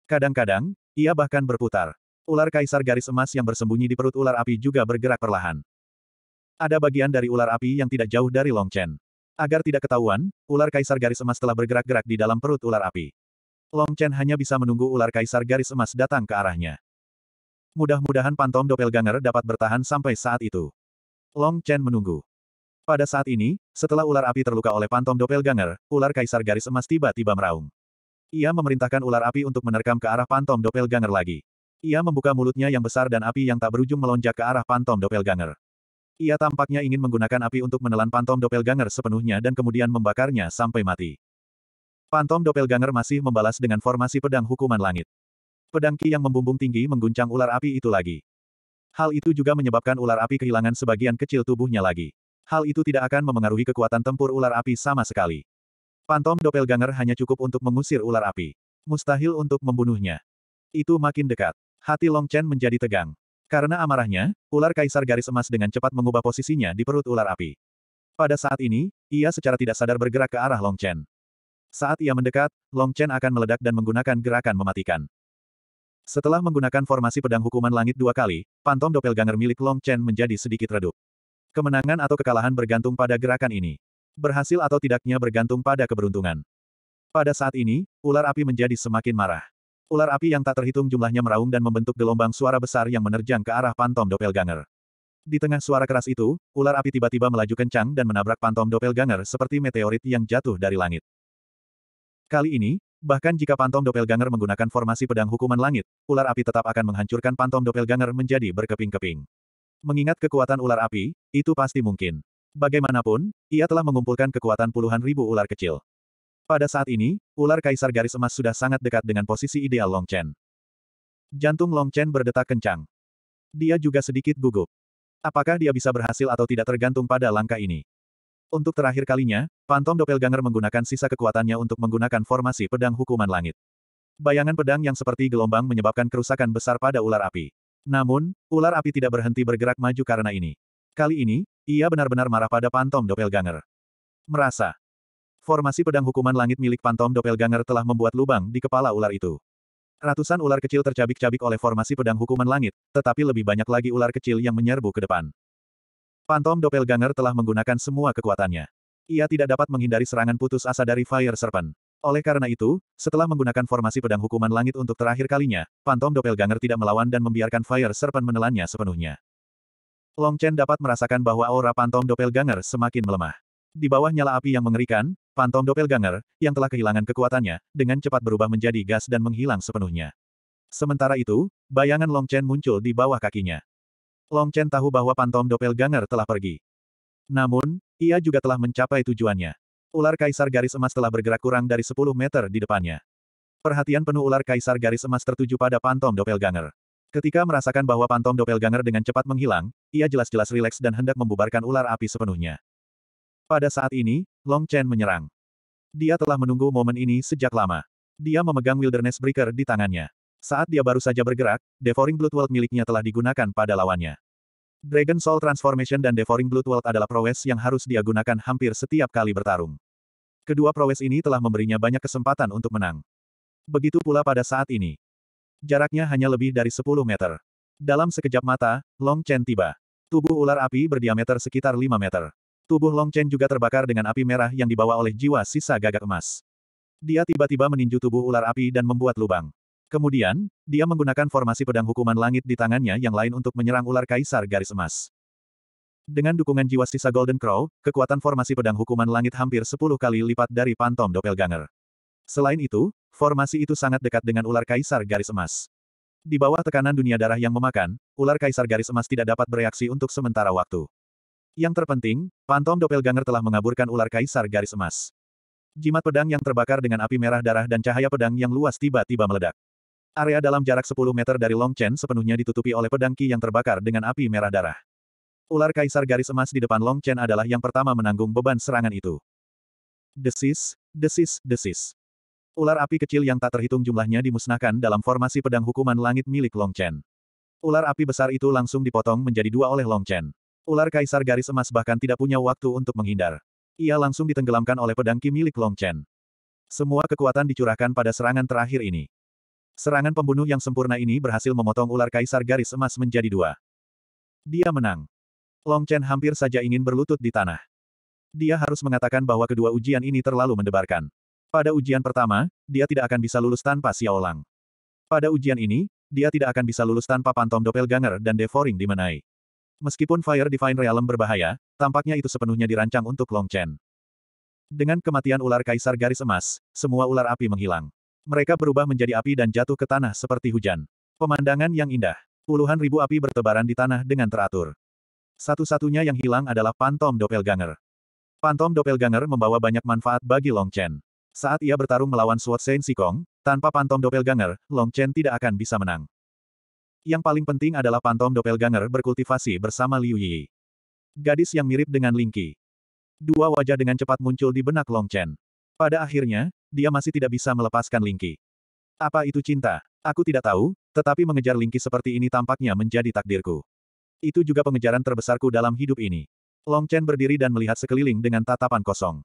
Kadang-kadang, ia bahkan berputar. Ular kaisar garis emas yang bersembunyi di perut ular api juga bergerak perlahan. Ada bagian dari ular api yang tidak jauh dari Long Chen. Agar tidak ketahuan, ular kaisar garis emas telah bergerak-gerak di dalam perut ular api. Long Chen hanya bisa menunggu ular kaisar garis emas datang ke arahnya. Mudah-mudahan Pantom Doppelganger dapat bertahan sampai saat itu. Long Chen menunggu. Pada saat ini, setelah ular api terluka oleh pantom doppelganger, ular kaisar garis emas tiba-tiba meraung. Ia memerintahkan ular api untuk menerkam ke arah pantom doppelganger lagi. Ia membuka mulutnya yang besar dan api yang tak berujung melonjak ke arah pantom doppelganger. Ia tampaknya ingin menggunakan api untuk menelan pantom doppelganger sepenuhnya dan kemudian membakarnya sampai mati. Pantom doppelganger masih membalas dengan formasi pedang hukuman langit. Pedang Ki yang membumbung tinggi mengguncang ular api itu lagi. Hal itu juga menyebabkan ular api kehilangan sebagian kecil tubuhnya lagi hal itu tidak akan memengaruhi kekuatan tempur ular api sama sekali. Pantom Doppelganger hanya cukup untuk mengusir ular api. Mustahil untuk membunuhnya. Itu makin dekat. Hati Long Chen menjadi tegang. Karena amarahnya, ular kaisar garis emas dengan cepat mengubah posisinya di perut ular api. Pada saat ini, ia secara tidak sadar bergerak ke arah Long Chen. Saat ia mendekat, Long Chen akan meledak dan menggunakan gerakan mematikan. Setelah menggunakan formasi pedang hukuman langit dua kali, pantom doppelganger milik Long Chen menjadi sedikit redup. Kemenangan atau kekalahan bergantung pada gerakan ini. Berhasil atau tidaknya bergantung pada keberuntungan. Pada saat ini, ular api menjadi semakin marah. Ular api yang tak terhitung jumlahnya meraung dan membentuk gelombang suara besar yang menerjang ke arah pantom doppelganger. Di tengah suara keras itu, ular api tiba-tiba melaju kencang dan menabrak pantom doppelganger seperti meteorit yang jatuh dari langit. Kali ini, bahkan jika pantom doppelganger menggunakan formasi pedang hukuman langit, ular api tetap akan menghancurkan pantom doppelganger menjadi berkeping-keping. Mengingat kekuatan ular api, itu pasti mungkin. Bagaimanapun, ia telah mengumpulkan kekuatan puluhan ribu ular kecil. Pada saat ini, ular kaisar garis emas sudah sangat dekat dengan posisi ideal Long Chen. Jantung Long Chen berdetak kencang. Dia juga sedikit gugup. Apakah dia bisa berhasil atau tidak tergantung pada langkah ini. Untuk terakhir kalinya, Pantom Doppelganger menggunakan sisa kekuatannya untuk menggunakan formasi pedang hukuman langit. Bayangan pedang yang seperti gelombang menyebabkan kerusakan besar pada ular api. Namun, ular api tidak berhenti bergerak maju karena ini. Kali ini, ia benar-benar marah pada Pantom Doppelganger. Merasa. Formasi pedang hukuman langit milik Pantom Doppelganger telah membuat lubang di kepala ular itu. Ratusan ular kecil tercabik-cabik oleh formasi pedang hukuman langit, tetapi lebih banyak lagi ular kecil yang menyerbu ke depan. Pantom Doppelganger telah menggunakan semua kekuatannya. Ia tidak dapat menghindari serangan putus asa dari Fire Serpent. Oleh karena itu, setelah menggunakan formasi pedang hukuman langit untuk terakhir kalinya, Phantom Doppelganger tidak melawan dan membiarkan Fire Serpent menelannya sepenuhnya. Long Chen dapat merasakan bahwa aura Phantom Doppelganger semakin melemah. Di bawah nyala api yang mengerikan, Phantom Doppelganger, yang telah kehilangan kekuatannya, dengan cepat berubah menjadi gas dan menghilang sepenuhnya. Sementara itu, bayangan Long Chen muncul di bawah kakinya. Long Chen tahu bahwa Phantom Doppelganger telah pergi. Namun, ia juga telah mencapai tujuannya. Ular kaisar garis emas telah bergerak kurang dari 10 meter di depannya. Perhatian penuh ular kaisar garis emas tertuju pada Pantom Doppelganger. Ketika merasakan bahwa Pantom Doppelganger dengan cepat menghilang, ia jelas-jelas rileks dan hendak membubarkan ular api sepenuhnya. Pada saat ini, Long Chen menyerang. Dia telah menunggu momen ini sejak lama. Dia memegang Wilderness Breaker di tangannya. Saat dia baru saja bergerak, Devouring Blood World miliknya telah digunakan pada lawannya. Dragon Soul Transformation dan Devouring Blood World adalah prowess yang harus dia gunakan hampir setiap kali bertarung. Kedua prowess ini telah memberinya banyak kesempatan untuk menang. Begitu pula pada saat ini. Jaraknya hanya lebih dari 10 meter. Dalam sekejap mata, Long Chen tiba. Tubuh ular api berdiameter sekitar 5 meter. Tubuh Long Chen juga terbakar dengan api merah yang dibawa oleh jiwa sisa gagak emas. Dia tiba-tiba meninju tubuh ular api dan membuat lubang. Kemudian, dia menggunakan formasi pedang hukuman langit di tangannya yang lain untuk menyerang ular kaisar garis emas. Dengan dukungan jiwa sisa Golden Crow, kekuatan formasi pedang hukuman langit hampir 10 kali lipat dari pantom Doppelganger. Selain itu, formasi itu sangat dekat dengan ular kaisar garis emas. Di bawah tekanan dunia darah yang memakan, ular kaisar garis emas tidak dapat bereaksi untuk sementara waktu. Yang terpenting, pantom Doppelganger telah mengaburkan ular kaisar garis emas. Jimat pedang yang terbakar dengan api merah darah dan cahaya pedang yang luas tiba-tiba meledak. Area dalam jarak 10 meter dari Long Chen sepenuhnya ditutupi oleh pedang Qi yang terbakar dengan api merah darah. Ular kaisar garis emas di depan Long Chen adalah yang pertama menanggung beban serangan itu. Desis, desis, desis. Ular api kecil yang tak terhitung jumlahnya dimusnahkan dalam formasi pedang hukuman langit milik Long Chen. Ular api besar itu langsung dipotong menjadi dua oleh Long Chen. Ular kaisar garis emas bahkan tidak punya waktu untuk menghindar. Ia langsung ditenggelamkan oleh pedang Qi milik Long Chen. Semua kekuatan dicurahkan pada serangan terakhir ini. Serangan pembunuh yang sempurna ini berhasil memotong ular kaisar garis emas menjadi dua. Dia menang. Long Chen hampir saja ingin berlutut di tanah. Dia harus mengatakan bahwa kedua ujian ini terlalu mendebarkan. Pada ujian pertama, dia tidak akan bisa lulus tanpa Lang. Pada ujian ini, dia tidak akan bisa lulus tanpa Pantom Doppelganger dan Devouring Dimenai. Meskipun Fire Divine Realm berbahaya, tampaknya itu sepenuhnya dirancang untuk Long Chen. Dengan kematian ular kaisar garis emas, semua ular api menghilang. Mereka berubah menjadi api dan jatuh ke tanah seperti hujan. Pemandangan yang indah. Puluhan ribu api bertebaran di tanah dengan teratur. Satu-satunya yang hilang adalah Pantom Doppelganger. Pantom Doppelganger membawa banyak manfaat bagi Long Chen. Saat ia bertarung melawan Sword Saint Sikong, tanpa Pantom Doppelganger, Long Chen tidak akan bisa menang. Yang paling penting adalah Pantom Doppelganger berkultivasi bersama Liu Yi. Gadis yang mirip dengan Lingqi. Dua wajah dengan cepat muncul di benak Long Chen. Pada akhirnya, dia masih tidak bisa melepaskan Lingki. Apa itu cinta? Aku tidak tahu, tetapi mengejar Lingki seperti ini tampaknya menjadi takdirku. Itu juga pengejaran terbesarku dalam hidup ini. Long Chen berdiri dan melihat sekeliling dengan tatapan kosong.